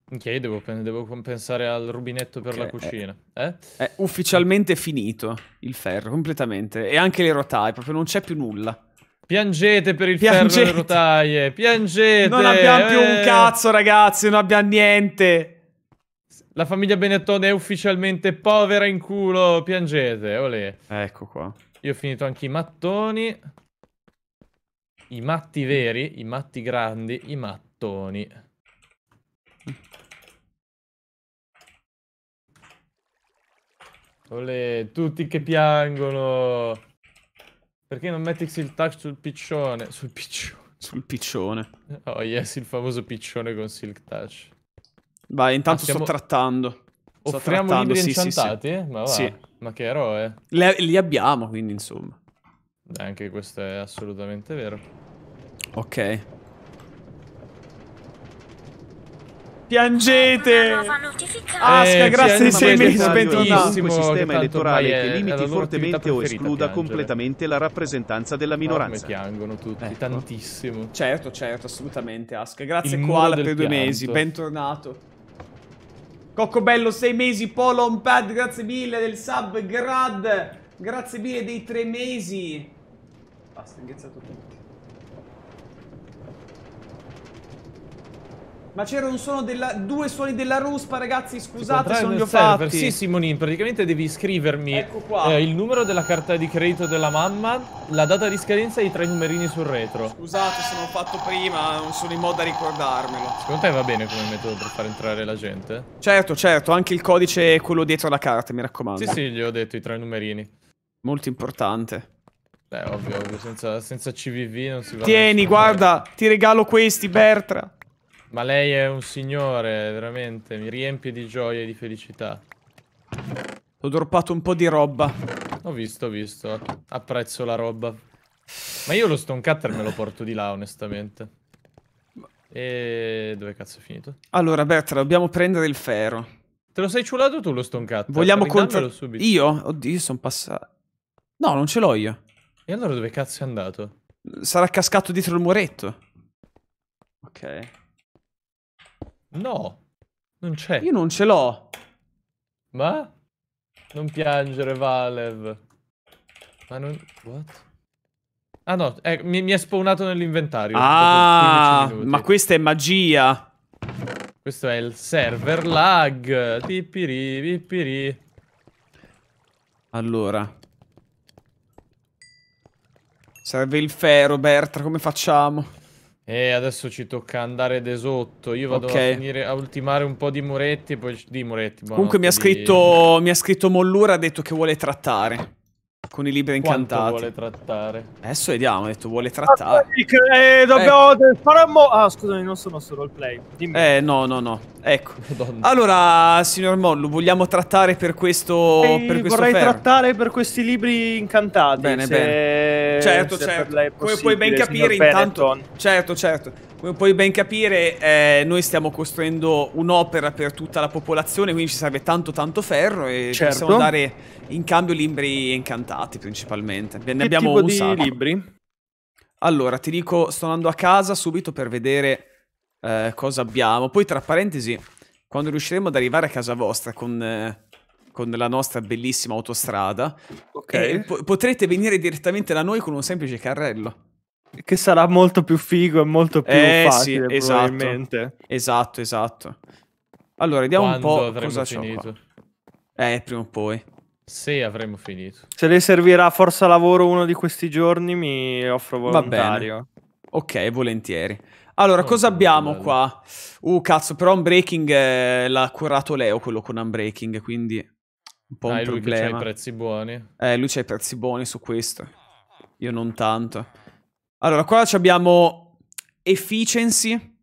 [SPEAKER 3] Ok, devo, devo compensare al rubinetto per okay, la eh, cucina. È, eh?
[SPEAKER 1] è, ufficialmente finito il ferro, completamente. E anche le rotaie, proprio non c'è più nulla. Piangete per il piangete. ferro e le
[SPEAKER 3] rotaie, piangete! Non abbiamo eh. più un eh. cazzo,
[SPEAKER 1] ragazzi, non abbiamo niente!
[SPEAKER 3] La famiglia Benettone è ufficialmente povera in culo, piangete, olè. Ecco qua. Io ho finito anche i mattoni. I matti veri, i matti grandi, i mattoni. Olè, tutti che piangono. Perché non metti il touch sul piccione? Sul piccione. Sul piccione. Oh yes, il famoso piccione con silk touch. Vai, intanto ah, sto trattando. Offriamo sto trattando, libri sì, incantati? Sì, sì. Ma va, sì. ma che eroe. Le, li abbiamo, quindi insomma. Anche questo è assolutamente vero.
[SPEAKER 1] Ok. Piangete! Asca, eh, grazie di sei mesi bentornato. Un sistema elettorale che limiti fortemente
[SPEAKER 2] o escluda completamente la
[SPEAKER 1] rappresentanza della minoranza. Come piangono tutti, ecco. tantissimo. Certo, certo, assolutamente, Asca. Grazie Koala per due pianto. mesi, bentornato. Coccobello, sei mesi, Polo, Pad, grazie mille del sub, Grad, grazie mille dei tre mesi. Ha stinghezzato tutti. Ma c'era un suono della... due suoni della ruspa, ragazzi, scusate se non li ho server. fatti. Sì,
[SPEAKER 3] Simonin, praticamente devi scrivermi ecco eh, il numero della carta di credito della mamma, la data di scadenza e i tre numerini sul retro.
[SPEAKER 1] Scusate se non ho fatto prima, non sono in modo a ricordarmelo. Secondo te va bene come metodo per far entrare la gente? Certo, certo, anche il codice è quello dietro la carta, mi raccomando. Sì, sì, gli ho detto i tre numerini. Molto importante. Beh, ovvio, ovvio
[SPEAKER 3] senza, senza, CVV non si va. Tieni, guarda,
[SPEAKER 1] bene. ti regalo questi, Bertra.
[SPEAKER 3] Ma lei è un signore, veramente, mi riempie di gioia e di felicità.
[SPEAKER 1] Ho droppato un po' di roba. Ho visto, ho visto, apprezzo
[SPEAKER 3] la roba. Ma io lo stone cutter me lo porto di là, onestamente. E... dove cazzo è finito?
[SPEAKER 1] Allora, Bertra, dobbiamo prendere il ferro.
[SPEAKER 3] Te lo sei ciulato tu lo stone cutter? Vogliamo contro...
[SPEAKER 1] Io? Oddio, sono passato... No, non ce l'ho io. E allora dove cazzo è andato? Sarà cascato dietro il muretto. Ok. No, non c'è. Io non ce l'ho.
[SPEAKER 3] Ma? Non piangere, Valev. Ma non... What? Ah no, eh, mi, mi, è spawnato nell'inventario. Ah, ma
[SPEAKER 1] questa è magia. Questo è il server lag. Tippiri, tippiri. Allora, Serve il ferro, Bertra, come facciamo?
[SPEAKER 3] E adesso ci tocca andare de sotto. Io vado okay. a, finire, a ultimare un po' di muretti e poi di muretti. Comunque mi ha, scritto,
[SPEAKER 1] di... mi ha scritto Mollura, ha detto che vuole trattare con i libri incantati. Quanto vuole
[SPEAKER 2] trattare?
[SPEAKER 1] Adesso vediamo, ha detto vuole trattare.
[SPEAKER 2] Eh, dobbiamo eh. fare un mo... Ah, scusami, non sono solo il play.
[SPEAKER 1] Dimmi. Eh, no, no, no. Ecco. Madonna. Allora, signor Mollu, vogliamo trattare per questo... Ehi, per questo vorrei ferro. trattare per questi libri incantati. Bene, se... bene. Certo, se certo. certo. Come puoi ben capire, intanto... Benetton. Certo, certo. Come puoi ben capire, eh, noi stiamo costruendo un'opera per tutta la popolazione, quindi ci serve tanto tanto ferro e certo. possiamo dare in cambio libri incantati principalmente. Ne che abbiamo tipo un sacco. libri? Allora, ti dico, sto andando a casa subito per vedere eh, cosa abbiamo. Poi, tra parentesi, quando riusciremo ad arrivare a casa vostra con, eh, con la nostra bellissima autostrada, okay. Eh, po potrete venire direttamente da noi con un semplice carrello che sarà molto più figo e molto più eh, facile sì, esatto. esatto, esatto. Allora, vediamo Quando un po' cosa finito. Eh, prima o poi. Sì, avremo finito. Se le servirà forza lavoro uno di questi giorni, mi offro volontario. Ok, volentieri. Allora, oh, cosa abbiamo bello. qua? Uh, cazzo, però Unbreaking eh, l'ha curato Leo, quello con Unbreaking, quindi un po' ah, un problema. lui c'ha i prezzi buoni. Eh, lui c'ha i prezzi buoni su questo. Io non tanto. Allora, qua abbiamo efficiency.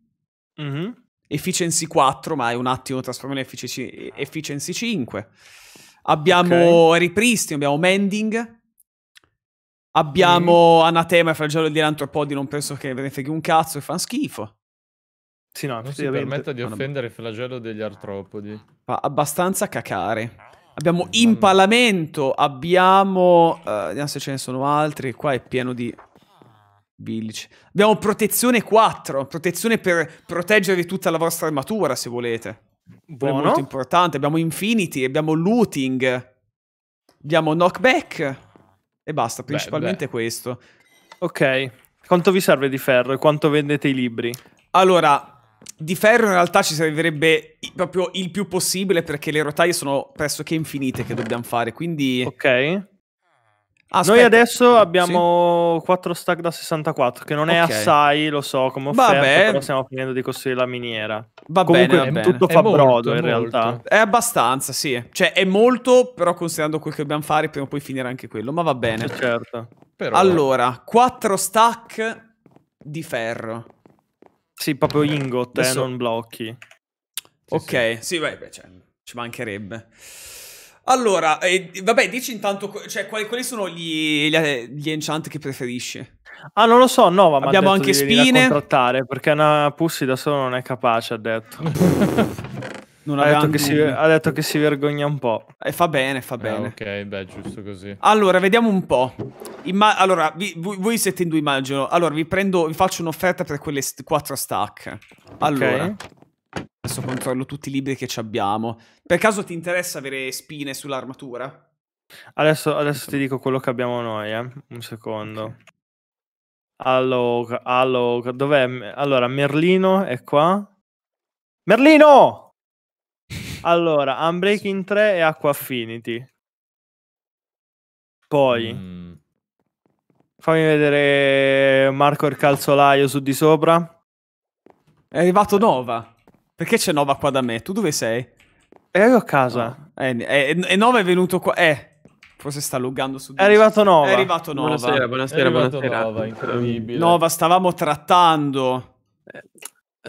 [SPEAKER 1] Mm-hmm. Efficiency 4, ma è un attimo trasformo in efficiency, efficiency 5. Abbiamo okay. ripristino, abbiamo mending. Abbiamo mm. anatema e flagello di antropodi, non penso che ve ne freghi un cazzo e fa schifo. Sì, no, non si permetta di ah, offendere
[SPEAKER 3] il flagello degli artropodi.
[SPEAKER 1] Fa abbastanza cacare. Abbiamo mm, impalamento, abbiamo... Uh, vediamo se ce ne sono altri, qua è pieno di Bilic. Abbiamo protezione 4, protezione per proteggervi tutta la vostra armatura se volete. Buono. È molto importante. Abbiamo Infinity, abbiamo Looting, abbiamo Knockback e basta, principalmente beh, beh. questo. Ok, quanto vi serve di ferro e quanto vendete i libri? Allora, di ferro in realtà ci servirebbe proprio il più possibile perché le rotaie sono pressoché infinite che dobbiamo fare, quindi... Ok. Aspetta. Noi adesso abbiamo sì? 4 stack da 64, che non è okay. assai, lo so, come offerta, Vabbè. però stiamo finendo di costruire la miniera. Va Comunque, bene, va tutto bene. fa molto, brodo in molto. realtà. È abbastanza, sì. Cioè, è molto, però considerando quel che dobbiamo fare, prima o poi finire anche quello, ma va bene. Sì, eh, certo. Però... Allora, 4 stack di ferro. Sì, proprio ingot, eh, adesso... non blocchi. Sì, ok, sì, sì beh, beh cioè, ci mancherebbe. Allora, eh, vabbè, dici intanto, cioè, quali, quali sono gli, gli, gli, enchant che preferisci? Ah, non lo so, no, Nova Abbiamo anche spine. Trattare perché una Pussy da solo non è capace, ha detto. (laughs) ha, detto si, ha, detto che si, vergogna un po'. E eh, fa bene, fa eh, bene. Eh, ok, beh, giusto così. Allora, vediamo un po'. Imma allora, vi, voi, voi siete in due, immagino. Allora, vi, prendo, vi faccio un'offerta per quelle st quattro stack. Allora... Okay. Adesso controllo tutti i libri che ci abbiamo. Per caso ti interessa avere spine sull'armatura? Adesso, adesso ti dico quello
[SPEAKER 3] che abbiamo noi, eh. Un secondo. Okay.
[SPEAKER 1] Allora, allora,
[SPEAKER 3] dov'è?
[SPEAKER 1] Allora, Merlino è qua. Merlino! Allora, Unbreaking 3 e Aqua Affinity. Poi... Mm. Fammi vedere Marco il calzolaio su di sopra. È arrivato Nova. Perché c'è Nova qua da me? Tu dove sei? Eh, io a casa. Oh. Eh, eh, e eh, Nova è venuto qua. Eh. Forse sta luggando su. È arrivato Nova. È arrivato Nova. Buonasera, buonasera, buonasera. Nova,
[SPEAKER 4] incredibile. Nova, stavamo trattando. Eh,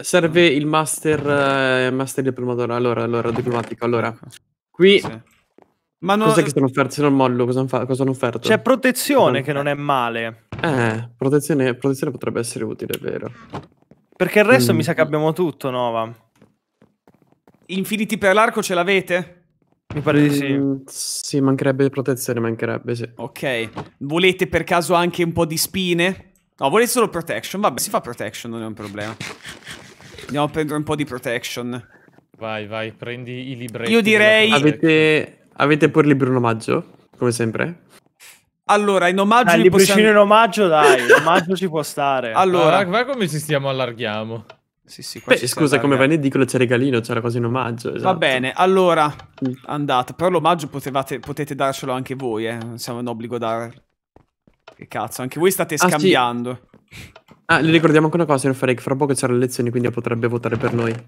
[SPEAKER 4] serve il master, eh, master diplomatore. Allora, allora, diplomatico. Allora, qui. Sì. Ma non... Cos'è che sono offerti? Se non mollo, cosa, fa... cosa hanno offerto? C'è
[SPEAKER 1] protezione non... che non è male.
[SPEAKER 4] Eh, protezione, protezione potrebbe essere utile, è vero.
[SPEAKER 1] Perché il resto mm. mi sa che abbiamo tutto, Nova. Infiniti per l'arco ce l'avete? Mi pare di sì. Mm,
[SPEAKER 4] sì, mancherebbe protezione, mancherebbe, sì. Ok.
[SPEAKER 1] Volete per caso anche un po' di spine? No, volete solo protection? Vabbè, si fa protection, non è un problema. Andiamo a prendere un po' di protection. Vai, vai, prendi i libretti. Io direi...
[SPEAKER 4] Avete, avete pure il libro in omaggio, come sempre?
[SPEAKER 1] Allora, in omaggio... Ah, il libricino possiamo... in omaggio, dai, in omaggio ci può stare. Allora, guarda come ci stiamo allarghiamo. Sì, sì, Beh, scusa, come va
[SPEAKER 4] in edicola c'è regalino, c'era quasi un omaggio. Esatto. Va
[SPEAKER 1] bene, allora mm. andata. Però l'omaggio potevate, potete darcelo anche voi, eh. Non siamo in obbligo a darlo. Che cazzo, anche voi state ah, scambiando. Sì.
[SPEAKER 4] Ah, le ricordiamo anche una cosa, signor Farek. Fra poco c'è le elezioni, quindi potrebbe votare per noi. (laughs)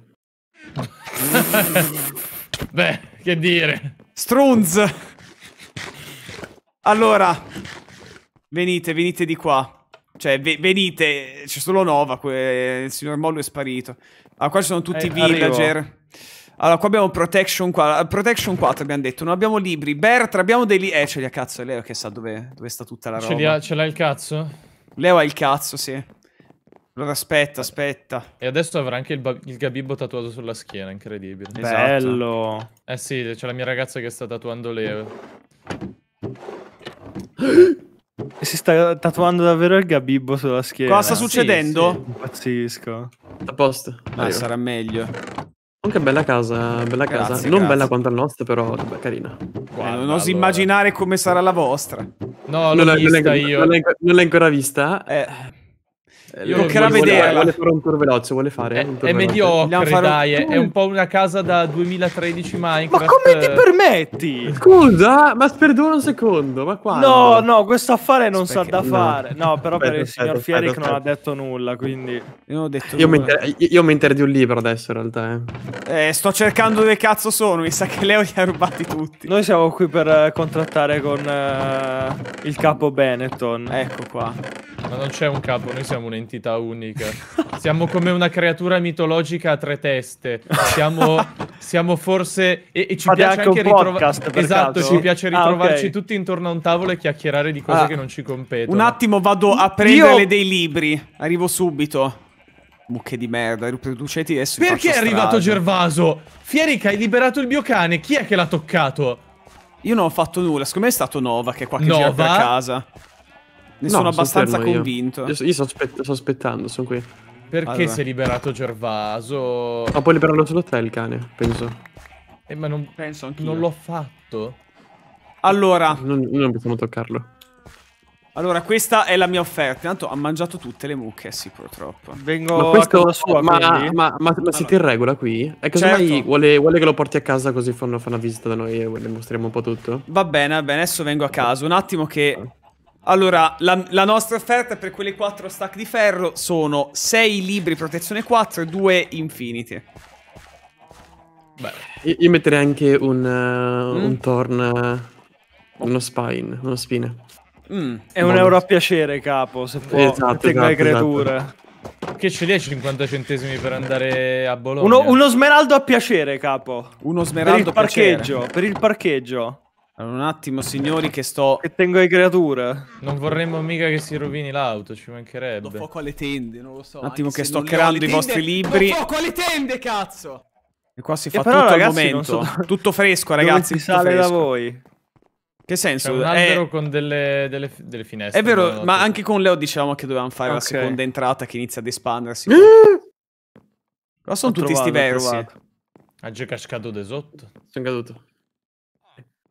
[SPEAKER 1] Beh, che dire. Strunz! Allora, venite, venite di qua. Cioè, venite, c'è solo Nova, il signor Mollo è sparito. Ah, qua ci sono tutti i eh, villager. Arrivo. Allora, qua abbiamo Protection 4. Protection 4 abbiamo detto. Non abbiamo libri. Bertra, abbiamo dei libri. Eh, ce li ha cazzo. È Leo che sa dove, dove sta tutta la roba.
[SPEAKER 3] Ce, l'ha il cazzo?
[SPEAKER 1] Leo ha il cazzo, sì. Allora aspetta,
[SPEAKER 3] aspetta. E adesso avrà anche il, il gabibbo tatuato sulla schiena, incredibile. Esatto. Bello. Eh sì, c'è la mia ragazza che sta tatuando Leo.
[SPEAKER 1] (gasps) Si sta tatuando davvero il gabibbo sulla schiena. Cosa sta succedendo?
[SPEAKER 4] Sì, sì. A posto. Ah, sarà meglio. Anche oh, bella casa, bella casa. Grazie, non bella quanto la nostra, però carina. Guarda,
[SPEAKER 1] eh, non oso allora. immaginare come sarà la vostra.
[SPEAKER 4] No, l'ho non vista non è, io. Non l'hai, ancora vista? Eh. Eh, io toccherà vedere. Vuole fare un tour veloce, vuole fare. È, è mediocre, dai, un... è un
[SPEAKER 3] po' una casa da 2013 Minecraft. Ma come ti permetti?
[SPEAKER 4] Scusa, ma perdona un secondo, ma quando? No,
[SPEAKER 1] no, questo affare non Spec- sa da no. fare. No, però aspetta, per il signor Fieric non ha detto nulla, quindi... Io, ho detto io, nulla.
[SPEAKER 4] Mente, io mente di un libro adesso, in realtà.
[SPEAKER 1] Eh. eh. sto cercando dove cazzo sono, mi sa che Leo li ha rubati tutti. Noi siamo qui per eh, contrattare con eh, il capo Benetton, ecco qua. Ma non c'è un capo, noi siamo un un'entità unica.
[SPEAKER 3] Siamo come una creatura mitologica a tre teste. Siamo, siamo forse... E, e ci Fate piace anche, anche ritrovarci... Esatto, caso. ci piace ah, ritrovarci ah, okay. tutti intorno a un tavolo e chiacchierare di cose ah. che non ci competono. Un
[SPEAKER 1] attimo vado a prendere Io... dei libri. Arrivo subito. Mucche di merda, riproduceti adesso. Perché è arrivato Gervaso? Fierica, hai liberato il mio cane. Chi è che l'ha toccato? Io non ho fatto nulla. Secondo me è stato Nova che è qua che Nova? gira per casa.
[SPEAKER 4] Ne no, sono abbastanza sono convinto. Io, io, io sto, sto aspettando, sono qui. Perché allora. si è
[SPEAKER 3] liberato Gervaso?
[SPEAKER 4] Ma puoi liberarlo solo te il cane, penso. Eh, ma non, penso anch'io. Non l'ho fatto. Allora. Non, non possiamo toccarlo.
[SPEAKER 1] Allora, questa è la mia offerta. Intanto ha mangiato tutte le mucche, sì, purtroppo. Vengo ma questo, a sua, ma, ma,
[SPEAKER 4] ma, ma allora. siete in regola qui? E casomai certo. vuole, vuole, che lo porti a casa così fanno, fanno una visita da noi e le mostriamo un po' tutto?
[SPEAKER 1] Va bene, va bene, adesso vengo a casa. Un attimo che ah. Allora, la, la, nostra offerta per quelle 4 stack di ferro sono 6 libri protezione 4 e 2 infinity.
[SPEAKER 4] Beh. Io, metterei anche un, uh, mm. un torn, eh, uno spine, uno spine.
[SPEAKER 1] Mm. È un euro a piacere, capo, se può. Esatto, esatto, le esatto. creature. Esatto. Che ce
[SPEAKER 3] li hai 50 centesimi per andare a Bologna? Uno, uno
[SPEAKER 1] smeraldo a piacere, capo. Uno smeraldo per il parcheggio. Piacere. Per il parcheggio un attimo, signori, che sto... Che tengo le creature. Non vorremmo mica che si rovini l'auto, ci mancherebbe. Do fuoco alle tende, non lo so. Un attimo che sto creando i vostri libri. Do fuoco alle tende, cazzo! E qua si che fa però, tutto ragazzi, al momento. So... (laughs) Tutto fresco, ragazzi. Si sale fresco. da voi. Che senso? C'è un eh, albero è...
[SPEAKER 3] con delle, delle, delle, finestre. È vero, ma
[SPEAKER 1] anche con Leo dicevamo che dovevamo fare okay. la seconda entrata che inizia ad espandersi. Però (gasps) sono Ho tutti trovato, sti versi. Ha già cascato da sotto.
[SPEAKER 4] Sono caduto.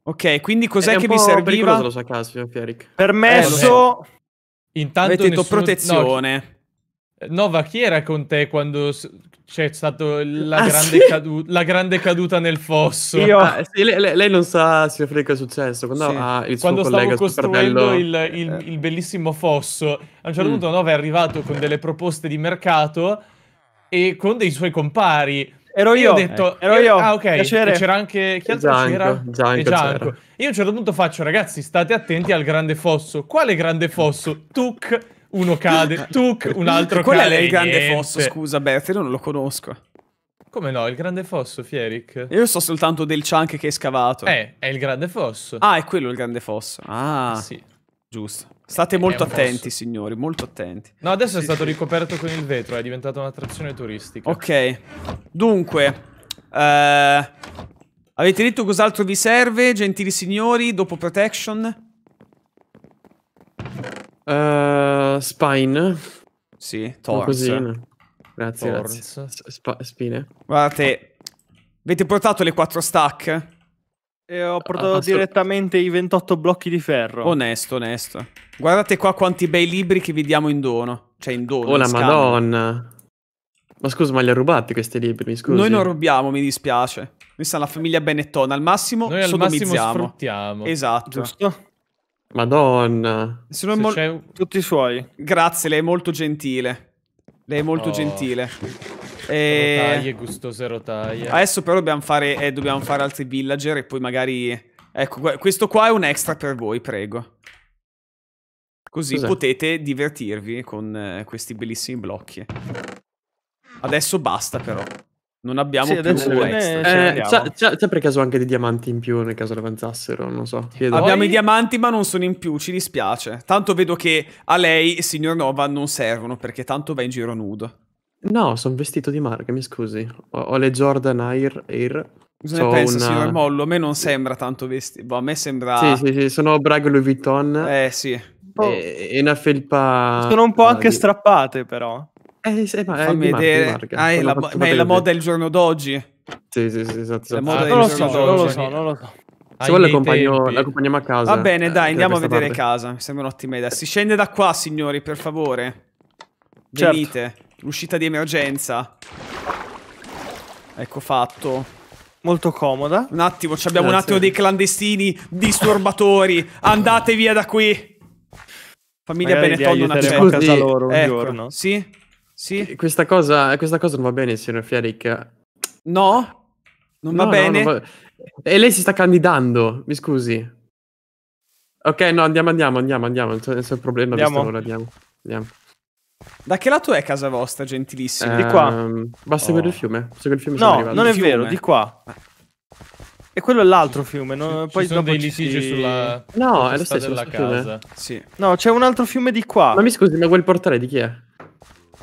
[SPEAKER 4] Ok, quindi cos'è che vi serviva? Lo so, Casio, Permesso. Eh, Intanto avete detto protezione. No, Nova, chi
[SPEAKER 3] era con te quando c'è stata la, ah, sì? cadu... la, grande caduta nel fosso?
[SPEAKER 4] Io... Ah, sì, lei, lei, non sa, se è successo. Quando, sì. ah, il quando stavo costruendo il,
[SPEAKER 3] il, eh. il, bellissimo fosso, a un certo mm. punto Nova è arrivato con delle proposte di mercato e con dei suoi compari Ero io. Ho detto, eh, ero io. Ah, ok. Piacere. C'era anche. Chi altro Gianco, c'era? Gianco, Gianco. Io a un certo punto faccio, ragazzi, state attenti al grande fosso. Quale grande fosso? Tuc, uno cade. (laughs) Tuc, un altro Qual cade. Qual è il grande niente. fosso?
[SPEAKER 1] Scusa, Beth, io non lo conosco. Come no? Il grande fosso, Fieric. Io so soltanto del chunk che hai scavato. Eh,
[SPEAKER 3] è il grande fosso. Ah, è
[SPEAKER 1] quello il grande fosso. Ah, sì. Giusto. State molto attenti, posso. signori, molto attenti.
[SPEAKER 3] No, adesso sì, è stato sì. ricoperto con il vetro, è
[SPEAKER 1] diventata un'attrazione turistica. Ok. Dunque, eh, avete detto cos'altro vi serve, gentili signori, dopo protection?
[SPEAKER 4] Uh, spine. Sì, torso. Grazie, Torns. grazie. Sp spine. Guardate, avete portato le quattro
[SPEAKER 1] stack? E ho portato ah, direttamente i 28 blocchi di ferro. Onesto, onesto. Guardate qua quanti bei libri che vi diamo in dono. Cioè, in dono. Oh, la scala.
[SPEAKER 4] madonna. Ma scusa, ma li ha rubati questi libri? Mi scusi. Noi non
[SPEAKER 1] rubiamo, mi dispiace. Noi siamo la famiglia Benetton. Al massimo Noi al sodomizziamo. Massimo sfruttiamo. Esatto. Giusto?
[SPEAKER 4] Madonna.
[SPEAKER 1] Sono mo- Tutti suoi. Grazie, lei è molto gentile. Lei è molto oh. gentile. E... Rotaie, eh, gustose rotaie. Adesso però dobbiamo fare, eh, dobbiamo fare altri villager e poi magari... Ecco, questo qua è un extra per voi, prego. Così potete divertirvi con eh, questi bellissimi blocchi. Adesso basta però non abbiamo sì, più extra. Eh, c'è,
[SPEAKER 4] c'è, c'è, per caso anche dei diamanti in più nel caso avanzassero, non so. Chiedo. Abbiamo i
[SPEAKER 1] diamanti ma non sono in più, ci dispiace. Tanto vedo che a lei, signor Nova, non servono perché tanto va in giro nudo.
[SPEAKER 4] No, sono vestito di marca, mi scusi. Ho, ho le Jordan Air. Air. Cosa ne pensa, una... signor
[SPEAKER 1] Mollo? A me non sembra tanto vestito. Boh, a me sembra... Sì,
[SPEAKER 4] sì, sì, sono Brago Louis Vuitton. Eh, sì. Oh. E, una felpa... Sono un po' eh, anche
[SPEAKER 1] strappate, però. Eh, sì, ma eh, Fammi è vedere. Marca, ah, è la, ma è la moda il giorno d'oggi.
[SPEAKER 4] Sì, sì, sì, esatto. esatto. Ah, non, lo so, non lo so, non lo so. Se vuole l'accompagniamo a casa. Va bene, eh, dai, eh, andiamo a vedere parte. casa.
[SPEAKER 1] Mi sembra un'ottima idea. Si scende da qua, signori, per favore. Certo. Venite. L'uscita di emergenza. Ecco fatto. Molto comoda. Un attimo, abbiamo un attimo dei clandestini disturbatori. Andate via da qui. Famiglia Magari Benetton una certa. Scusi, casa loro un ecco. giorno.
[SPEAKER 4] Sì? Sì. Questa cosa, questa cosa non va bene, signor Fieric. No, non no, va bene. non va... E lei si sta candidando, mi scusi. Ok, no, andiamo, andiamo, andiamo, andiamo. Non c'è problema, andiamo. Ora, andiamo. andiamo.
[SPEAKER 1] Da che lato è casa vostra, gentilissimo? Eh, di qua. Ehm, basta oh. per il
[SPEAKER 4] fiume. il fiume no, non è fiume. vero, di qua.
[SPEAKER 1] E quello è l'altro fiume. No? Ci Poi sono dei litigi ci... sulla. No, è lo stesso. Della casa.
[SPEAKER 4] Sì. No, c'è un altro fiume di qua. Ma mi scusi, ma quel portale di chi è?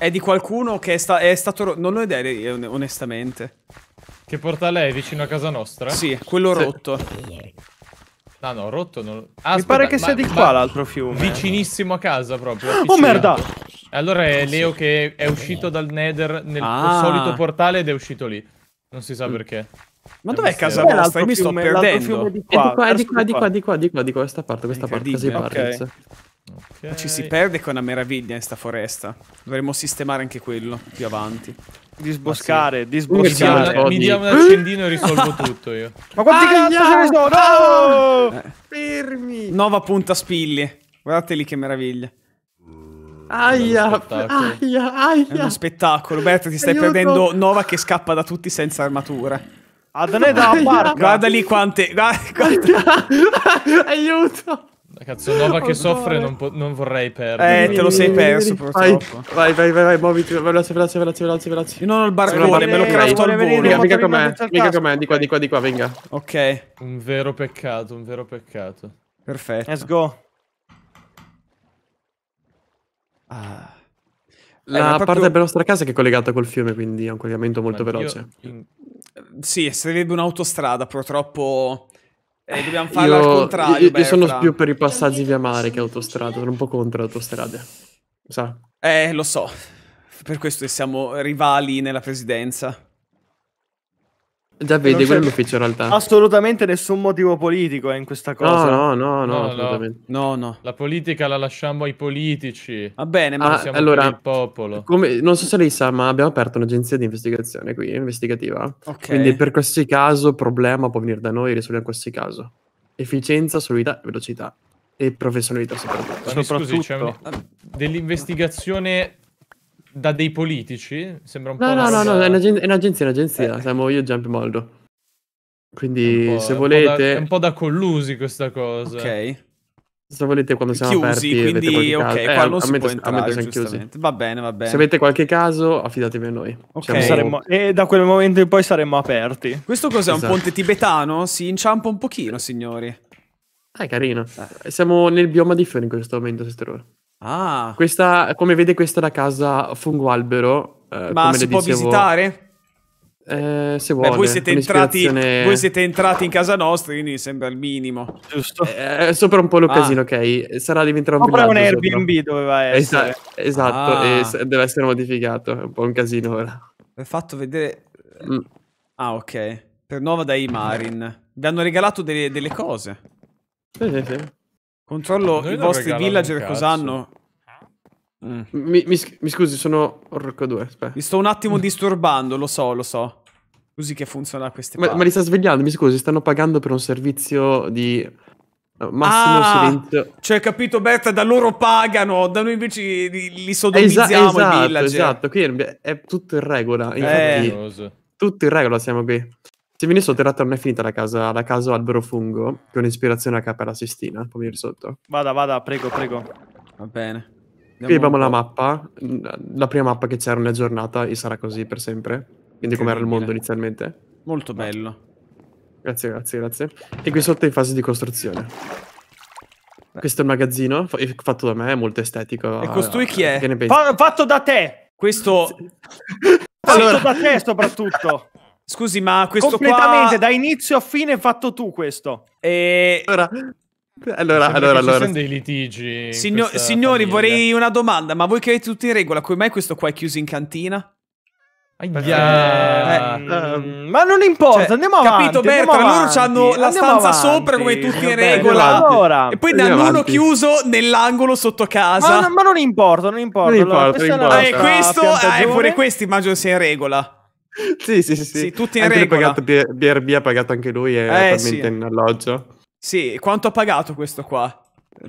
[SPEAKER 1] È di qualcuno che è, sta è stato... Non lo idea, eh, onestamente. Che portale è? Vicino a casa nostra? Sì, quello sì. rotto.
[SPEAKER 3] No, no, rotto non...
[SPEAKER 1] Ah, Mi pare che sia di qua l'altro
[SPEAKER 3] fiume. Vicinissimo a casa proprio. Vicino. Oh merda! E allora è oh, Leo che è uscito dal Nether nel ah. solito portale ed è uscito lì. Non si sa mm. perché. Ma dov'è casa
[SPEAKER 1] vostra? mi sto perdendo. È di qua, è di qua, di qua,
[SPEAKER 4] di qua, di qua, di questa parte, questa parte, così okay.
[SPEAKER 1] Ma ci si perde che è una meraviglia in questa foresta. Dovremmo sistemare anche quello più avanti. Disboscare, sì. disboscare. Mi diamo un (laughs)
[SPEAKER 3] accendino e risolvo
[SPEAKER 1] tutto io. Ma quanti ah, cazzo ce ne sono? No! Eh. Fermi. Nova punta spilli. Guardate lì che meraviglia. Aia, aia, aia. È uno spettacolo. Berta, ti stai Aiuto. perdendo Nova che scappa da tutti senza armatura. Adonè da un Guarda lì quante... Guarda, guarda.
[SPEAKER 4] (laughs) Aiuto. Cazzonova oh, che soffre non, po- non, vorrei perdere. Eh, te lo sei perso purtroppo. Vai, vai, vai, vai, muoviti, veloce, veloce, veloce, veloce, veloce. Io non ho il barbone, me lo crafto al volo. Venga, venga con mica com'è, con me, di qua, di qua, di qua, venga.
[SPEAKER 3] Ok. Un vero peccato, un vero peccato. Perfetto. Let's go.
[SPEAKER 4] Ah. Eh, La proprio... parte della nostra casa che è collegata col fiume, quindi è un collegamento molto Ma veloce.
[SPEAKER 1] Io... Sì, sarebbe un'autostrada, purtroppo eh, dobbiamo farlo io, al contrario. Io, io sono più per
[SPEAKER 4] i passaggi via mare che autostrada, sono un po' contro l'autostrada. Sa?
[SPEAKER 1] Eh, lo so. Per questo siamo rivali nella presidenza. Già vedi, quello l'ufficio in realtà. Assolutamente nessun motivo politico è eh, in questa cosa. No, no, no, no, no, no. no La
[SPEAKER 3] politica la lasciamo ai politici. Va bene, ma ah, siamo allora, il
[SPEAKER 4] popolo. Come, non so se lei sa, ma abbiamo aperto un'agenzia di investigazione qui, investigativa. Okay. Quindi per qualsiasi caso, problema può venire da noi, risolviamo qualsiasi caso. Efficienza, solidità e velocità. E professionalità soprattutto. Ma soprattutto. Scusi, cioè,
[SPEAKER 3] dell'investigazione da dei politici. Sembra un no, po'. No, no, no, è,
[SPEAKER 4] un'agen- è un'agenzia, è un'agenzia. Eh. Siamo io e Giampi Moldo. Quindi, se volete. Da, è un
[SPEAKER 3] po' da collusi questa cosa. Ok.
[SPEAKER 4] Se volete, quando siamo chiusi, aperti, quindi ok, eh, qua non si può entrare, chiusi. Va bene, va bene. Se avete qualche caso, affidatevi a noi. Okay. Saremo...
[SPEAKER 1] E da quel momento in poi saremmo aperti. Questo cos'è? Esatto. Un ponte tibetano? Si inciampa un pochino, signori. Ah, è carino.
[SPEAKER 4] Eh. Siamo nel bioma di Fiori in questo momento, signore. Ah. Questa, come vede, questa è la casa fungoalbero. Eh, Ma si può dicevo...
[SPEAKER 1] visitare?
[SPEAKER 4] Eh, se vuole. Beh, voi, siete entrati, voi, siete
[SPEAKER 1] entrati, in casa nostra, quindi sembra il minimo. Giusto. Eh, eh sopra un po' lo ah.
[SPEAKER 4] ok? Sarà diventato un Compra un Airbnb sopra.
[SPEAKER 1] doveva essere. Esa-
[SPEAKER 4] esatto, ah. e deve essere modificato. È un po' un casino ora.
[SPEAKER 1] Mi fatto vedere... Mm. Ah, ok. Per nuova dai Marin. Vi hanno regalato delle, delle cose.
[SPEAKER 4] Sì, sì, sì. Controllo i vostri villager cos'hanno. Mm. Mi, mi, mi, scusi, sono Orco 2. Aspetta.
[SPEAKER 1] Mi sto un attimo disturbando, lo so, lo so. Così che funziona queste ma, ma, li sta
[SPEAKER 4] svegliando, mi scusi, stanno pagando per un servizio di eh, massimo ah,
[SPEAKER 1] silenzio. Cioè, capito Berta, da loro pagano, da noi invece li, li sodomizziamo Esa- esatto, i villager. Esatto,
[SPEAKER 4] qui è, è tutto in regola. Infatti, eh. Tutto in regola siamo qui. Se vieni sotto, in realtà non è finita la casa, la casa albero fungo, con ispirazione a Capella Sistina, può venire sotto.
[SPEAKER 1] Vada, vada, prego, prego. Va bene. Andiamo Qui abbiamo la
[SPEAKER 4] mappa, la prima mappa che c'era nella giornata e sarà così per sempre, quindi com'era il mondo inizialmente. Molto bello. Grazie, grazie, grazie. E qui sotto è in fase di costruzione. Beh. Questo è il magazzino, fatto da me, è molto estetico. E costui chi è? Fa fatto da te! Questo... Sì. (laughs)
[SPEAKER 1] fatto allora... da te soprattutto! Scusi, ma questo Completamente, qua... da inizio a fine hai fatto tu questo. E... Allora, allora, allora, allora. Ci dei litigi. Signo signori, famiglia. vorrei una domanda, ma voi che avete tutti in regola, come mai questo qua è chiuso in cantina? Yeah. Eh, ehm, mm. ma non importa, cioè, andiamo avanti. Capito, Bertra? Loro hanno la stanza avanti, sopra come tutti in regola. Allora, e poi ne hanno uno chiuso nell'angolo sotto casa. Ma, ma, non importa, non importa. Non allora, importa, non importa. Eh, questo, eh, pure questi immagino sia in regola sì, sì, sì, sì. tutti in anche regola.
[SPEAKER 4] Pagato, BRB ha pagato anche lui e eh, sì. in alloggio.
[SPEAKER 1] Sì, quanto ha pagato questo qua?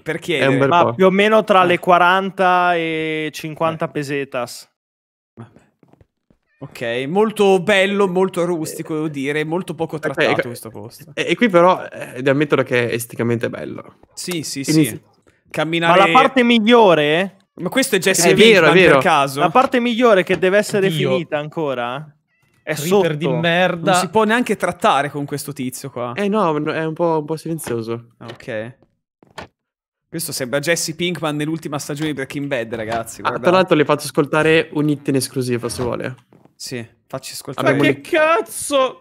[SPEAKER 1] Perché è un bel Ma po'. più o meno tra eh. le 40 e 50 eh. pesetas. Ok, molto bello, molto rustico, devo dire, molto poco eh, trattato okay, eh, questo posto.
[SPEAKER 4] E, e qui però eh, ammettere che è esteticamente bello.
[SPEAKER 1] Sì, sì, Inizio. sì. Camminare... Ma la parte migliore... Ma questo è Jesse è vero, è vero. per caso. La parte migliore che deve essere Dio. finita ancora è sotto. di merda. Non si può neanche trattare con questo tizio qua. Eh no, è un po', un po silenzioso. Ah, ok. Questo sembra Jesse Pinkman nell'ultima stagione di Breaking Bad, ragazzi. Ah, tra l'altro
[SPEAKER 4] le faccio ascoltare un hit in esclusiva, se vuole. Sì, facci ascoltare. Abbiamo Ma
[SPEAKER 1] che cazzo!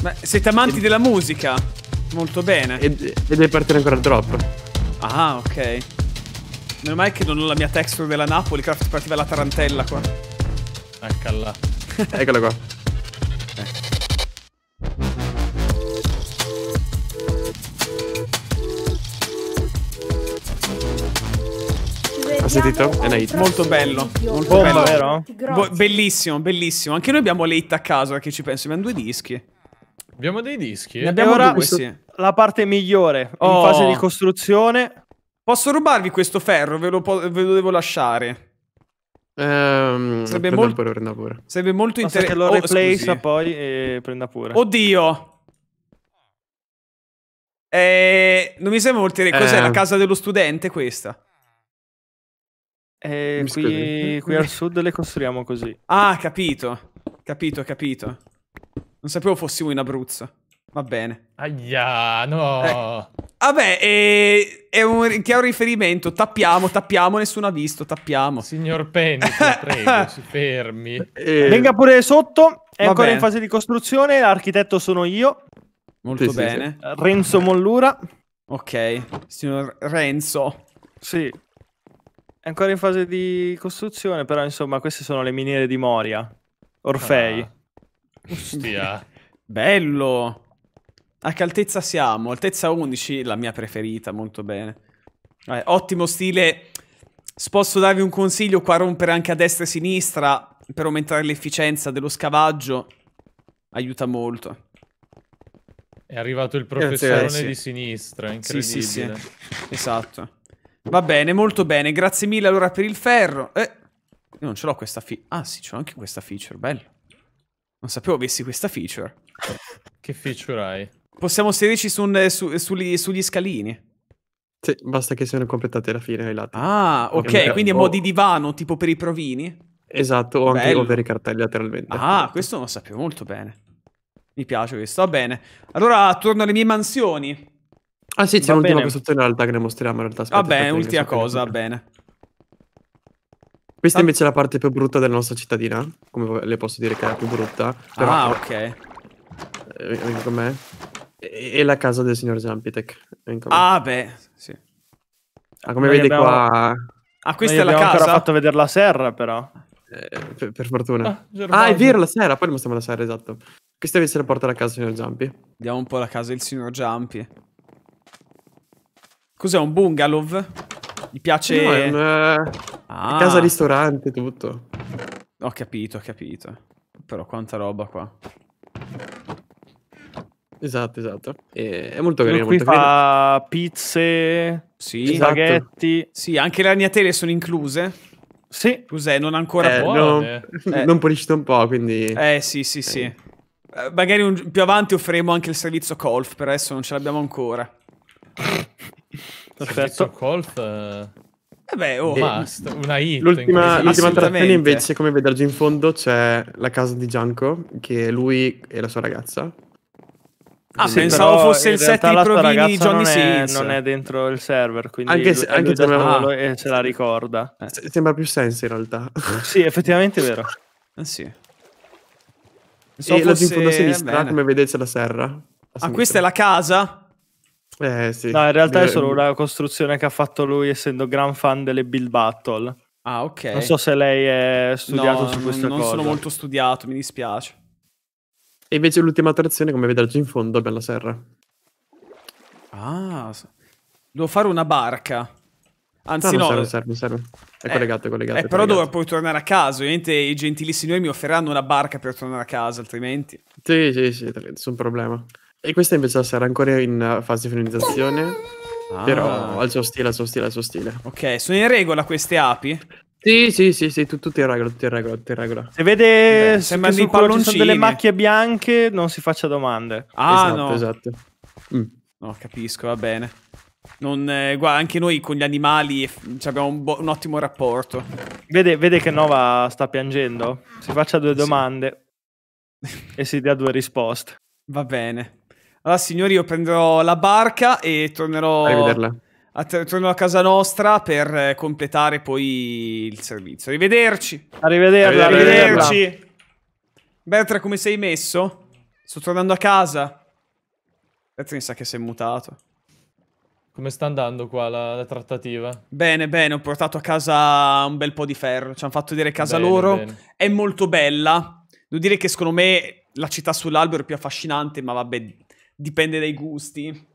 [SPEAKER 1] Beh, siete amanti e... della musica? Molto bene. E, e
[SPEAKER 4] deve partire ancora troppo.
[SPEAKER 1] Ah, ok. Meno male che non ho la mia texture della Napoli, che partiva la tarantella qua. Eccala.
[SPEAKER 4] (laughs) Eccola qua. Ha sentito? È una
[SPEAKER 1] hit. Molto bello. Molto bello. Vero? bellissimo, bellissimo. Anche noi abbiamo le hit a caso, che ci pensi? Abbiamo due dischi. Abbiamo dei dischi. Ne abbiamo e ora questo... la parte migliore oh. in fase di costruzione. Posso rubarvi questo ferro? Ve lo, ve lo devo lasciare.
[SPEAKER 4] Ehm, sarebbe, mol... pure, pure.
[SPEAKER 1] sarebbe molto interessante. Lo oh, replace oh, poi e prenda pure. Oddio. Eh, non mi sembra molto. Eh. Cos'è la ehm. casa dello studente questa? Eh, qui, qui al sud le costruiamo così. Ah, capito. Capito, capito. Non sapevo fossimo in Abruzzo. Va bene.
[SPEAKER 3] Aia, no.
[SPEAKER 1] Ecco. Vabbè, è, è un chiaro riferimento. Tappiamo, tappiamo, nessuno ha visto, tappiamo. Signor Penny, (laughs) prego, si fermi. Eh, eh. Venga pure sotto, è Va ancora bene. in fase di costruzione, l'architetto sono io. Molto sì, bene. Sì, sì. Renzo Mollura. Ok, signor Renzo. Sì. È ancora in fase di costruzione, però insomma queste sono le miniere di Moria. Orfei. Ah. Ostia. (laughs) Bello. A che altezza siamo? Altezza 11, la mia preferita, molto bene. Vabbè, eh, ottimo stile. Posso darvi un consiglio qua rompere anche a destra e a sinistra per aumentare l'efficienza dello scavaggio. Aiuta molto.
[SPEAKER 3] È arrivato il professorone grazie, grazie. di sinistra, incredibile. Sì, sì, sì.
[SPEAKER 1] esatto. Va bene, molto bene. Grazie mille allora per il ferro. Eh, non ce l'ho questa feature. Ah sì, ce l'ho anche questa feature, bello. Non sapevo avessi questa feature. (laughs) che feature hai? Possiamo inserirci su eh, su, eh, sugli, sugli,
[SPEAKER 4] scalini. Sì, basta che siano completate la fine ai lati. Ah, ok, okay quindi è un oh. di
[SPEAKER 1] divano, tipo per i provini?
[SPEAKER 4] Esatto, o anche per i cartelli lateralmente. Ah, questo lo sapevo molto bene.
[SPEAKER 1] Mi piace questo, va bene. Allora, torno alle mie mansioni. Ah sì, c'è un'ultima costruzione
[SPEAKER 4] in realtà che ne mostriamo in realtà. Aspetta, va bene, ultima cosa, va bene. Questa ah. invece è la parte più brutta della nostra cittadina. Come le posso dire che è la più brutta. Però, ah, ok. Eh, eh, Vieni con me. E, la casa del signor Zampitek. Ah, beh, sì. Ah, come Noi vedi abbiamo... qua... Ah, questa Noi è la casa? ancora fatto vedere la serra, però. Eh, per, per, fortuna. Ah, ah, è vero, la serra. Poi mostriamo la serra, esatto. Questa invece è la porta della casa del signor Zampi. Vediamo un po' la casa del signor Zampi.
[SPEAKER 1] Cos'è un bungalow? Mi piace... No, è un, eh, ah. casa ristorante, tutto. Ho capito, ho capito. Però quanta roba qua.
[SPEAKER 4] Esatto, esatto. E è molto carino. Qui molto fa carino.
[SPEAKER 1] pizze, sì, esatto. spaghetti. Sì, anche le ragnatele sono incluse. Sì. Cos'è? Non ancora eh, buone. Non, eh. (laughs) non
[SPEAKER 4] pulisce un po', quindi... Eh,
[SPEAKER 1] sì, sì, sì. Eh, eh magari un, più avanti offriremo anche il servizio golf, per adesso non ce l'abbiamo ancora. (laughs) Perfetto. Colf... Eh, eh beh, oh, basta, una hit.
[SPEAKER 3] L'ultima, l'ultima trazione invece,
[SPEAKER 4] come vedrai in fondo, c'è la casa di Gianco, che lui e la sua ragazza. Ah, sì, pensavo fosse il set di provini di Johnny non è, non è dentro il server, quindi anche se, anche lui sembra... e ce la ricorda. Eh. Sembra più senso in realtà. (laughs)
[SPEAKER 1] sì, effettivamente è vero.
[SPEAKER 4] Eh sì. Pensavo e fosse... la in fondo a sinistra, come vedete, c'è la serra. A
[SPEAKER 1] ah, questa è la casa? Eh, sì. No, in realtà è solo mm. una costruzione che ha fatto lui essendo gran fan delle build battle. Ah, ok. Non so se lei è studiato no, su questo non cosa. Non sono molto studiato, mi dispiace.
[SPEAKER 4] E invece l'ultima attrazione, come giù in fondo, è Bella Serra.
[SPEAKER 1] Ah, devo fare una barca. Anzi, ah, no. no serve, serve, serve. È eh, collegato, è collegato. Eh, però dove puoi tornare a casa. Ovviamente i gentilissimi noi mi offriranno una barca per tornare a casa, altrimenti.
[SPEAKER 4] Sì, sì, sì, nessun problema. E questa invece sarà ancora in fase di finalizzazione. Ah. Però al suo stile, al suo stile, al suo stile.
[SPEAKER 1] Ok, sono in regola queste api?
[SPEAKER 4] Sì, sì, sì, sì, tutto, tutto in regola, tutto in regola, tutto in regola. Se vede sembra che sul culo delle macchie
[SPEAKER 1] bianche, non si faccia domande. Ah, esatto, no. esatto.
[SPEAKER 4] Mm. No, capisco, va bene.
[SPEAKER 1] Non, eh, guarda, anche noi con gli animali eh, abbiamo un, un, ottimo rapporto. Vede, vede, che Nova sta piangendo? Si faccia due domande sì. (laughs) e si dia due risposte. Va bene. Allora, signori, io prenderò la barca e tornerò a, tornerò a casa nostra per eh, completare poi il servizio. Arrivederci. Arrivederla, arrivederci. Bertra, come sei messo? Sto tornando a casa. Bertra mi sa che sei mutato. Come sta andando qua la, la, trattativa? Bene, bene, ho portato a casa un bel po' di ferro. Ci hanno fatto dire casa bene, loro. Bene. È molto bella. Devo dire che secondo me la città sull'albero è più affascinante, ma vabbè, dipende dai gusti.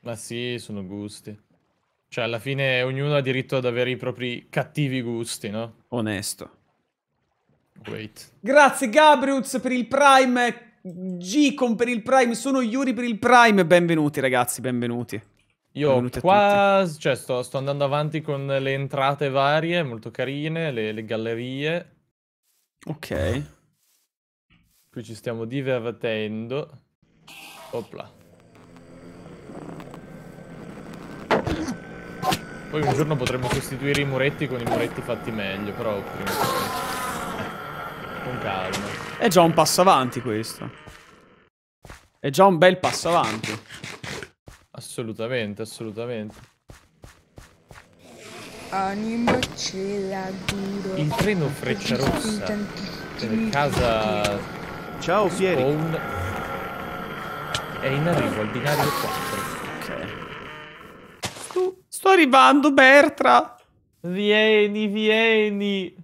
[SPEAKER 1] Ma sì,
[SPEAKER 3] sono gusti. Cioè, alla fine ognuno ha diritto ad avere i propri cattivi gusti,
[SPEAKER 1] no? Onesto. Wait. Grazie Gabriuz per il Prime, Gcom per il Prime, sono Yuri per il Prime. Benvenuti ragazzi, benvenuti. Io benvenuti qua
[SPEAKER 3] cioè, sto, sto, andando avanti con le entrate varie, molto carine, le, le gallerie. Ok. Qui ci stiamo divertendo. Opla. Poi un giorno potremmo sostituire i muretti con i muretti fatti meglio,
[SPEAKER 1] però prima eh, con calma. È già un passo avanti questo. È già un bel passo avanti. Assolutamente,
[SPEAKER 3] assolutamente.
[SPEAKER 5] Anima ce la duro. Il treno freccia rossa.
[SPEAKER 3] Casa Ciao Fieri.
[SPEAKER 1] Spawn
[SPEAKER 3] è in arrivo al binario 4. Ok.
[SPEAKER 1] Sto, sto arrivando, Bertra! Vieni, vieni!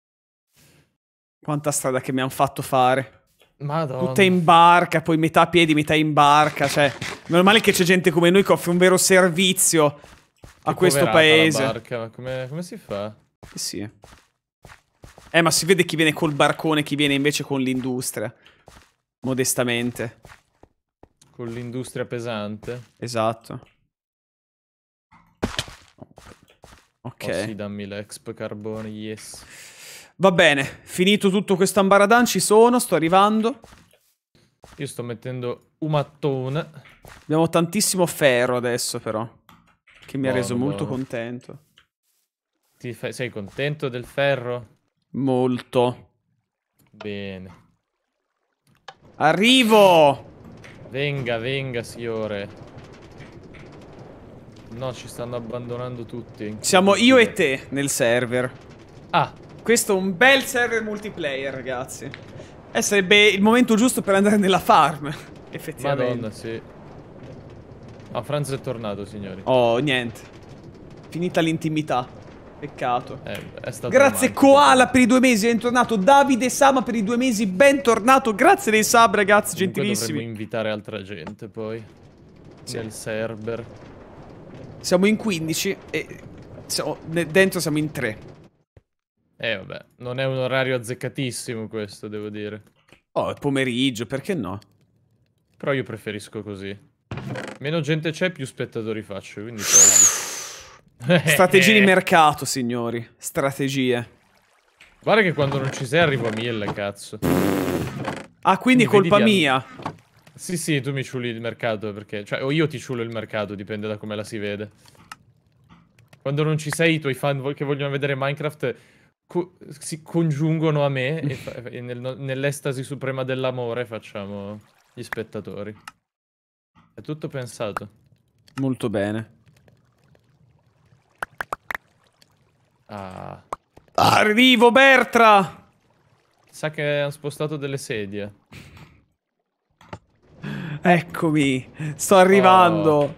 [SPEAKER 1] (laughs) Quanta strada che mi hanno fatto fare. Madonna. Tutta in barca, poi metà a piedi, metà in barca. Cioè, meno male che c'è gente come noi che offre un vero servizio a che questo paese. La
[SPEAKER 3] barca, come, come si fa?
[SPEAKER 1] Eh sì. Eh, ma si vede chi viene col barcone e chi viene invece con l'industria. Modestamente.
[SPEAKER 3] Con l'industria pesante.
[SPEAKER 1] Esatto. Ok. Oh sì, dammi l'exp carbone, yes. Va bene, finito tutto questo ambaradan, ci sono, sto arrivando. Io sto mettendo un mattone. Abbiamo tantissimo ferro adesso però, che mi buono, ha reso buono. molto contento. Ti Sei
[SPEAKER 3] contento del ferro?
[SPEAKER 1] Molto.
[SPEAKER 3] Bene.
[SPEAKER 1] Arrivo! Venga, venga, signore.
[SPEAKER 3] No, ci stanno abbandonando tutti.
[SPEAKER 1] Siamo io e te nel server. Ah. Questo è un bel server multiplayer, ragazzi. Eh, sarebbe il momento giusto per andare nella farm. (laughs) Effettivamente. Madonna, sì. Ah, Franz è tornato, signori. Oh, niente. Finita l'intimità. Peccato. Eh, Grazie romantico. Koala per i due mesi, bentornato. Davide Sama per i due mesi, bentornato. Grazie dei sub, ragazzi, Comunque gentilissimi. Dovremmo invitare altra gente poi. Sì. Nel server. Siamo in 15 e siamo, dentro siamo in 3.
[SPEAKER 3] Eh vabbè, non è un orario azzeccatissimo questo, devo dire. Oh,
[SPEAKER 1] è pomeriggio, perché no? Però io preferisco così. Meno gente c'è, più spettatori faccio, quindi togli. (laughs) Strategie di eh. mercato, signori. Strategie. Guarda che quando non ci sei arrivo a mille, cazzo. Ah, quindi, quindi colpa mia.
[SPEAKER 3] Sì, sì, tu mi ciuli il mercato perché... Cioè, o io ti ciulo il mercato, dipende da come la si vede. Quando non ci sei, i tuoi fan che vogliono vedere Minecraft co si congiungono a me e, e nel, nell'estasi suprema dell'amore facciamo gli spettatori. È tutto pensato.
[SPEAKER 1] Molto bene. Ah. Arrivo, Bertra!
[SPEAKER 3] Sa che hanno spostato delle sedie.
[SPEAKER 1] (laughs) Eccomi, sto arrivando. Oh.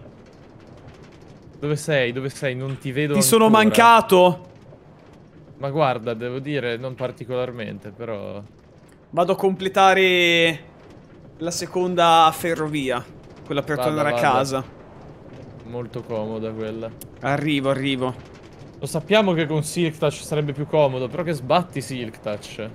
[SPEAKER 3] Dove sei? Dove sei?
[SPEAKER 1] Non ti vedo Ti ancora. sono mancato! Ma guarda, devo dire, non particolarmente, però... Vado a completare la seconda ferrovia, quella per vada, tornare vada. a casa.
[SPEAKER 3] Molto comoda quella. Arrivo, arrivo. Lo sappiamo che con Silk Touch sarebbe più comodo, però che sbatti Silk Touch. Eh,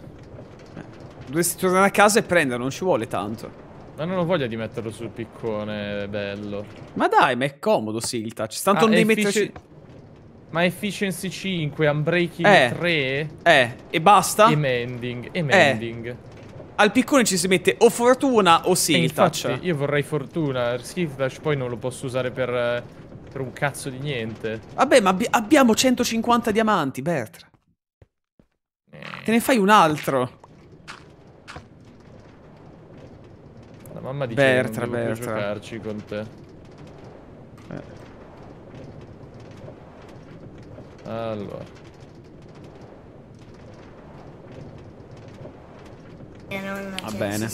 [SPEAKER 3] Dovresti tornare a casa e
[SPEAKER 1] prenderlo, non ci vuole tanto. Ma non ho voglia di metterlo sul piccone, bello. Ma dai, ma è comodo Silk Touch. Tanto ah, non devi metterci...
[SPEAKER 3] Ma Efficiency 5, Unbreaking eh, 3... Eh, e basta? E Mending, e eh. Mending. Eh.
[SPEAKER 1] Al piccone ci si mette o Fortuna o Silk Touch. io vorrei Fortuna, Silk Touch poi non lo posso usare
[SPEAKER 3] per eh, per un cazzo di niente.
[SPEAKER 1] Vabbè, ma abbi abbiamo 150 diamanti, Bertra. Eh. Te ne fai un altro.
[SPEAKER 3] La mamma di Bertra, non devo Bertra. giocarci con te. Eh. Allora. Va
[SPEAKER 1] bene.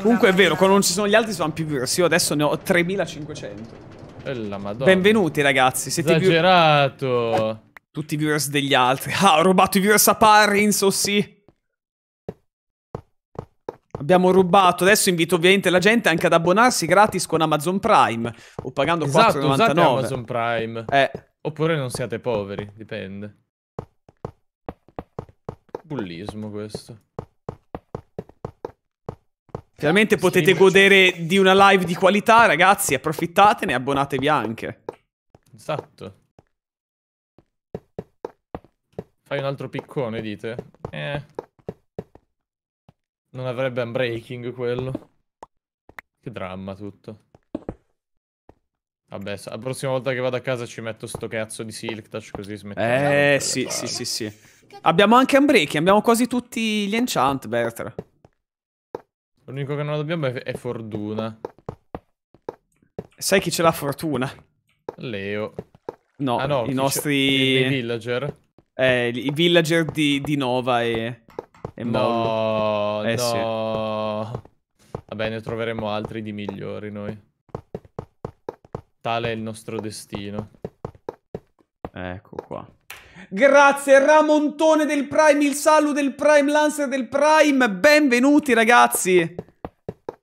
[SPEAKER 1] Comunque è vero, quando non ci sono gli altri sono più virus. Io adesso ne ho 3500. Eh, madonna. Benvenuti ragazzi, siete Esagerato. Più... Tutti i viewers degli altri. (laughs) Ah, ho rubato i viewers a Parrins, oh sì. Abbiamo rubato. Adesso invito ovviamente la gente anche ad abbonarsi gratis con Amazon Prime. O pagando esatto, 4,99. Esatto, Amazon
[SPEAKER 3] Prime. Eh. Oppure non siate poveri, dipende.
[SPEAKER 1] Bullismo questo. Finalmente potete godere di una live di qualità, ragazzi. Approfittatene e abbonatevi anche.
[SPEAKER 3] Esatto.
[SPEAKER 1] Fai un altro piccone, dite.
[SPEAKER 3] Eh. Non avrebbe un breaking quello. Che dramma tutto. Vabbè, la prossima volta che vado a casa ci metto sto cazzo di Silk Touch così smettiamo. Eh,
[SPEAKER 1] sì, sì, sì, sì. Abbiamo anche un breaking, abbiamo quasi tutti gli enchant, Bertra. L'unico che non abbiamo è, è Fortuna. Sai chi ce l'ha fortuna? Leo. No, ah, no i nostri... I villager. Eh, i villager di, di Nova e... e no, eh, no.
[SPEAKER 3] Sì. Vabbè, ne troveremo altri di migliori noi. Tale è il nostro destino. Ecco qua.
[SPEAKER 1] Grazie Ramontone del Prime, il Salu del Prime, Lancer del Prime. Benvenuti ragazzi.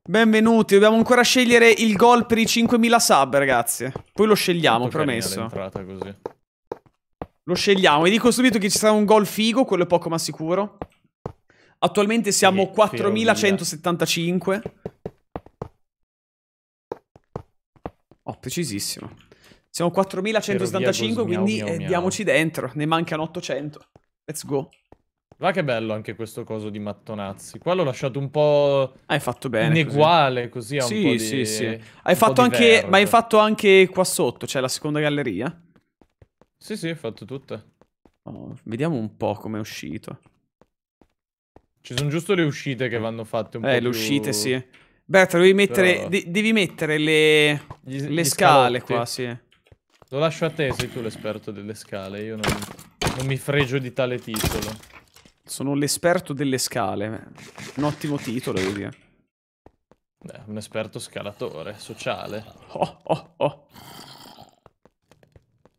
[SPEAKER 1] Benvenuti, dobbiamo ancora scegliere il gol per i 5000 sub, ragazzi. Poi lo scegliamo, Molto promesso. Lo scegliamo e dico subito che ci sarà un gol figo, quello è poco ma sicuro. Attualmente siamo 4175. Oh, precisissimo. Siamo 4175, quindi miau, miau, eh, miau. diamoci dentro. Ne mancano 800. Let's go. Va che bello anche questo coso di mattonazzi. Qua l'ho lasciato un po'... Hai fatto bene. Ineguale, così, così sì, di... sì, sì. sì. Hai fatto anche... Ma hai fatto anche qua sotto, cioè la seconda galleria? Sì, sì, ho fatto tutte. Oh, vediamo un po' come è uscito. Ci sono giusto le uscite che vanno fatte un eh, po' Eh, le uscite, sì. Berta, devi mettere... Però... devi mettere le... Gli, le gli scale scalotti. qua, sì.
[SPEAKER 3] Lo lascio a te, sei tu l'esperto delle scale, io non, non mi fregio di tale titolo.
[SPEAKER 1] Sono l'esperto delle scale, un ottimo titolo, devo dire.
[SPEAKER 3] Beh, un esperto scalatore, sociale. Oh, oh, oh.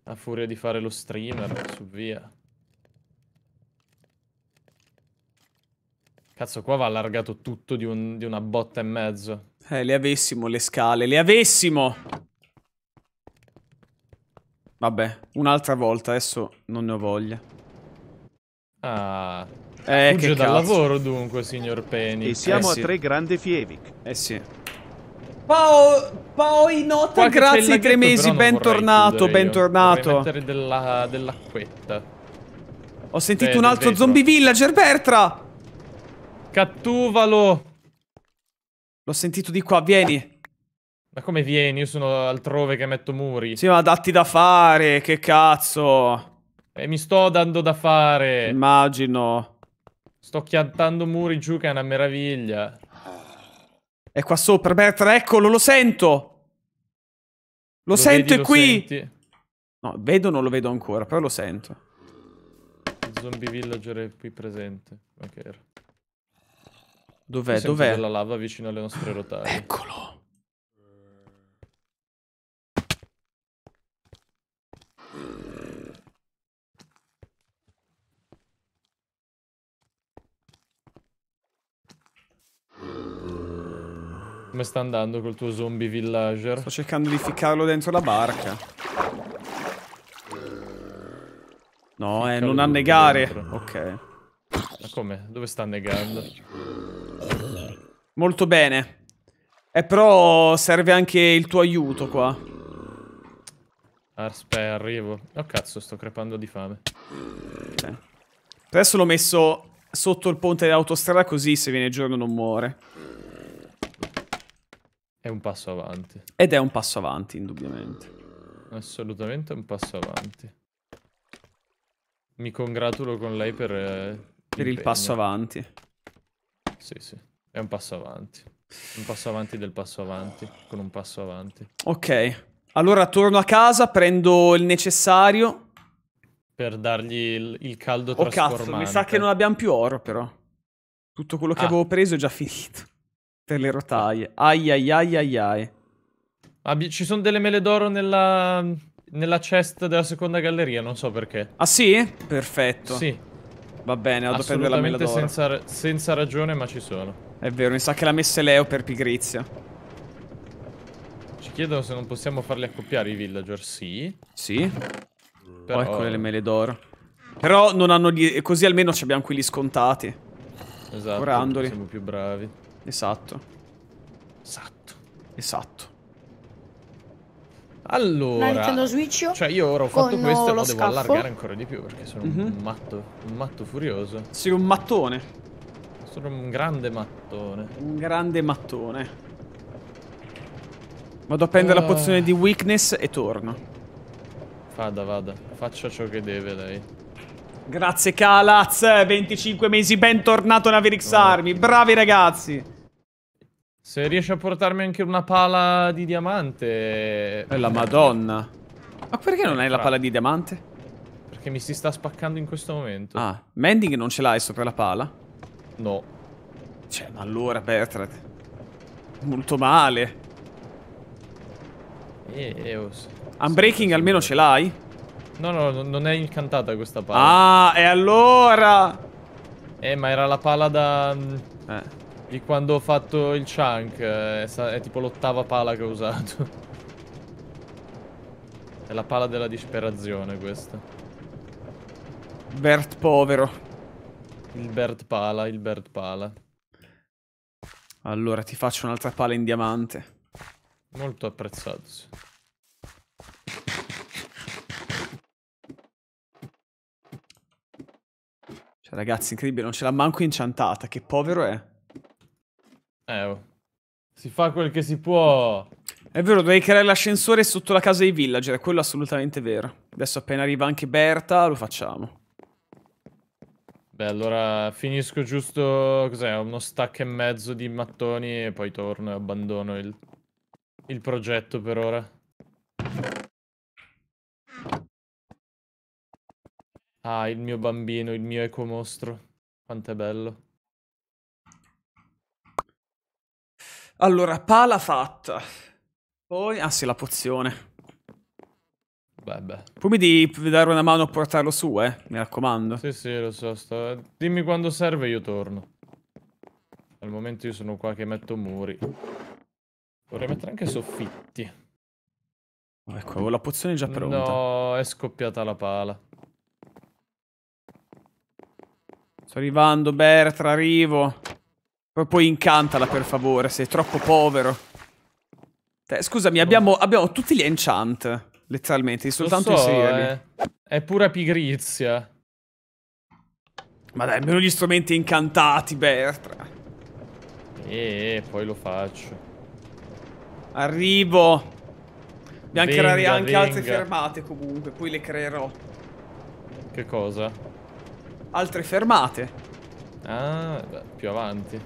[SPEAKER 3] A furia di fare lo streamer, su via. Cazzo, qua va allargato
[SPEAKER 1] tutto di, un, di una botta e mezzo. Eh, le avessimo le scale, le avessimo! Vabbè, un'altra volta, adesso non ne ho voglia.
[SPEAKER 3] Ah, eh, fugge dal cazzo. lavoro dunque, signor Penny. E
[SPEAKER 2] eh siamo eh, a sì. tre grandi Fievic. Eh sì.
[SPEAKER 1] Pao, Paoinota, Qualche grazie ai tre mesi, bentornato, bentornato. Vorrei
[SPEAKER 2] mettere della, dell'acquetta.
[SPEAKER 1] Ho sentito Beh, un altro vetro. zombie villager, Bertra! Cattuvalo! L'ho sentito di qua, vieni. Ma come vieni? Io sono
[SPEAKER 3] altrove che metto muri. Sì, ma datti da fare, che cazzo. E eh, mi sto dando da fare. Immagino. Sto chiantando muri giù che è una meraviglia.
[SPEAKER 1] È qua sopra, Bertra, eccolo, lo sento. Lo, lo sento, vedi, è qui. Senti. No, vedo non lo vedo ancora, però lo sento.
[SPEAKER 3] Il zombie villager è qui presente. Ok.
[SPEAKER 1] Dov'è? Dov'è? la
[SPEAKER 3] lava vicino alle nostre rotaie. Eccolo. Come sta andando col tuo zombie villager? Sto
[SPEAKER 1] cercando di ficcarlo dentro la barca. No, Ficcalo eh, non annegare. Ok. Ma come? Dove sta annegando? Molto bene. Eh, però serve anche il tuo aiuto qua. Aspetta, arrivo. Oh cazzo, sto crepando di fame. Okay. Adesso l'ho messo sotto il ponte dell'autostrada così se viene giorno non muore. È un passo avanti. Ed è un passo avanti, indubbiamente.
[SPEAKER 3] Assolutamente un passo avanti. Mi congratulo con lei per... Eh, per il passo avanti. Sì, sì. È un passo avanti. Un passo avanti del passo avanti, con un passo avanti.
[SPEAKER 1] Ok. Allora torno a casa, prendo il necessario.
[SPEAKER 3] Per dargli il, il caldo oh, trasformante. Oh cazzo, mi sa che
[SPEAKER 1] non abbiamo più oro però. Tutto quello che ah. avevo preso è già finito. Tutte le rotaie. Ai ai ai ai ai. Ah, ci sono
[SPEAKER 3] delle mele d'oro nella... nella chest della seconda galleria, non so perché.
[SPEAKER 1] Ah sì? Perfetto. Sì. Va bene, vado a prendere la mela d'oro.
[SPEAKER 3] Senza, senza ragione, ma ci sono.
[SPEAKER 1] È vero, mi sa che l'ha messa Leo per pigrizia. Ci chiedono se non possiamo farli accoppiare i villager, sì. Sì. Però... Oh, ecco le mele d'oro. Però non hanno gli... così almeno ci abbiamo quelli scontati. Esatto, Curandoli. siamo più bravi. Esatto. Esatto. Esatto. Allora, cioè io ora ho fatto questo e lo devo scaffo. allargare ancora di più perché sono mm -hmm. un mhm. matto, un matto furioso. Sei un mattone. Sono un grande mattone. Un grande mattone. Vado a prendere uh... la oh. pozione di weakness e torno. Vada, vada. Faccia ciò che deve lei. Grazie Calaz, 25 mesi, bentornato Navirix Army, bravi ragazzi. Se riesci a portarmi anche una pala di diamante...
[SPEAKER 3] È la madonna.
[SPEAKER 1] Ma perché non hai la pala di diamante?
[SPEAKER 3] Perché mi si sta spaccando in questo momento.
[SPEAKER 1] Ah, Mending non ce l'hai sopra la pala? No. Cioè, ma allora, Bertrand. Molto male.
[SPEAKER 3] Eos. Eh, eh,
[SPEAKER 1] Unbreaking almeno ce l'hai?
[SPEAKER 3] No, no, no, non è incantata questa
[SPEAKER 1] pala. Ah, e allora? Eh, ma era la pala da... Eh.
[SPEAKER 3] Di quando ho fatto il chunk. È, eh, è tipo l'ottava pala che ho usato. (laughs) è la pala della disperazione questa.
[SPEAKER 1] Bert povero. Il Bert pala, il Bert pala. Allora, ti faccio un'altra pala in diamante. Molto apprezzato. Sì. Cioè, ragazzi, incredibile, non ce l'ha manco inciantata, che povero è. Eh, oh. si fa quel che si può. È vero, dovevi creare l'ascensore sotto la casa dei villager, quello è assolutamente vero. Adesso appena arriva anche Berta, lo facciamo. Beh, allora finisco giusto, cos'è, uno stack e
[SPEAKER 3] mezzo di mattoni e poi torno e abbandono il, il progetto per ora. Ah, il mio bambino, il mio ecomostro. Quanto è bello.
[SPEAKER 1] Allora, pala fatta. Poi... Ah sì, la pozione. Beh, beh. Poi mi dare una mano a portarlo su, eh. Mi raccomando. Sì, sì, lo so. Sto... Eh. Dimmi quando serve io torno. Al
[SPEAKER 3] momento io sono qua che metto muri. Vorrei mettere anche soffitti.
[SPEAKER 1] Ecco, avevo la pozione già pronta. No, è scoppiata la pala. Sto arrivando, Bertra, arrivo. Poi, poi incantala, per favore, sei troppo povero. Te, scusami, abbiamo, abbiamo, tutti gli enchant, letteralmente, Lo soltanto so, i seriali. Eh. È pura pigrizia. Ma dai, almeno gli strumenti incantati, Bertra. Eh, poi lo faccio. Arrivo.
[SPEAKER 3] Dobbiamo creare anche venga. altre
[SPEAKER 1] fermate comunque, poi le creerò.
[SPEAKER 3] Che cosa?
[SPEAKER 1] altre fermate. Ah, beh, più avanti.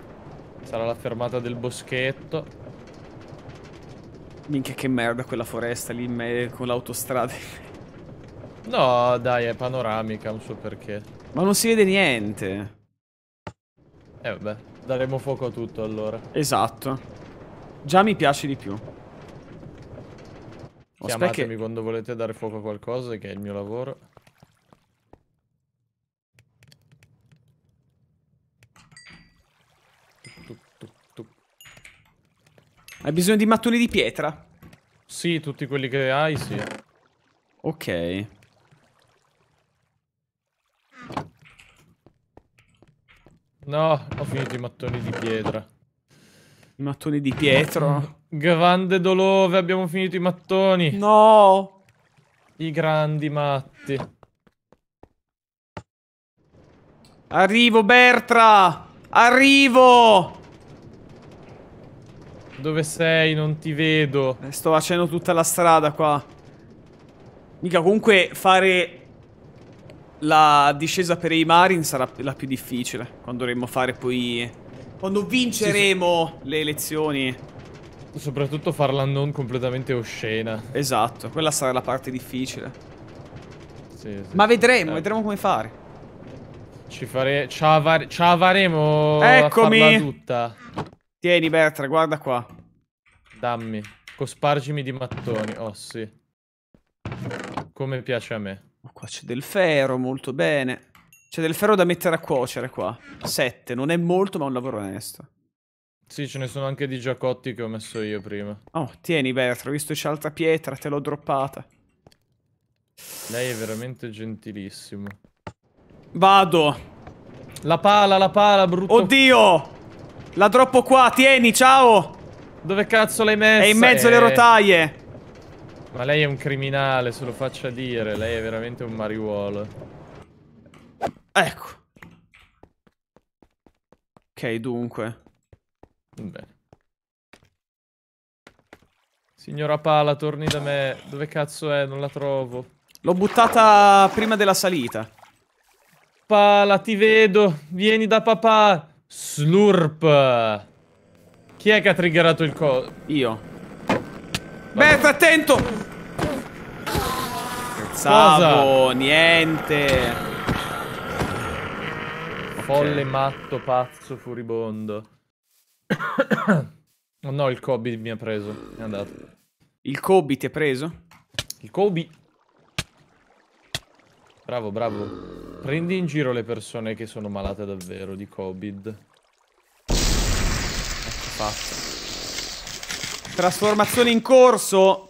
[SPEAKER 1] Sarà la fermata del boschetto. Minchia che merda quella foresta lì con l'autostrada. No, dai, è panoramica, non so perché. Ma non si vede niente. Eh vabbè, daremo fuoco a tutto allora. Esatto. Già mi piace di più.
[SPEAKER 3] Chiamatemi che... quando volete dare fuoco a qualcosa, che è il mio lavoro.
[SPEAKER 1] Hai bisogno di mattoni di pietra? Sì, tutti quelli che hai, sì. Ok.
[SPEAKER 3] No, ho finito i mattoni di pietra.
[SPEAKER 1] I mattoni di pietra?
[SPEAKER 3] (laughs) Grande dolore, abbiamo finito i mattoni. No! I grandi matti.
[SPEAKER 1] Arrivo, Bertra! Arrivo! Dove sei? Non ti vedo. Eh, sto facendo tutta la strada qua. Mica comunque fare la discesa per i Marin sarà la più difficile. Quando dovremmo fare poi... Quando vinceremo sì, sì. le elezioni. Soprattutto farla non completamente oscena. Esatto, quella sarà la parte difficile. Sì, Ma vedremo, eh. vedremo come fare. Ci faremo... Ci, Ci avaremo Eccomi. a farla tutta.
[SPEAKER 3] Tieni Bertra, guarda qua. Dammi, cospargimi di mattoni, oh
[SPEAKER 1] sì. Come piace a me. Ma qua c'è del ferro, molto bene. C'è del ferro da mettere a cuocere qua. Sette, non è molto ma è un lavoro onesto.
[SPEAKER 3] Sì, ce ne sono anche di giacotti che ho messo io prima.
[SPEAKER 1] Oh, tieni Bertra, visto c'è altra pietra, te l'ho droppata.
[SPEAKER 3] Lei è veramente gentilissimo.
[SPEAKER 1] Vado. La pala, la pala, brutto. Oddio! La droppo qua, tieni, ciao! Dove cazzo l'hai messa? È in mezzo alle eh... rotaie!
[SPEAKER 3] Ma lei è un criminale, se lo faccia dire. Lei è veramente un mariuolo. Ecco.
[SPEAKER 1] Ok, dunque. Bene.
[SPEAKER 3] Signora Pala, torni da me. Dove cazzo è? Non la trovo.
[SPEAKER 1] L'ho buttata prima della salita.
[SPEAKER 3] Pala, ti vedo. Vieni da papà. Slurp. Chi è che ha triggerato il co... Io. Beh, Beh, attento!
[SPEAKER 1] Cazzavo, niente.
[SPEAKER 3] Folle, okay. matto, pazzo, furibondo. oh (coughs) no, il Kobe mi ha preso. È andato. Il Kobe ti ha preso? Il Kobe Bravo, bravo. Prendi in giro le persone che sono malate davvero di Covid. Ecco, Fatto. Trasformazione in corso.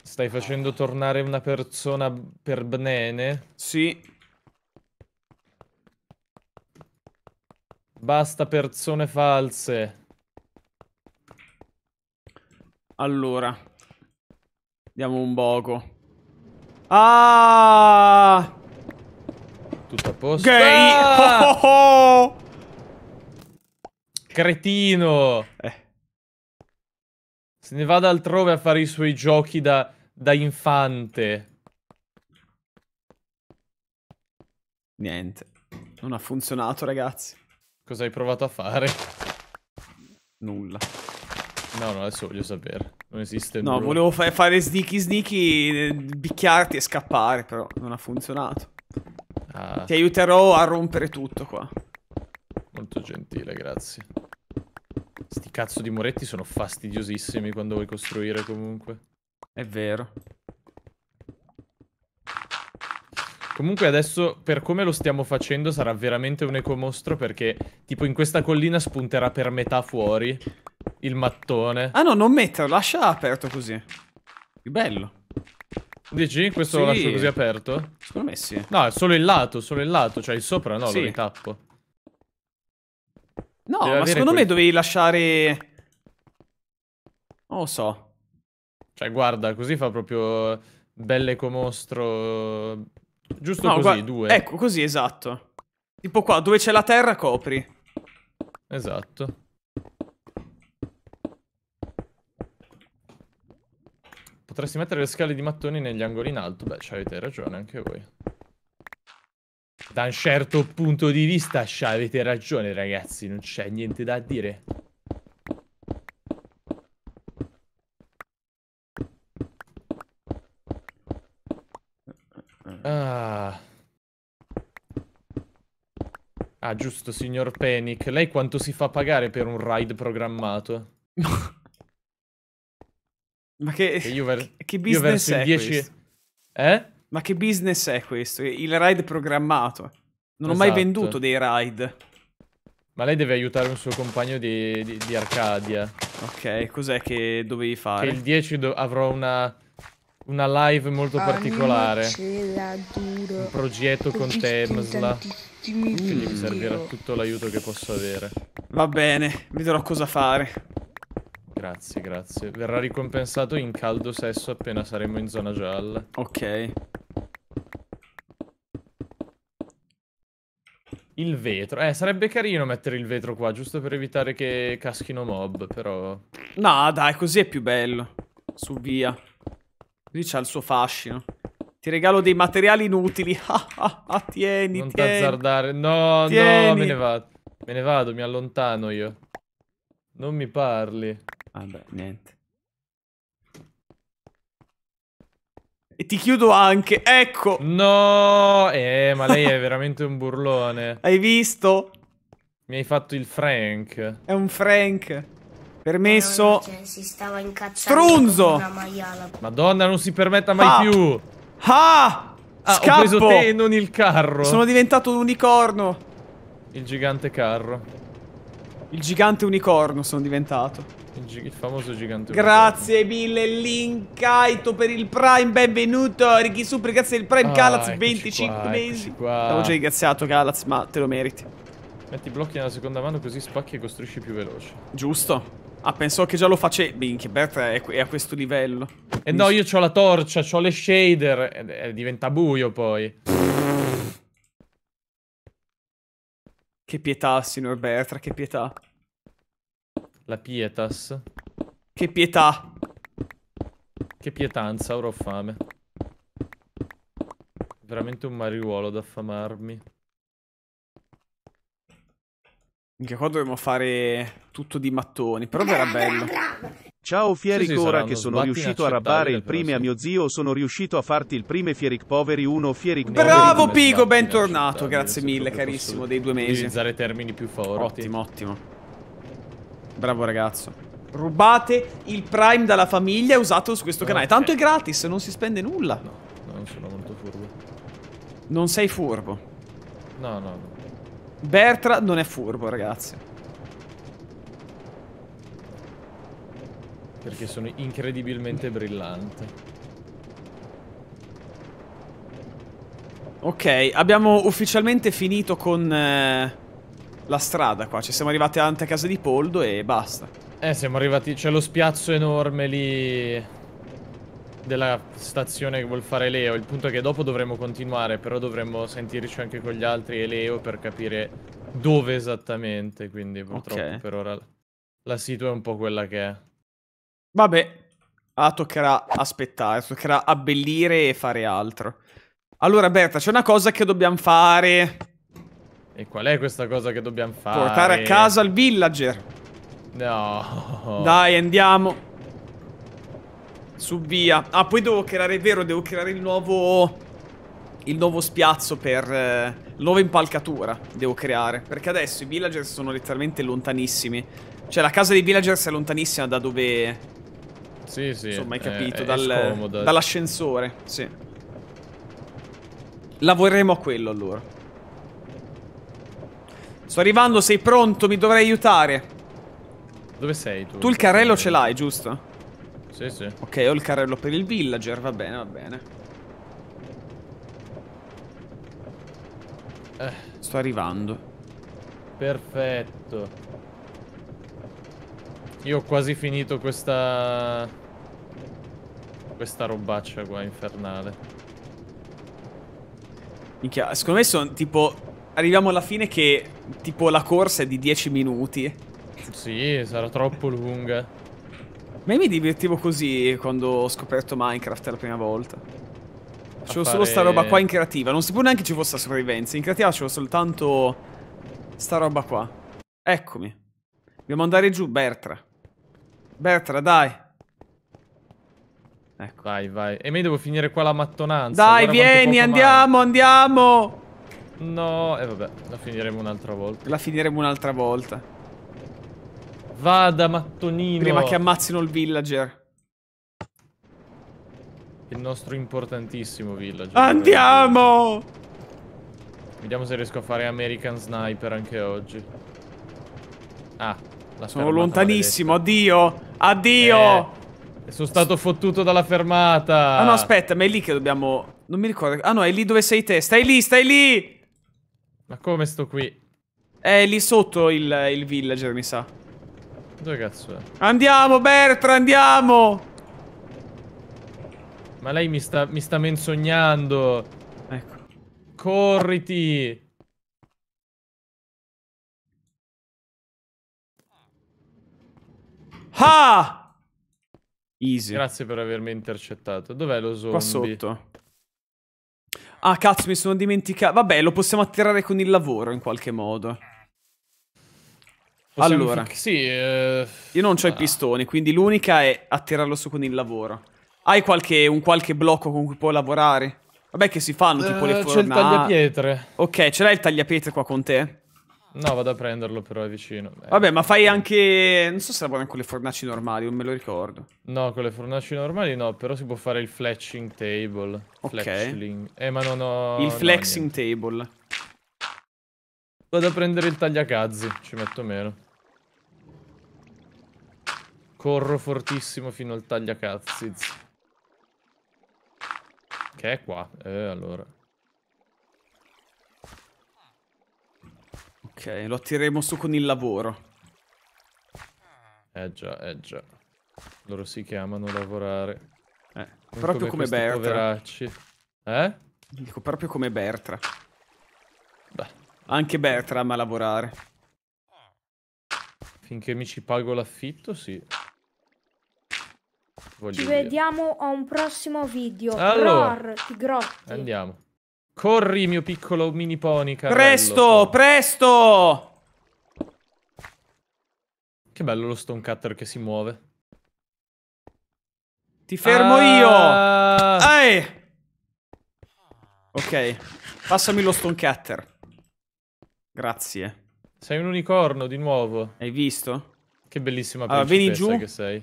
[SPEAKER 3] Stai facendo tornare una persona per bnene? Sì. Basta persone
[SPEAKER 1] false. Allora. Diamo un poco. Ah! Tutto a posto. Gay! Ah! Oh oh oh!
[SPEAKER 3] Cretino! Eh. Se ne vada altrove a fare i suoi giochi da, da infante. Niente.
[SPEAKER 1] Non ha funzionato, ragazzi. Cosa hai provato a fare?
[SPEAKER 3] Nulla. No, no, adesso voglio sapere. Non esiste. No, bro. volevo fa
[SPEAKER 1] fare sneaky sneaky, eh, picchiarti e scappare, però non ha funzionato. Ah. Ti aiuterò a rompere tutto qua. Molto gentile, grazie.
[SPEAKER 3] Sti cazzo di muretti sono fastidiosissimi quando vuoi costruire comunque. È vero. Comunque adesso, per come lo stiamo facendo, sarà veramente un ecomostro perché tipo in questa collina spunterà per metà fuori il mattone. Ah no, non metterlo, lascia aperto così. Più bello. Dici? Questo sì. lo lascio così aperto?
[SPEAKER 2] Secondo me sì.
[SPEAKER 3] No, è solo il
[SPEAKER 1] lato, solo il lato, cioè il sopra no, sì. lo
[SPEAKER 3] ritappo.
[SPEAKER 5] No, Deve ma secondo quel...
[SPEAKER 1] me dovevi lasciare... Non lo so. Cioè,
[SPEAKER 3] guarda, così fa proprio belle comostro... Giusto no, così, due.
[SPEAKER 1] Ecco, così, esatto. Tipo qua, dove c'è la terra copri. Esatto.
[SPEAKER 3] Potresti mettere le scale di mattoni negli angoli in alto. Beh, avete ragione anche voi. Da un certo punto di vista avete ragione, ragazzi. Non c'è niente da dire. Ah. ah, giusto, signor Panic. Lei quanto si fa pagare
[SPEAKER 1] per un ride programmato? (laughs) Ma che, che, ver- che business è 10... questo? Eh? Ma che business è questo? Il ride programmato. Non esatto. ho mai esatto. venduto dei ride. Ma lei deve aiutare un suo compagno di, di, di Arcadia. Ok, cos'è che dovevi fare? Che il
[SPEAKER 3] 10 avrò una, una live molto particolare.
[SPEAKER 5] Un
[SPEAKER 3] progetto con Temsla.
[SPEAKER 5] Quindi mi servirà
[SPEAKER 3] tutto l'aiuto che posso avere. Va bene, vedrò cosa fare. Grazie, grazie. Verrà ricompensato in caldo sesso appena saremo in zona gialla. Ok. Il vetro. Eh, sarebbe carino mettere il vetro qua, giusto per evitare
[SPEAKER 1] che caschino mob, però... No, dai, così è più bello. Su via. Così c'ha il suo fascino. Ti regalo dei materiali inutili. (laughs) Ah, ah, ah,
[SPEAKER 3] tieni, non tieni. Non t'azzardare. No, tieni. no, me ne vado. Me ne vado, mi allontano io. Non mi parli. Vabbè, ah, niente. E ti chiudo anche, ecco! No! Eh, ma lei è (laughs) veramente un burlone. Hai visto? Mi hai fatto il Frank.
[SPEAKER 1] È un Frank. Permesso. Cioè, si stava incazzando Strunzo! Madonna, non si permetta mai ah. più. Ah! ah Scappo. ho preso te e non il carro. Sono diventato un unicorno. Il gigante carro. Il gigante unicorno sono diventato. Il, gi il famoso gigante Grazie unicorno. mille Linkaito per il Prime, benvenuto. Righi Super, grazie del Prime ah, 25 qua, mesi. L'avevo già ringraziato Calaz, ma te lo meriti. Metti i blocchi nella seconda mano così spacchi e costruisci più veloce. Giusto. Ah, pensavo che già lo facevi. Minchia, Berta è, è, a questo livello. E eh no, io ho la torcia, ho le shader.
[SPEAKER 3] E, e diventa buio poi. Pfff. (laughs)
[SPEAKER 1] Che pietà, signor Bertra, che pietà. La pietas. Che pietà.
[SPEAKER 3] Che pietanza, ora ho fame. Veramente un mariuolo da
[SPEAKER 1] affamarmi. Anche qua dovremmo fare tutto di mattoni, però era bello. Ciao Fieric, sì, sì, ora che sono riuscito a rabbare
[SPEAKER 2] il prime sì. a mio zio, sono riuscito a farti il prime Fieric Poveri 1 Fieric Bravo
[SPEAKER 1] Pigo, bentornato, grazie mille carissimo dei due mesi. Utilizzare termini più forti. Ottimo, ottimo. Bravo ragazzo. Rubate il Prime dalla famiglia e usatelo su questo canale. Tanto è gratis, non si spende nulla. No, no, non sono molto furbo. Non sei furbo. No, no, no. Bertra non è furbo, ragazzi.
[SPEAKER 3] perché sono incredibilmente brillante.
[SPEAKER 1] Ok, abbiamo ufficialmente finito con eh, la strada qua. Ci siamo arrivati avanti a casa di Poldo e basta.
[SPEAKER 3] Eh, siamo arrivati... C'è lo spiazzo enorme lì della stazione che vuol fare Leo. Il punto è che dopo dovremo continuare, però dovremmo sentirci anche con gli altri e Leo per capire dove esattamente. Quindi purtroppo okay. per
[SPEAKER 1] ora la situa è un po' quella che è. Vabbè, ah, toccherà aspettare, toccherà abbellire e fare altro. Allora Berta, c'è una cosa che dobbiamo fare.
[SPEAKER 3] E qual è questa cosa che dobbiamo
[SPEAKER 1] fare? Portare a casa il villager. No. Dai, andiamo. Su via. Ah, poi devo creare, è vero, devo creare il nuovo... Il nuovo spiazzo per... Eh, nuova impalcatura devo creare. Perché adesso i villager sono letteralmente lontanissimi. Cioè, la casa dei villagers è lontanissima da dove sì, sì. Insomma, hai eh, capito, dal, dall'ascensore, sì. Lavoreremo a quello allora. Sto arrivando, sei pronto, mi dovrei aiutare. Dove sei tu? Tu il carrello ce l'hai, giusto? Sì, sì. Ok, ho il carrello per il villager, va bene, va bene. Eh. Sto arrivando. Perfetto.
[SPEAKER 3] Io ho quasi finito questa
[SPEAKER 1] questa robaccia qua infernale. Minchia, secondo me sono tipo... Arriviamo alla fine che tipo la corsa è di 10 minuti. Sì, sarà troppo lunga. Ma io mi divertivo così quando ho scoperto Minecraft la prima volta. Facevo fare... solo sta roba qua in creativa. Non si può neanche ci fosse la sopravvivenza. In creativa c'avevo soltanto sta roba qua. Eccomi. Dobbiamo andare giù, Bertra. Bertra, dai.
[SPEAKER 3] Ecco. Vai, vai. E me devo finire qua la mattonanza. Dai, Guarda vieni, andiamo,
[SPEAKER 1] andiamo.
[SPEAKER 3] No, e eh, vabbè, la finiremo un'altra volta. La finiremo un'altra volta.
[SPEAKER 1] Vada, mattonino. Prima che ammazzino il villager.
[SPEAKER 3] Il nostro importantissimo villager. Andiamo! Vediamo se riesco a fare American Sniper anche oggi. Ah,
[SPEAKER 1] la Sono lontanissimo, maledetta. addio! Addio! Eh. Sono stato fottuto dalla fermata. Ah no, aspetta, ma è lì che dobbiamo... Non mi ricordo. Ah no, è lì dove sei te. Stai lì, stai lì! Ma come sto qui? È lì sotto il, il villager, mi sa. Dove cazzo è? Andiamo, Bertra, andiamo!
[SPEAKER 3] Ma lei mi sta, mi sta menzognando. Ecco. Corriti! Ha! Ah! Easy. Grazie per avermi
[SPEAKER 1] intercettato. Dov'è lo zombie? Qua sotto. Ah, cazzo, mi sono dimenticato. Vabbè, lo possiamo atterrare con il lavoro in qualche modo. Possiamo allora. Sì. Eh... Io non ho ah. i pistoni, quindi l'unica è atterrarlo su con il lavoro. Hai qualche, un qualche blocco con cui puoi lavorare? Vabbè che si fanno, tipo eh, le fornaci. C'è il tagliapietre. Ok, ce l'hai il tagliapietre qua con te?
[SPEAKER 3] No, vado a prenderlo però, è vicino.
[SPEAKER 1] Eh. Vabbè, ma fai anche... Non so se la buona con le fornaci normali, non me lo ricordo. No, con le fornaci normali no, però
[SPEAKER 3] si può fare il fletching table. Ok. Fletchling. Eh, ma non ho... Il flexing no, table. Vado a prendere il tagliacazzi, ci metto meno. Corro fortissimo fino al tagliacazzi.
[SPEAKER 1] Che è qua? Eh, allora... Ok, lo attireremo su con il lavoro.
[SPEAKER 3] Eh già, eh già. Loro si chiamano lavorare. Eh,
[SPEAKER 1] non proprio come, come Bertra. Poveracci. Eh? Dico proprio come Bertra. Beh. Anche Bertra ama lavorare. Finché mi ci pago l'affitto, sì. Voglio ci via.
[SPEAKER 2] vediamo a un prossimo video. Allora. Roar,
[SPEAKER 3] Andiamo. Corri, mio piccolo mini ponica. Presto,
[SPEAKER 1] presto!
[SPEAKER 3] Che bello lo stone cutter che si muove. Ti fermo
[SPEAKER 1] ah. io! Ehi! Ok, passami lo stone cutter. Grazie. Sei un unicorno di nuovo. Hai visto? Che bellissima allora, vieni giù. che sei.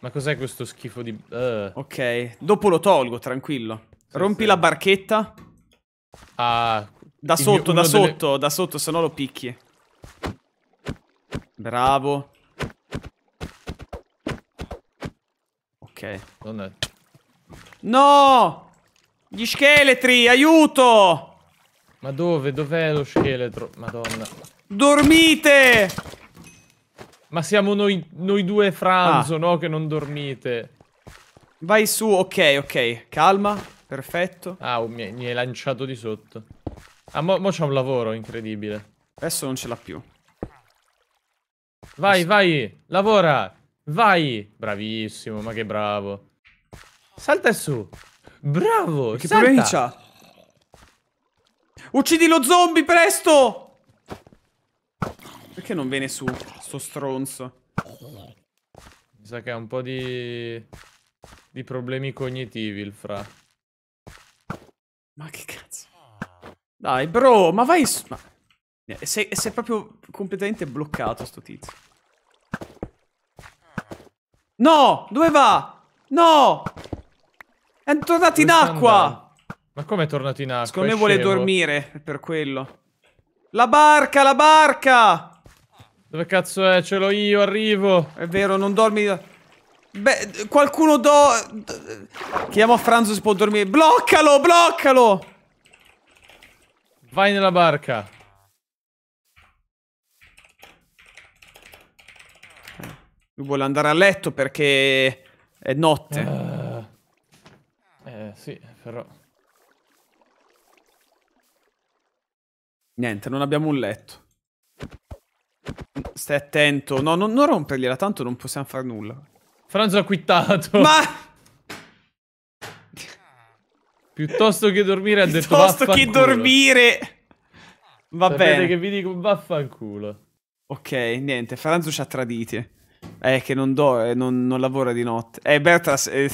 [SPEAKER 1] Ma cos'è questo schifo di... Uh. Ok, dopo lo tolgo, tranquillo. Rompi la barchetta. Ah, da sotto, mio, da sotto, delle... da sotto, se no lo picchi. Bravo. Ok. Dov'è? No! Gli scheletri, aiuto!
[SPEAKER 3] Ma dove? Dov'è lo scheletro? Madonna.
[SPEAKER 1] Dormite!
[SPEAKER 3] Ma siamo noi, noi due Franzo, ah. no? Che non dormite.
[SPEAKER 1] Vai su, ok, ok. Calma. Perfetto. Ah, mi, hai lanciato di sotto. Ah, mo, mo c'è un lavoro incredibile. Adesso non ce l'ha più.
[SPEAKER 3] Vai, Adesso... vai, lavora, vai. Bravissimo, ma che bravo.
[SPEAKER 1] Salta su.
[SPEAKER 3] Bravo,
[SPEAKER 1] che salta. problemi c'ha? Uccidi lo zombie, presto! Perché non viene su, sto stronzo? Mi sa che ha un po' di... di problemi cognitivi il fra.
[SPEAKER 5] Ma che cazzo.
[SPEAKER 1] Dai, bro, ma vai su... Ma... Sei, sei proprio completamente bloccato sto tizio. No! Dove va? No! È tornato in acqua!
[SPEAKER 3] Ma come è tornato in acqua? Secondo me vuole dormire,
[SPEAKER 1] per quello. La barca, la barca! Dove cazzo è? Ce l'ho io, arrivo! È vero, non dormi... Beh, qualcuno do... Chiamo a Franzo si può dormire. Bloccalo, bloccalo! Vai nella barca. Lui vuole andare a letto perché è notte. Uh, eh, sì, però... Niente, non abbiamo un letto. Stai attento. No, non, non rompergliela, tanto non possiamo fare nulla.
[SPEAKER 3] Franzo ha quittato. Ma...
[SPEAKER 1] Piuttosto che dormire ha detto Piuttosto che dormire! Va Sapete bene. che vi dico vaffanculo. Ok, niente, Franzo ci ha traditi. Eh, che non, do, eh, non, non lavora di notte. Eh, Bertras... Eh,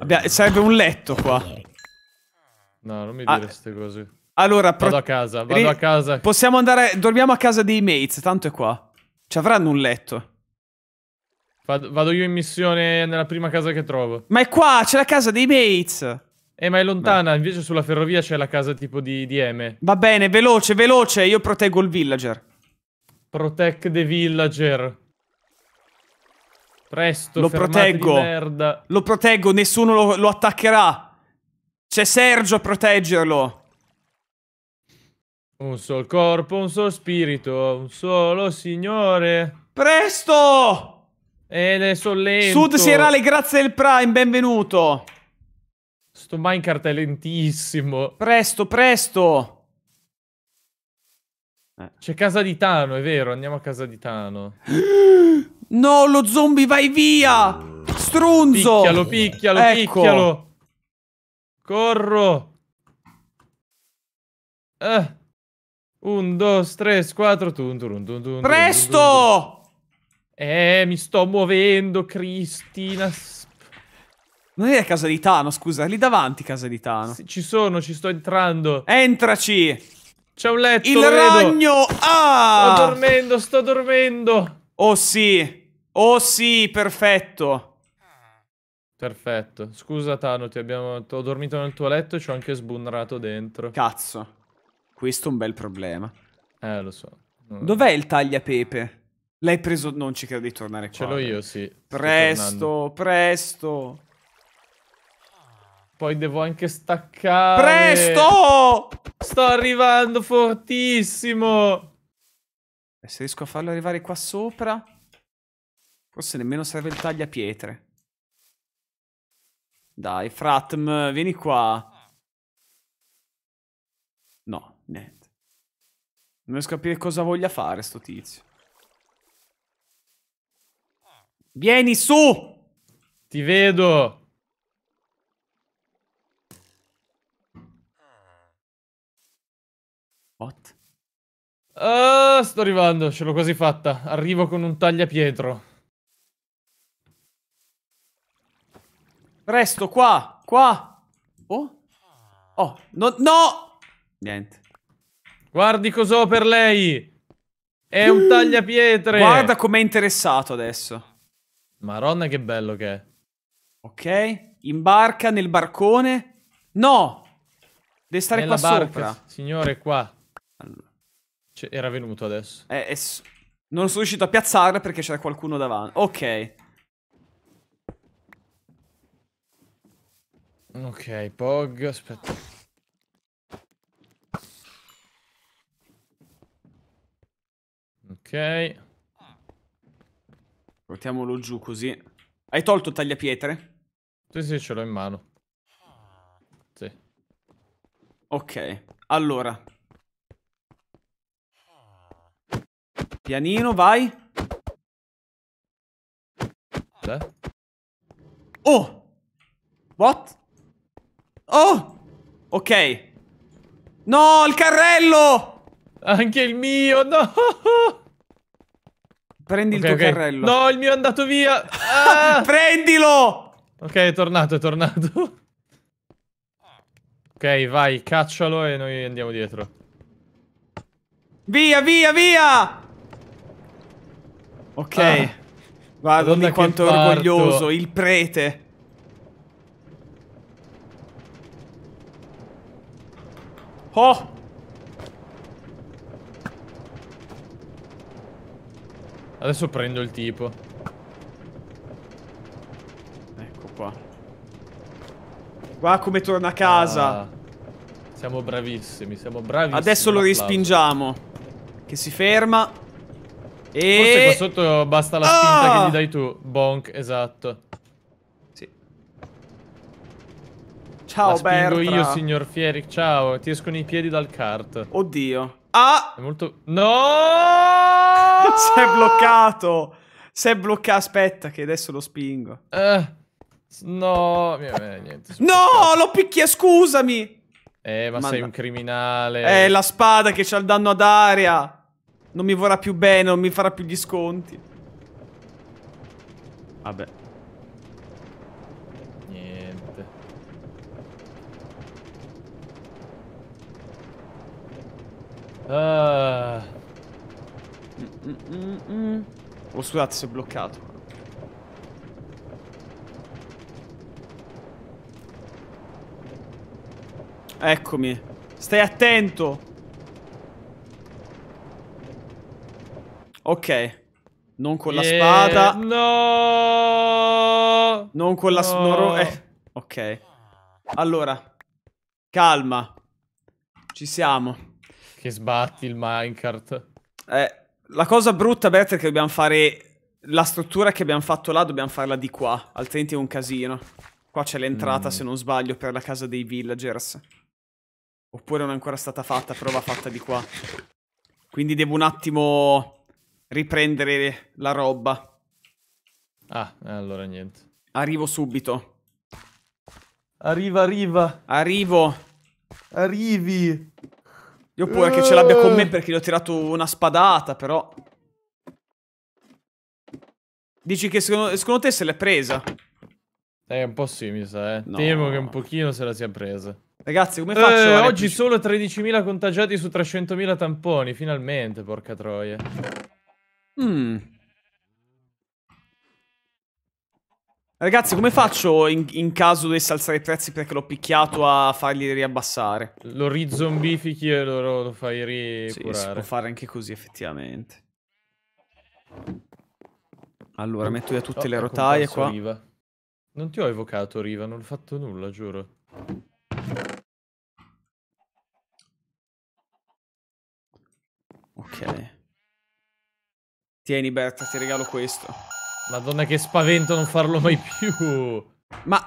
[SPEAKER 1] abbia, sarebbe un letto qua. No, non mi
[SPEAKER 3] ah, dire queste ah, cose.
[SPEAKER 1] Allora, vado a casa, vado a casa. Possiamo andare... Dormiamo a casa dei mates, tanto è qua. Ci avranno un letto.
[SPEAKER 3] Vado io in missione nella prima casa che trovo. Ma è qua, c'è la casa dei Bates. Eh, ma è lontana, Beh. invece sulla ferrovia c'è la casa tipo di, di
[SPEAKER 1] M. Va bene, veloce, veloce, io proteggo il villager.
[SPEAKER 3] Protect the villager. Presto, lo proteggo. merda.
[SPEAKER 1] Lo proteggo, nessuno lo, lo attaccherà. C'è Sergio a proteggerlo.
[SPEAKER 3] Un sol corpo, un solo spirito, un solo signore.
[SPEAKER 1] Presto!
[SPEAKER 3] Ed è sollento. Sud serale,
[SPEAKER 1] grazie del Prime, benvenuto. Sto minecart è lentissimo. Presto, presto.
[SPEAKER 3] Eh. C'è casa di Tano, è vero, andiamo a casa di Tano.
[SPEAKER 1] (gasps) No, lo zombie vai via! Strunzo! Picchialo, picchialo, ecco. picchialo! Corro!
[SPEAKER 3] Eh. Un, dos, tre, quattro, tun, tun, tun, tun, Presto!
[SPEAKER 1] Eh, mi sto muovendo, Cristina. Non è casa di Tano, scusa, è lì davanti casa di Tano. Sì, ci sono, ci sto entrando. Entraci! C'è un letto, Il vedo. ragno! Ah! Sto dormendo, sto dormendo. Oh sì, oh sì, perfetto. Perfetto.
[SPEAKER 3] Scusa Tano, ti abbiamo... ho dormito nel tuo letto e ci ho anche sbunrato dentro. Cazzo.
[SPEAKER 1] Questo è un bel problema. Eh, lo so. Dov'è il tagliapepe? L'hai preso, non ci credo di tornare qua. Ce l'ho io, sì. Presto, presto. Poi devo anche staccare. Presto! Sto arrivando fortissimo. E se riesco a farlo arrivare qua sopra... Forse nemmeno serve il tagliapietre. Dai, Fratm, vieni qua. No, niente. Non riesco a capire cosa voglia fare sto tizio. Vieni su! Ti vedo!
[SPEAKER 3] What? Ah, sto arrivando, ce l'ho quasi fatta. Arrivo con un tagliapietro. Presto, qua, qua. Oh? Oh, no, no! Niente. Guardi cos'ho per lei. È un mm. tagliapietre. Guarda
[SPEAKER 1] com'è interessato adesso. Maronna che bello che è. Ok, imbarca nel barcone. No! Deve stare Nella qua barca, sopra. Signore, qua. Cioè, era venuto adesso. Eh, eh, non sono riuscito a piazzarla perché c'era qualcuno davanti. Ok.
[SPEAKER 3] Ok, Pog, aspetta.
[SPEAKER 1] Ok. Portiamolo giù così. Hai tolto il tagliapietre? Sì, sì, ce l'ho in mano. Sì. Ok, allora. Pianino, vai. Eh? Oh! What? Oh! Ok. No, il carrello! Anche il mio, no! (laughs)
[SPEAKER 3] Prendi okay, il tuo okay. carrello. No, il mio è andato via. (laughs) Ah! Prendilo! Ok, è tornato, è tornato. ok, vai, caccialo e noi andiamo dietro.
[SPEAKER 1] Via, via, via! Ok. Ah. Vado di quanto parto. orgoglioso, il prete. Oh!
[SPEAKER 3] Adesso prendo il tipo. Ecco qua.
[SPEAKER 1] Guarda come torna a casa. Ah,
[SPEAKER 3] siamo bravissimi, siamo bravissimi. Adesso lo
[SPEAKER 1] respingiamo. Che si ferma.
[SPEAKER 3] E... Forse qua sotto basta la spinta ah! che gli dai tu. Bonk, esatto. Sì. Ciao, la spingo Bertra. io, signor Fieric. Ciao, ti escono i piedi dal
[SPEAKER 1] kart. Oddio. Ah! È molto... No! (laughs) si è bloccato! Si è bloccato, aspetta che adesso lo spingo. Eh, no, beh, niente, No, l'ho picchiato, eh, scusami!
[SPEAKER 3] Eh, ma, ma sei un criminale. Eh, la
[SPEAKER 1] spada che c'ha il danno ad aria. Non mi vorrà più bene, non mi farà più gli sconti. Vabbè. Uh. Mm, mm, mm, oh, scusate, si è bloccato. Eccomi. Stai attento. Ok. Non con la yeah. spada. No. Non con la... No. Eh. Ok. Allora. Calma. Ci siamo. Che sbatti il Minecraft. Eh, la cosa brutta, Bert, è che dobbiamo fare... La struttura che abbiamo fatto là dobbiamo farla di qua, altrimenti è un casino. Qua c'è l'entrata, mm. se non sbaglio, per la casa dei villagers. Oppure non è ancora stata fatta, però va fatta di qua. Quindi devo un attimo riprendere la roba. Ah, eh, allora niente. Arrivo subito. Arriva, arriva. Arrivo. Arrivi. Io pure che ce l'abbia con me eh. perché gli ho tirato una spadata, però... Dici che secondo, secondo te se l'è presa? Eh, un po' sì, mi
[SPEAKER 3] sa, eh. No. Temo che un pochino se la sia presa. Ragazzi, come faccio? Eh, oggi solo 13.000 contagiati su 300.000 tamponi, finalmente, porca troia. Mmm.
[SPEAKER 1] Ragazzi, come faccio in, in, caso dovesse alzare i prezzi perché l'ho picchiato a farli riabbassare? Lo rizombifichi e lo, lo fai ricurare. Sì, si può fare anche così, effettivamente.
[SPEAKER 3] Allora, metto via tutte oh, le rotaie qua. Riva. Non ti ho evocato, Riva, non ho fatto nulla, giuro. Ok.
[SPEAKER 1] Tieni, Berta, ti regalo questo.
[SPEAKER 3] Madonna che spavento non farlo mai più. Ma...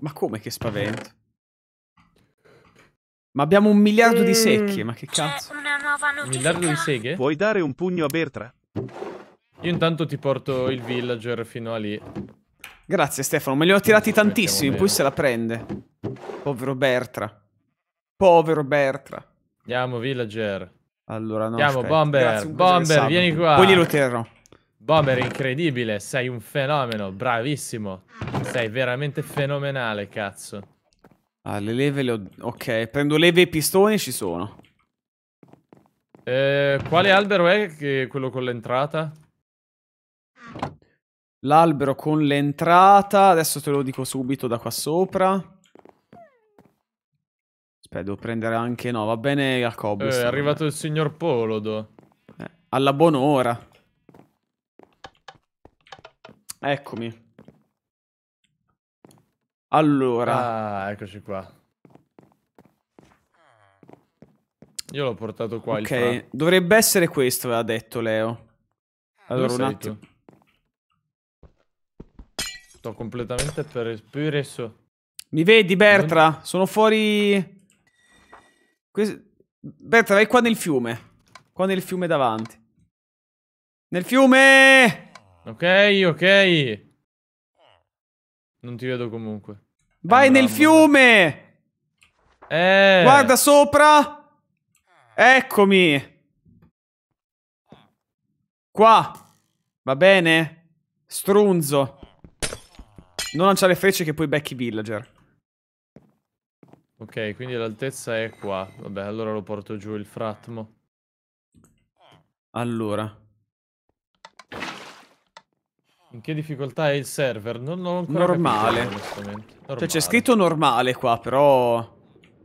[SPEAKER 1] Ma come che spavento? Ma abbiamo un miliardo mm, di secchie ma che cazzo?
[SPEAKER 3] Un miliardo di
[SPEAKER 1] seghe? Vuoi dare un pugno a Bertra? Io intanto ti porto il villager fino a lì. Grazie Stefano, me li ho tirati no, tantissimi, poi se la prende. Povero Bertra. Povero Bertra.
[SPEAKER 3] Andiamo villager. Allora no, Andiamo aspetta. bomber, Grazie, bomber, vieni qua. Poi glielo terrò. Bomber incredibile, sei un fenomeno, bravissimo. Sei veramente fenomenale, cazzo.
[SPEAKER 1] Ah, le leve le ho... Ok, prendo leve e pistoni, ci sono.
[SPEAKER 3] Eh, quale albero è quello con l'entrata?
[SPEAKER 1] L'albero con l'entrata, adesso te lo dico subito da qua sopra. Aspetta, devo prendere anche... No, va bene a cobblestone. Eh, è arrivato
[SPEAKER 3] il signor Polodo.
[SPEAKER 1] Eh, alla buon'ora. Eccomi. Allora.
[SPEAKER 3] Ah, eccoci qua. Io l'ho portato qua. Ok,
[SPEAKER 1] dovrebbe essere questo, aveva detto Leo. Allora, Dove un attimo. Tu? Sto completamente per preso. Mi vedi, Bertra? Non... Sono fuori... Questo... Bertra, vai qua nel fiume. Qua nel fiume davanti. Nel fiume! Ok, ok.
[SPEAKER 3] Non ti vedo comunque. Vai nel fiume! Eh. Guarda
[SPEAKER 1] sopra! Eccomi! Qua! Va bene? Strunzo. Non lanciare le frecce che poi becchi villager. Ok, quindi
[SPEAKER 3] l'altezza è qua. Vabbè, allora lo porto giù il fratmo. Allora. In che difficoltà è il server? Non l'ho ancora normale. capito. Normale. Cioè c'è scritto
[SPEAKER 1] normale qua, però...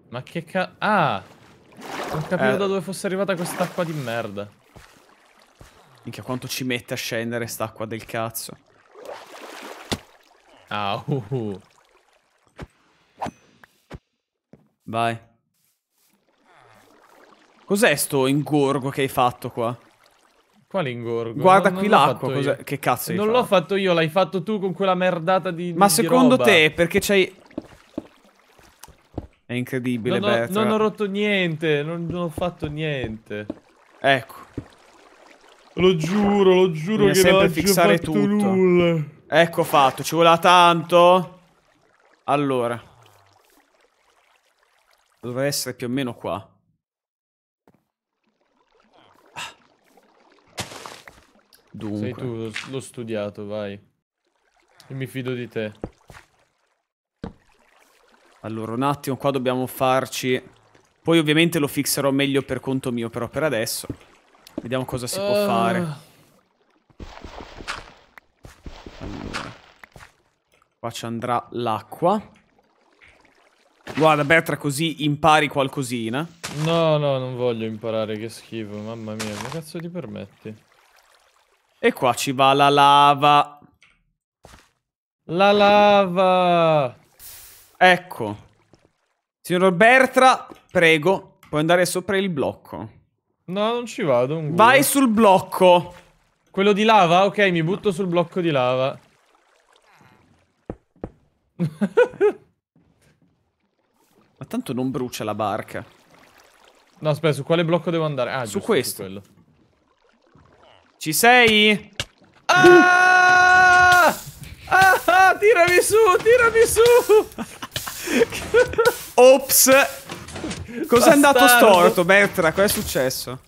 [SPEAKER 1] Ma che ca... Ah! Non capivo eh. da
[SPEAKER 3] dove fosse arrivata quest'acqua di merda.
[SPEAKER 1] Minchia, quanto ci mette a scendere Quest'acqua del cazzo. Ah, uh, uh. Vai. Cos'è sto ingorgo che hai fatto qua? Quale ingorgo? Guarda non, qui l'acqua, che cazzo è? Non
[SPEAKER 3] l'ho fatto io, l'hai fatto tu con quella merdata di Ma di secondo roba. te,
[SPEAKER 1] perché c'hai... È incredibile, non ho, Non ho rotto niente, non, non ho fatto niente. Ecco.
[SPEAKER 4] Lo giuro, lo giuro Bisogna che non fissare fatto tutto. nulla.
[SPEAKER 1] Ecco fatto, ci voleva tanto. Allora. Dovrei essere più o meno qua. Dunque. Sei
[SPEAKER 3] tu, l'ho studiato, vai. E mi fido di te.
[SPEAKER 1] Allora, un attimo, qua dobbiamo farci... Poi ovviamente lo fixerò meglio per conto mio, però per adesso... Vediamo cosa si uh... può ah. fare. Allora. Qua ci andrà l'acqua. Guarda, Bertra, così impari qualcosina. No, no, non voglio imparare, che schifo. Mamma mia, che cazzo ti permetti? E qua ci va la lava. La lava. Ecco. Signor Bertra, prego, puoi andare sopra il blocco. No, non ci vado. Un Vai sul blocco. Quello di lava? Ok, mi butto sul blocco di lava. (laughs) Ma tanto non brucia la barca.
[SPEAKER 3] No, aspetta, su quale blocco devo andare? Ah, su giusto, questo. Su
[SPEAKER 1] ci sei? Ah! Ah, ah, tirami su, tirami su! (laughs) Ops! Cos'è andato storto, Bertra? Cos'è successo?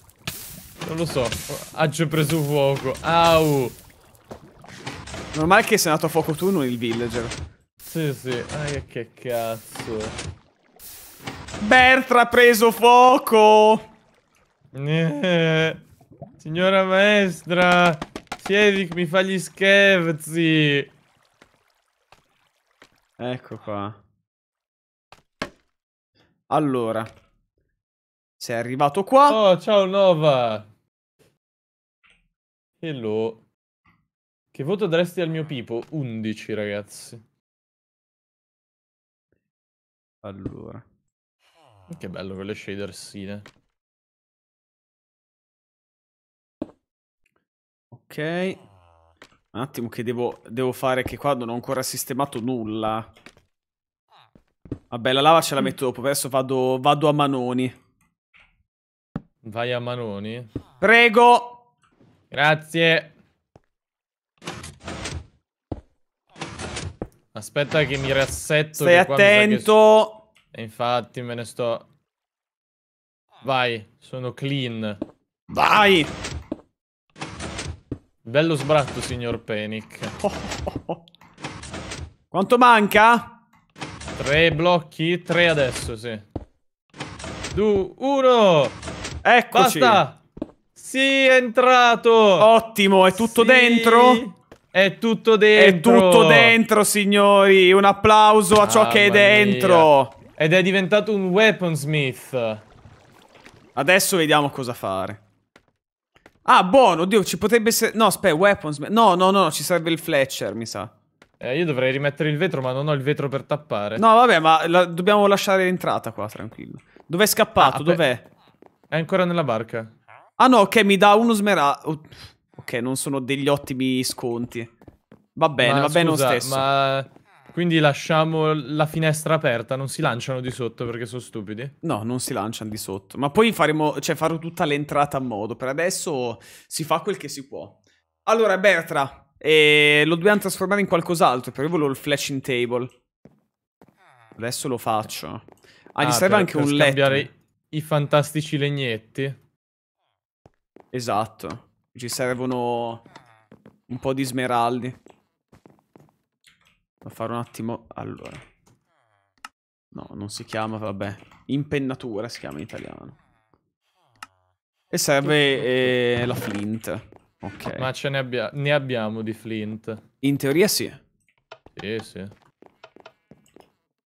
[SPEAKER 1] Non lo so. Haggio preso fuoco. Au! Normale che sei andato a fuoco tu, non il villager. Sì, sì. Ah,
[SPEAKER 3] che cazzo.
[SPEAKER 1] Bertra ha
[SPEAKER 3] preso fuoco! Eh. Signora maestra, Sievic mi fa gli scherzi.
[SPEAKER 1] Ecco qua. Allora. Sei arrivato qua. Oh, ciao Nova.
[SPEAKER 3] Hello. Che voto daresti al mio pipo? 11, ragazzi. Allora. Che bello
[SPEAKER 1] quelle shadersine. Ok. Un attimo che devo, devo fare che qua non ho ancora sistemato nulla. Vabbè, la lava ce la metto dopo, adesso vado, vado a manoni.
[SPEAKER 3] Vai a manoni?
[SPEAKER 1] Prego!
[SPEAKER 3] Grazie. Aspetta che mi rassetto. Stai attento! Che... E infatti me ne sto... Vai, sono clean. Vai! Bello sbratto, signor Panic. Oh, (laughs) oh, oh.
[SPEAKER 1] Quanto manca?
[SPEAKER 3] Tre blocchi, tre adesso, sì.
[SPEAKER 1] Due, uno! Eccoci! Basta! Sì, è entrato! Ottimo, è tutto sì. dentro? È tutto dentro! È tutto dentro, signori! Un applauso a ciò ah, che è dentro! Mia. Ed è diventato un weaponsmith. Adesso vediamo cosa fare. Ah, buono, oddio, ci potrebbe essere... No, aspetta, weapons... No, no, no, ci serve il Fletcher, mi sa. Eh, io dovrei rimettere il vetro, ma non ho il vetro per tappare. No, vabbè, ma la... dobbiamo lasciare l'entrata qua, tranquillo. Dov'è scappato? Ah, Dov'è? È ancora nella barca. Ah no, ok, mi dà uno smeraldo. ok, non sono degli ottimi sconti. Va bene, ma, va scusa, bene lo stesso.
[SPEAKER 3] Ma quindi lasciamo la finestra aperta, non si lanciano di sotto perché sono stupidi? No, non si
[SPEAKER 1] lanciano di sotto. Ma poi faremo, cioè farò tutta l'entrata a modo. Per adesso si fa quel che si può. Allora, Bertra, eh, lo dobbiamo trasformare in qualcos'altro, però io volevo il flashing table. Adesso lo faccio. Ah, gli ah, serve per, anche per un letto. cambiare i fantastici legnetti. Esatto. Ci servono un po' di smeraldi da fare un attimo... Allora. No, non si chiama, vabbè. Impennatura si chiama in italiano. E serve eh, la flint. Ok. Ma ce ne, abbia ne abbiamo di flint? In teoria sì. Sì, sì.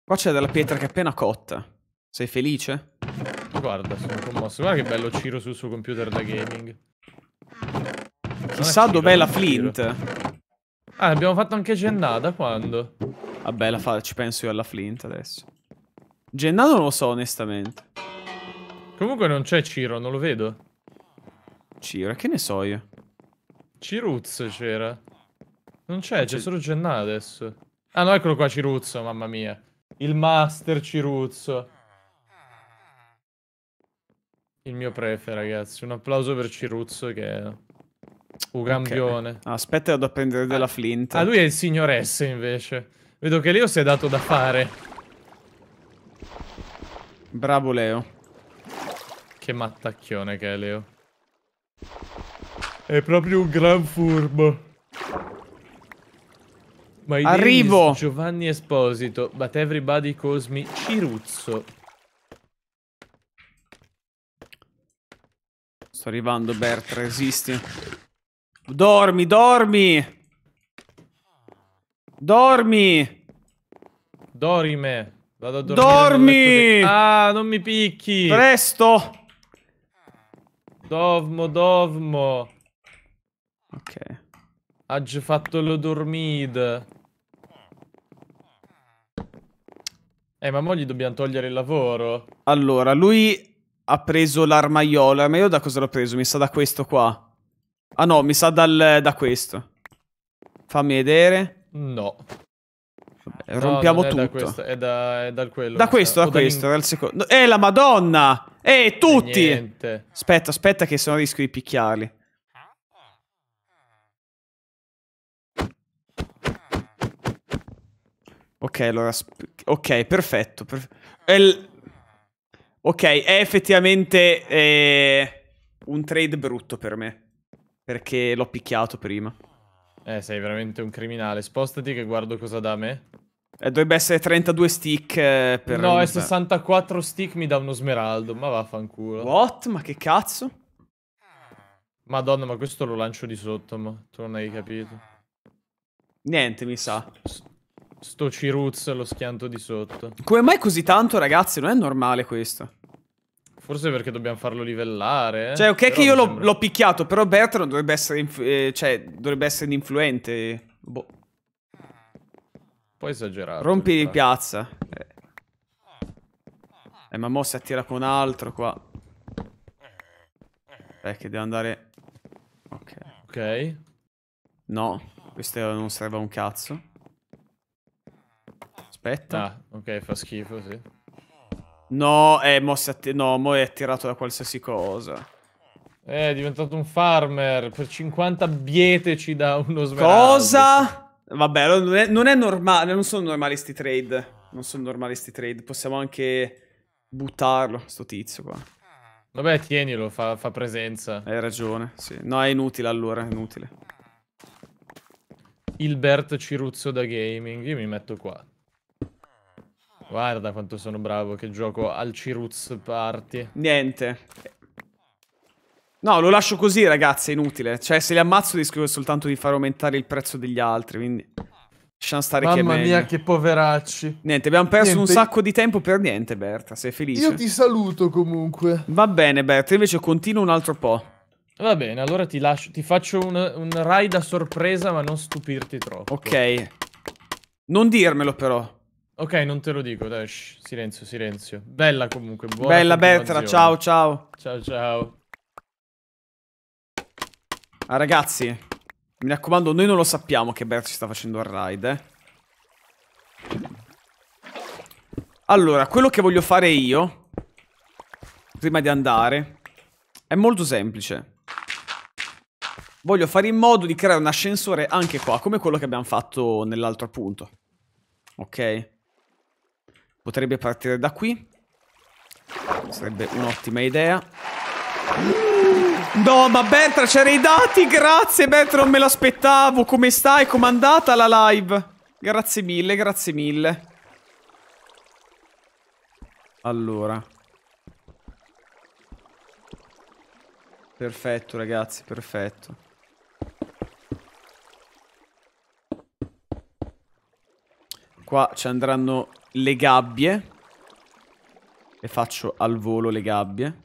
[SPEAKER 1] Qua c'è della pietra che è appena cotta. Sei felice? Guarda, sono commosso. Guarda che bello Ciro sul suo computer da gaming. Chissà dov'è la flint. Ciro. Ah, abbiamo fatto anche Gennada quando? Vabbè, la fa... ci penso io alla Flint adesso. Gennada non lo so, onestamente. Comunque non c'è Ciro, non lo vedo. Ciro, che ne so io?
[SPEAKER 3] Ciruzzo c'era. Non c'è, c'è solo Gennada adesso. Ah no, eccolo qua Ciruzzo, mamma mia. Il master Ciruzzo. Il mio prefe, ragazzi. Un applauso per Ciruzzo che... È...
[SPEAKER 1] Un campione. Okay. Aspetta, vado a prendere ah, della flint. Ah, lui è
[SPEAKER 3] il signor S invece. Vedo che Leo si è dato da fare.
[SPEAKER 1] Bravo Leo.
[SPEAKER 3] Che mattacchione che è Leo. È proprio
[SPEAKER 2] un gran furbo. My Arrivo!
[SPEAKER 3] Giovanni Esposito, but everybody calls me Ciruzzo.
[SPEAKER 1] Sto arrivando, Bert, resisti. Dormi, dormi. Dormi.
[SPEAKER 3] Dorime. Vado a dormire. Dormi. Ah, non mi picchi. Presto. Dovmo, dovmo. Ok. Aggi fatto lo dormide. Eh, ma mo gli dobbiamo togliere il lavoro.
[SPEAKER 1] Allora, lui ha preso l'armaiolo. L'armaiolo da cosa l'ho preso? Mi sa da questo qua. Ah no, mi sa dal, da questo. Fammi vedere. No. Vabbè, eh, rompiamo no, tutto. È da, questo,
[SPEAKER 3] è, da, è dal quello. Da questo, da questo.
[SPEAKER 1] Dal secondo. Eh, la madonna! Eh, eh tutti! aspetta, aspetta che sennò rischio di picchiarli. Ok, allora... Ok, perfetto. Per El... ok, è effettivamente eh, un trade brutto per me. Perché l'ho picchiato prima.
[SPEAKER 3] Eh, sei veramente un criminale. Spostati che guardo cosa dà a me.
[SPEAKER 1] Eh, dovrebbe essere 32 stick eh, per... No, è
[SPEAKER 3] 64 stick mi dà uno smeraldo, ma vaffanculo. What? Ma che cazzo? Madonna, ma questo lo lancio
[SPEAKER 1] di sotto, ma tu non hai capito. Niente, mi sa. sto Ciruz lo schianto di sotto. Come mai così tanto, ragazzi? Non è normale questo.
[SPEAKER 3] Forse perché dobbiamo farlo
[SPEAKER 1] livellare. Eh? Cioè, ok che io l'ho picchiato, però Bertrand dovrebbe essere, eh, cioè, dovrebbe essere influente. Boh. Poi esagerato.
[SPEAKER 3] Rompi di piazza.
[SPEAKER 1] Eh. eh, ma mo si attira con altro qua. Eh, che devo andare... Ok. Ok. No, questo non serve a un cazzo. Aspetta. Ah, ok, fa schifo, sì. No, eh, mo, no, mo è attirato da qualsiasi cosa.
[SPEAKER 3] Eh, è diventato un farmer. Per 50 biete ci dà uno smeraldo. Cosa?
[SPEAKER 1] Vabbè, non è, non è normale. Non sono normali sti trade. Non sono normali sti trade. Possiamo anche buttarlo, sto tizio qua.
[SPEAKER 3] Vabbè, tienilo, fa, fa presenza. Hai
[SPEAKER 1] ragione, sì. No, è inutile allora, è inutile.
[SPEAKER 3] Bert Ciruzzo da Gaming. Io mi metto
[SPEAKER 1] qua. Guarda quanto sono bravo che gioco al Ciruz Party. Niente. No, lo lascio così, ragazzi, è inutile. Cioè, se li ammazzo rischio soltanto di far aumentare il prezzo degli altri, quindi... Lasciamo stare Mamma che Mamma mia, che poveracci. Niente, abbiamo perso niente. un sacco di tempo per niente, Berta. Sei felice? Io ti
[SPEAKER 3] saluto
[SPEAKER 1] comunque. Va bene, Berta, invece continuo un altro po'.
[SPEAKER 3] Va bene, allora ti, lascio, ti faccio un, un raid a sorpresa, ma non stupirti troppo. Ok. Non dirmelo però. Ok, non te lo dico, dai, shh, silenzio, silenzio. Bella comunque, buona Bella Bertra, ciao,
[SPEAKER 1] ciao. Ciao, ciao. Ah, ragazzi, mi raccomando, noi non lo sappiamo che Bertra ci sta facendo al raid, eh. Allora, quello che voglio fare io, prima di andare, è molto semplice. Voglio fare in modo di creare un ascensore anche qua, come quello che abbiamo fatto nell'altro punto. Ok? Potrebbe partire da qui. Sarebbe un'ottima idea. No, ma Bertra c'era i dati, grazie Bertra, non me l'aspettavo. Come stai? Com'è andata la live? Grazie mille, grazie mille. Allora. Perfetto, ragazzi, perfetto. Qua ci andranno le gabbie. E faccio al volo le gabbie.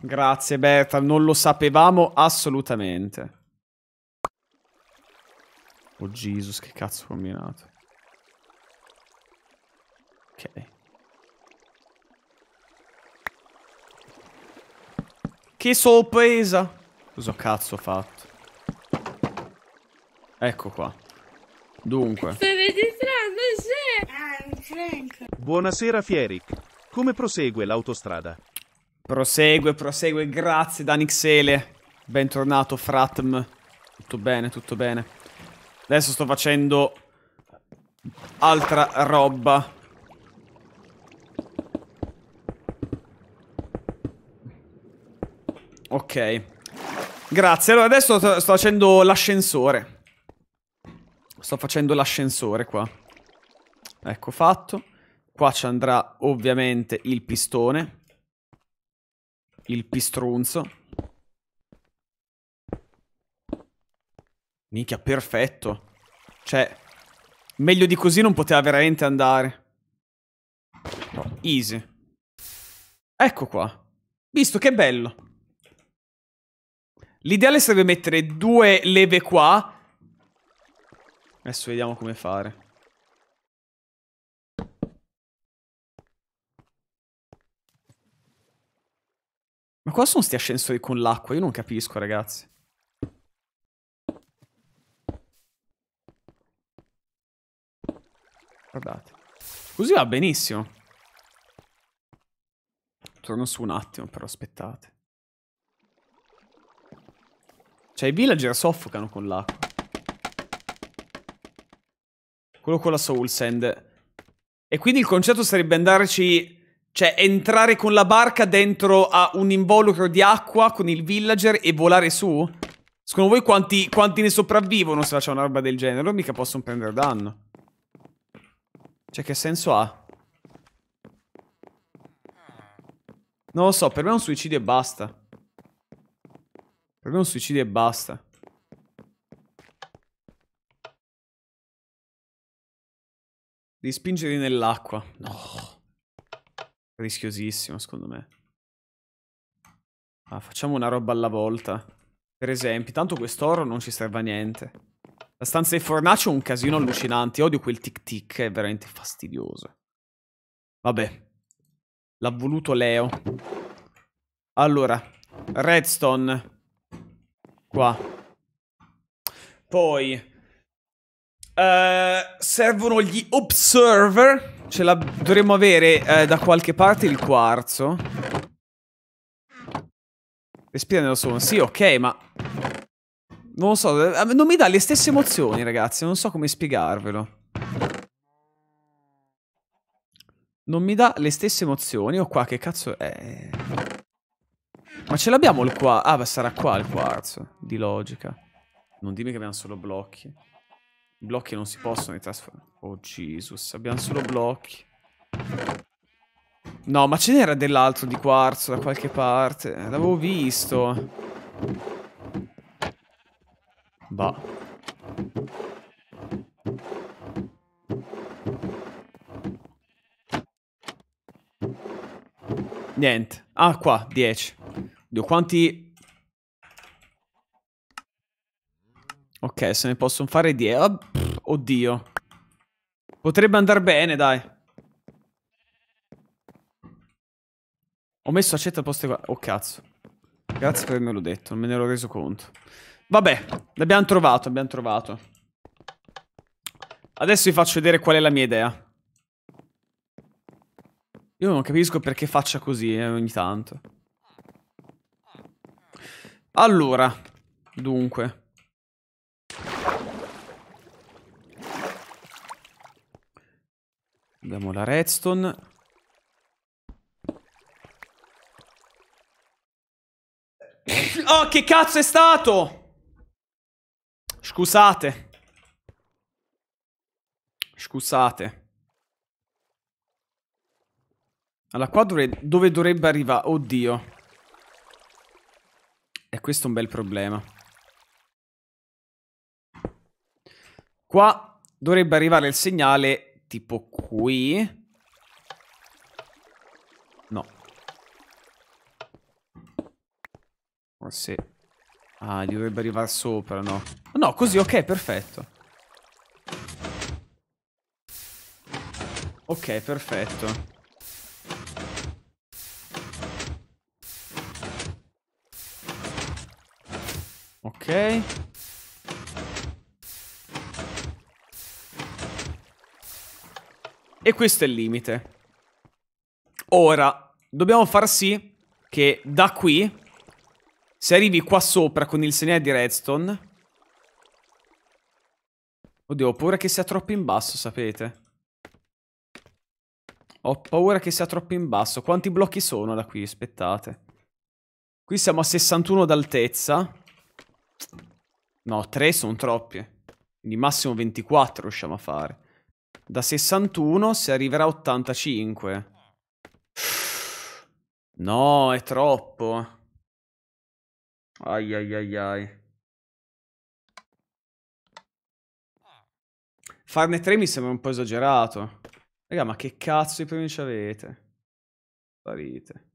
[SPEAKER 1] Grazie Beta, non lo sapevamo assolutamente. Oh Jesus, che cazzo ho combinato. Ok. Che sorpresa! Cosa cazzo ho fatto? Ecco qua. Dunque. Se vedi registrando? Buonasera Fieric. Come prosegue l'autostrada? Prosegue, prosegue. Grazie Danixele. Bentornato Fratm. Tutto bene, tutto bene. Adesso sto facendo altra roba. Ok. Grazie. Allora adesso sto facendo l'ascensore. Sto facendo l'ascensore qua. Ecco fatto. Qua ci andrà ovviamente il pistone. Il pistrunzo. Minchia, perfetto. Cioè, meglio di così non poteva veramente andare. No, easy. Ecco qua. Visto che bello. L'ideale sarebbe mettere due leve qua. Adesso vediamo come fare. Ma cosa sono sti ascensori con l'acqua? Io non capisco, ragazzi. Guardate. Così va benissimo. Torno su un attimo, però aspettate. Cioè, i villager soffocano con l'acqua. Quello con la soul sand. E quindi il concetto sarebbe andarci cioè, entrare con la barca dentro a un involucro di acqua con il villager e volare su? Secondo voi quanti, quanti ne sopravvivono se facciamo una roba del genere? O mica possono prendere danno. Cioè, che senso ha? Non lo so, per me è un suicidio e basta. Per me è un suicidio e basta. Di spingerli nell'acqua. No rischiosissimo, secondo me. Ah, facciamo una roba alla volta. Per esempio, tanto quest'oro non ci serve a niente. La stanza dei fornaci è un casino allucinante. Odio quel tic-tic, è veramente fastidioso. Vabbè. L'ha voluto Leo. Allora, redstone. Qua. Poi... Eh, servono gli observer Ce la dovremmo avere eh, da qualche parte il quarzo. Respira nello suono. Sì, ok, ma... Non lo so, eh, non mi dà le stesse emozioni, ragazzi. Non so come spiegarvelo. Non mi dà le stesse emozioni. O oh, qua, che cazzo è? Ma ce l'abbiamo il qua? Ah, beh, sarà qua il quarzo. Di logica. Non dimmi che abbiamo solo blocchi. I blocchi non si possono trasformare. Oh, Jesus. Abbiamo solo blocchi. No, ma ce n'era dell'altro di quarzo da qualche parte. L'avevo visto. Bah. Niente. Ah, qua, 10. Quanti Ok, se ne possono fare 10. Oh, oddio. Potrebbe andare bene, dai. Ho messo accetta poste qua. Oh, cazzo. Grazie per avermelo detto, non me ne ero reso conto. Vabbè, l'abbiamo trovato, abbiamo trovato. Adesso vi faccio vedere qual è la mia idea. Io non capisco perché faccia così eh, ogni tanto. Allora, dunque. Abbiamo la redstone. (coughs) Oh, che cazzo è stato? Scusate. Scusate. Allora, qua dovre dove dovrebbe arrivare? Oddio. E questo è un bel problema. Qua dovrebbe arrivare il segnale tipo qui. No. Forse... Ah, dovrebbe arrivare sopra, no. No, così, ok, perfetto. Ok, perfetto. Ok. E questo è il limite. Ora, dobbiamo far sì che da qui, se arrivi qua sopra con il segnale di redstone... Oddio, ho paura che sia troppo in basso, sapete? Ho paura che sia troppo in basso. Quanti blocchi sono da qui? Aspettate. Qui siamo a 61 d'altezza. No, 3 sono troppi. Quindi massimo 24 riusciamo a fare. Da 61 si arriverà a 85. No, è troppo. Ai ai ai ai. Farne 3 mi sembra un po' esagerato. Raga, ma che cazzo di provincia avete? Sparite.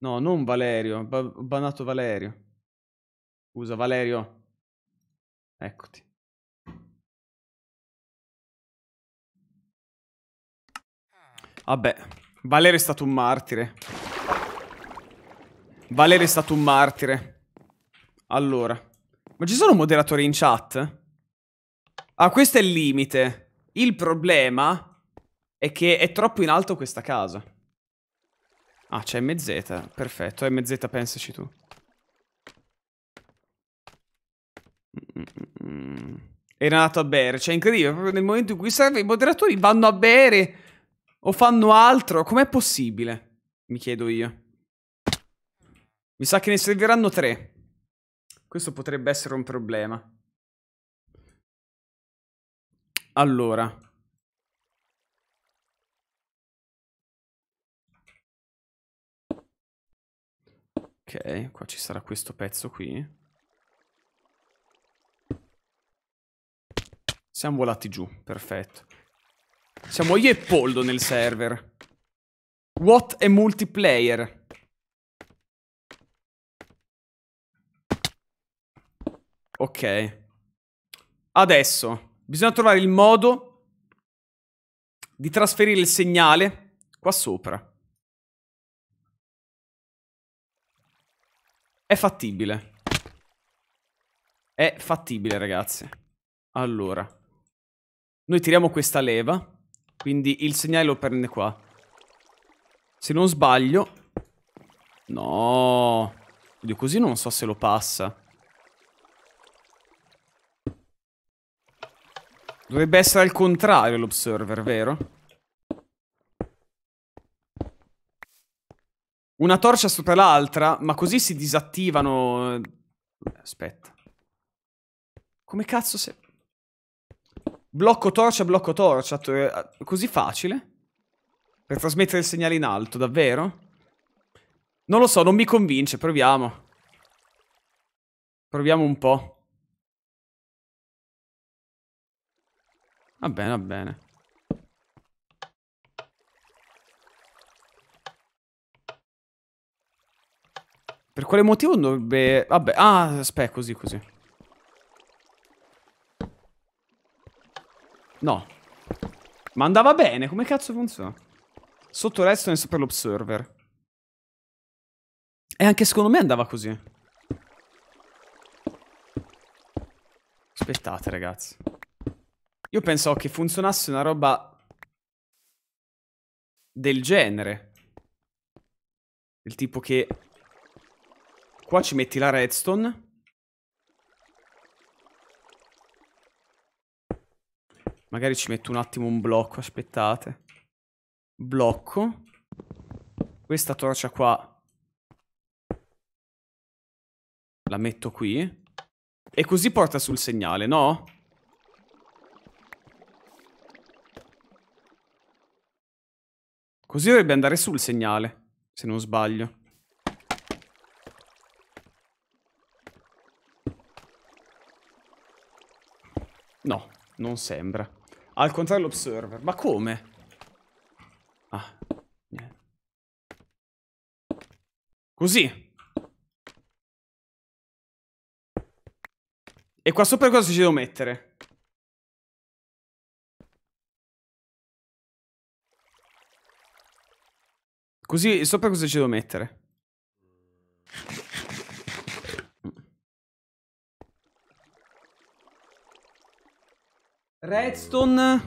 [SPEAKER 1] No, non Valerio. Ba banato Valerio. Scusa, Valerio. Eccoti. Vabbè, Valere è stato un martire. Valere è stato un martire. Allora. Ma ci sono moderatori in chat? Ah, questo è il limite. Il problema è che è troppo in alto questa casa. Ah, c'è MZ. Perfetto, MZ pensaci tu. Era mm, mm, mm, nato a bere. Cioè, incredibile, proprio nel momento in cui serve i moderatori vanno a bere o fanno altro? Com'è possibile? Mi chiedo io. Mi sa che ne serviranno tre. Questo potrebbe essere un problema. Allora.
[SPEAKER 5] Ok, qua ci sarà
[SPEAKER 1] questo pezzo qui. Siamo volati giù, perfetto. Siamo io e Poldo nel server. What a multiplayer? Ok. Adesso, bisogna trovare il modo di trasferire il segnale qua sopra. È fattibile. È fattibile, ragazzi. Allora. Noi tiriamo questa leva. Quindi il segnale lo prende qua. Se non sbaglio... No... Oddio, così non so se lo passa. Dovrebbe essere al contrario l'observer, vero? Una torcia sopra l'altra, ma così si disattivano... Eh, aspetta. Come cazzo se... Blocco torcia, blocco torcia. Eh, così facile? Per trasmettere il segnale in alto, davvero? Non lo so, non mi convince, proviamo. Proviamo un po'. Va bene, va bene. Per quale motivo dovrebbe... Vabbè, ah, aspetta, così, così. No. Ma andava bene, come cazzo funziona? Sotto resto per l'observer. E anche secondo me andava così. Aspettate, ragazzi. Io pensavo che funzionasse una roba... del genere. Del tipo che... Qua ci metti la redstone... Magari ci metto un attimo un blocco, aspettate. Blocco. Questa torcia qua. La metto qui. E così porta sul segnale, no? Così dovrebbe andare sul segnale, se non sbaglio. No, non sembra. Al contrario l'observer. Ma come? Ah. Così. E qua sopra cosa ci devo mettere? Così sopra cosa ci devo mettere? Redstone.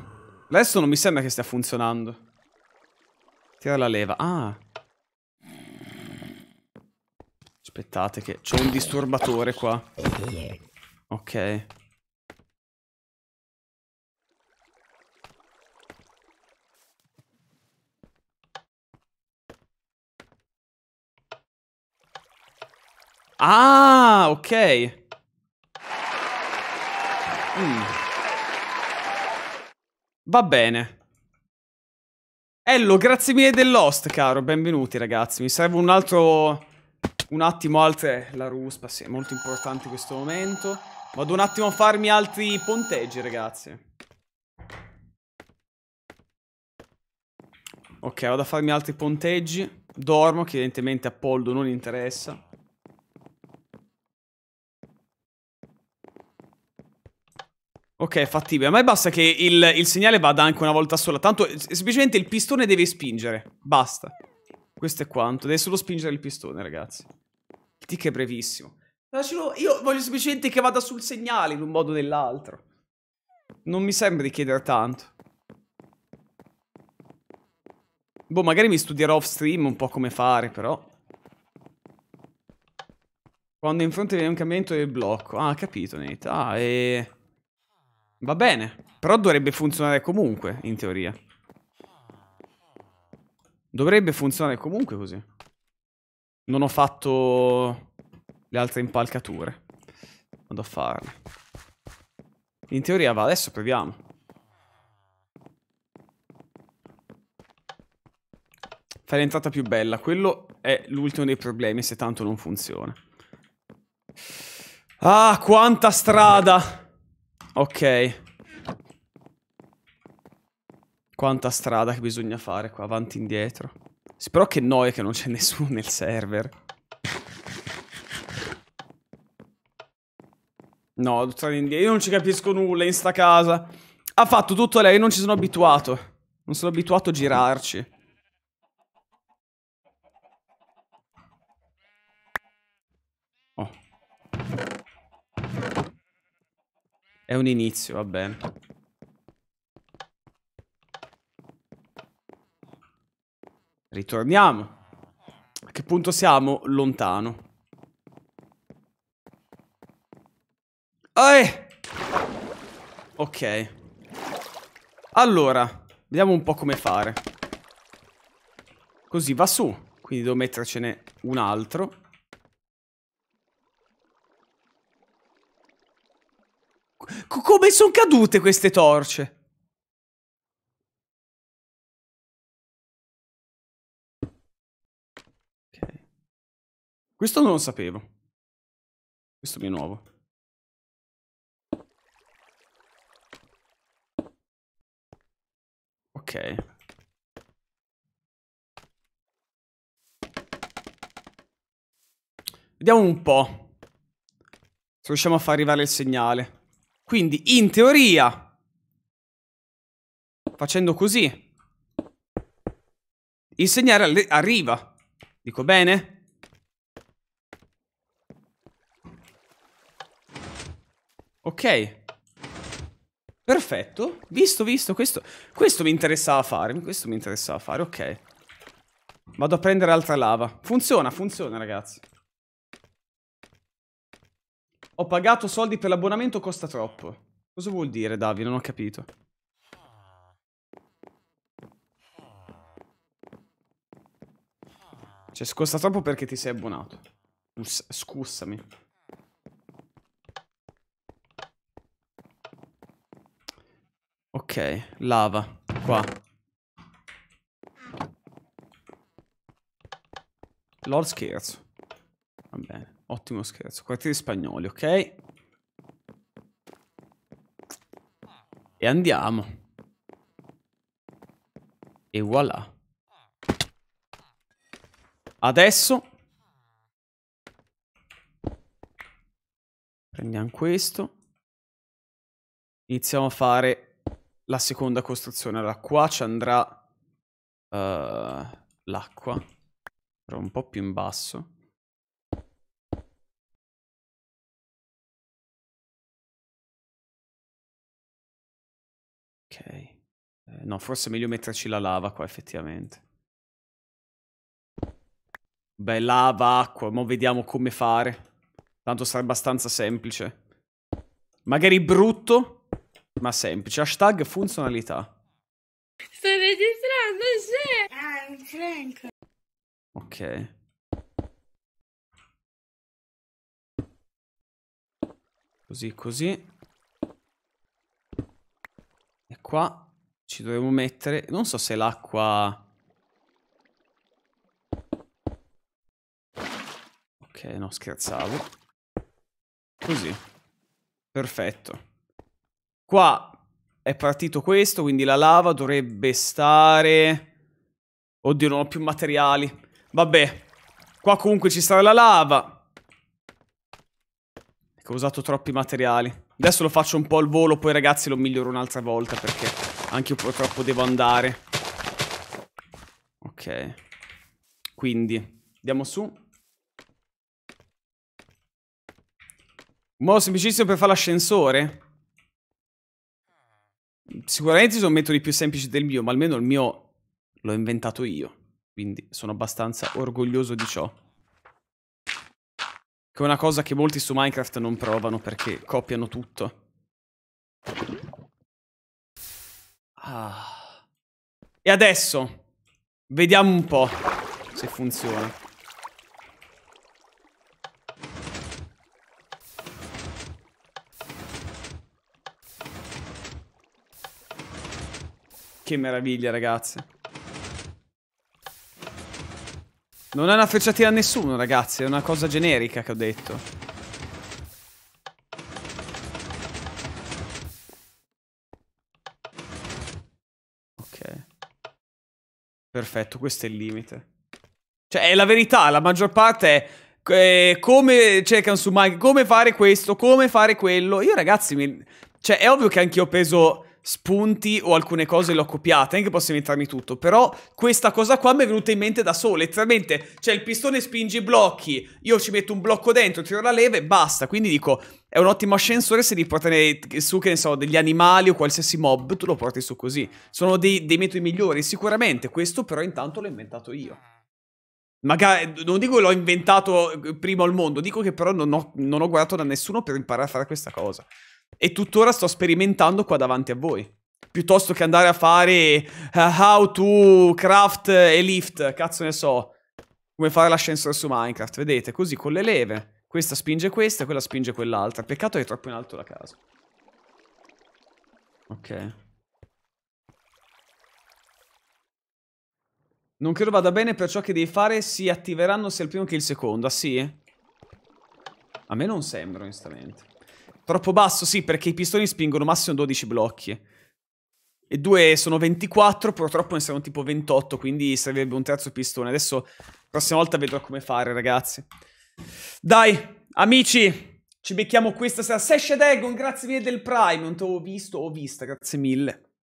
[SPEAKER 1] Adesso non mi sembra che stia funzionando. Tira la leva. Ah. Aspettate che c'è un disturbatore qua. Ok. Ah, ok. Mm. Va bene. Ello, grazie mille dell'host, caro. Benvenuti, ragazzi. Mi serve un altro... Un attimo, altre... La ruspa, sì, è molto importante in questo momento. Vado un attimo a farmi altri ponteggi, ragazzi. Ok, vado a farmi altri ponteggi. Dormo, che evidentemente a Poldo non interessa. Ok, fattibile. Ma basta che il, il, segnale vada anche una volta sola. Tanto eh, semplicemente il pistone deve spingere. Basta. Questo è quanto. Deve solo spingere il pistone, ragazzi. Il tick è brevissimo. Lascialo, io voglio semplicemente che vada sul segnale in un modo o nell'altro. Non mi sembra di chiedere tanto. Boh, magari mi studierò off stream un po' come fare, però. Quando in fronte viene un cambiamento del blocco. Ah, capito, Nate. Ah, e... Va bene. Però dovrebbe funzionare comunque, in teoria. Dovrebbe funzionare comunque così. Non ho fatto le altre impalcature. Vado a farle. In teoria va, adesso proviamo. Fare l'entrata più bella. Quello è l'ultimo dei problemi se tanto non funziona. Ah, quanta strada! Ok. Quanta strada che bisogna fare qua, avanti e indietro. Spero che noia che non c'è nessuno nel server. No, torna indietro. Io non ci capisco nulla in sta casa. Ha fatto tutto lei, io non ci sono abituato. Non sono abituato a girarci. È un inizio, va bene. Ritorniamo. A che punto siamo? Lontano. Eh! Ok. Allora, vediamo un po' come fare. Così va su. Quindi devo mettercene un altro. Come sono cadute queste torce?
[SPEAKER 5] Questo non lo sapevo. Questo mi è nuovo. Ok.
[SPEAKER 1] Vediamo un po'. Se riusciamo a far arrivare il segnale. Quindi, in teoria, facendo così, il segnale arriva. Dico bene? Ok. Perfetto. Visto, visto, questo, questo mi interessava fare. Questo mi interessava fare, ok. Vado a prendere altra lava. Funziona, funziona, ragazzi. Ho pagato soldi per l'abbonamento, costa troppo. Cosa vuol dire, Davide? Non ho capito. Cioè, costa troppo perché ti sei abbonato. scusami. Ok, lava. Qua. Lord scherzo. Va bene. Ottimo scherzo. Quartieri spagnoli, ok? E andiamo. E voilà. Adesso prendiamo questo. Iniziamo a fare la seconda costruzione. Allora, qua ci andrà uh, l'acqua. Però un po' più in basso. Ok. Eh, no, forse è meglio metterci la lava qua effettivamente. Beh, lava, acqua, ma vediamo come fare. Tanto sarà abbastanza semplice. Magari brutto, ma semplice. Hashtag funzionalità.
[SPEAKER 2] Sto registrando, sì! Ah, un
[SPEAKER 5] Frank.
[SPEAKER 1] Ok. Così, così qua ci dovevo mettere... Non so se l'acqua... Ok, no, scherzavo. Così. Perfetto. Qua è partito questo, quindi la lava dovrebbe stare... Oddio, non ho più materiali. Vabbè. Qua comunque ci sarà la lava. Ecco, ho usato troppi materiali. Adesso lo faccio un po' al volo, poi ragazzi lo miglioro un'altra volta perché anche io purtroppo devo andare. Ok. Quindi, andiamo su. Un modo semplicissimo per fare l'ascensore? Sicuramente ci sono metodi più semplici del mio, ma almeno il mio l'ho inventato io. Quindi sono abbastanza orgoglioso di ciò. Che è una cosa che molti su Minecraft non provano perché copiano tutto. Ah. E adesso vediamo un po' se funziona. Che meraviglia, ragazzi. Non è una frecciatina a nessuno, ragazzi. È una cosa generica che ho detto. Ok. Perfetto, questo è il limite. Cioè, è la verità. La maggior parte è... Eh, come cercano su Mike, come fare questo, come fare quello. Io ragazzi, mi... cioè è ovvio che anch'io ho peso spunti o alcune cose le ho copiate, anche posso inventarmi tutto, però questa cosa qua mi è venuta in mente da solo, letteralmente c'è cioè il pistone spingi i blocchi, io ci metto un blocco dentro, tiro la leva e basta, quindi dico è un ottimo ascensore se li porti su, che ne so, degli animali o qualsiasi mob, tu lo porti su così. Sono dei, dei metodi migliori sicuramente, questo però intanto l'ho inventato io. Magari, non dico che l'ho inventato eh, prima al mondo, dico che però non ho, non ho guardato da nessuno per imparare a fare questa cosa. E tuttora sto sperimentando qua davanti a voi. Piuttosto che andare a fare uh, how to craft e lift, cazzo ne so. Come fare l'ascensore su Minecraft, vedete? Così con le leve. Questa spinge questa, e quella spinge quell'altra. Peccato che è troppo in alto la casa. Ok. Non credo vada bene per ciò che devi fare, si attiveranno sia il primo che il secondo, ah sì? A me non sembra, onestamente. Troppo basso, sì, perché i pistoni spingono massimo 12 blocchi. E due sono 24, purtroppo ne saranno tipo 28, quindi sarebbe un terzo pistone. Adesso, prossima volta vedrò come fare, ragazzi. Dai, amici, ci becchiamo questa sera. Sesh Egon, grazie mille del Prime, non ti l'ho visto, ho vista, grazie mille.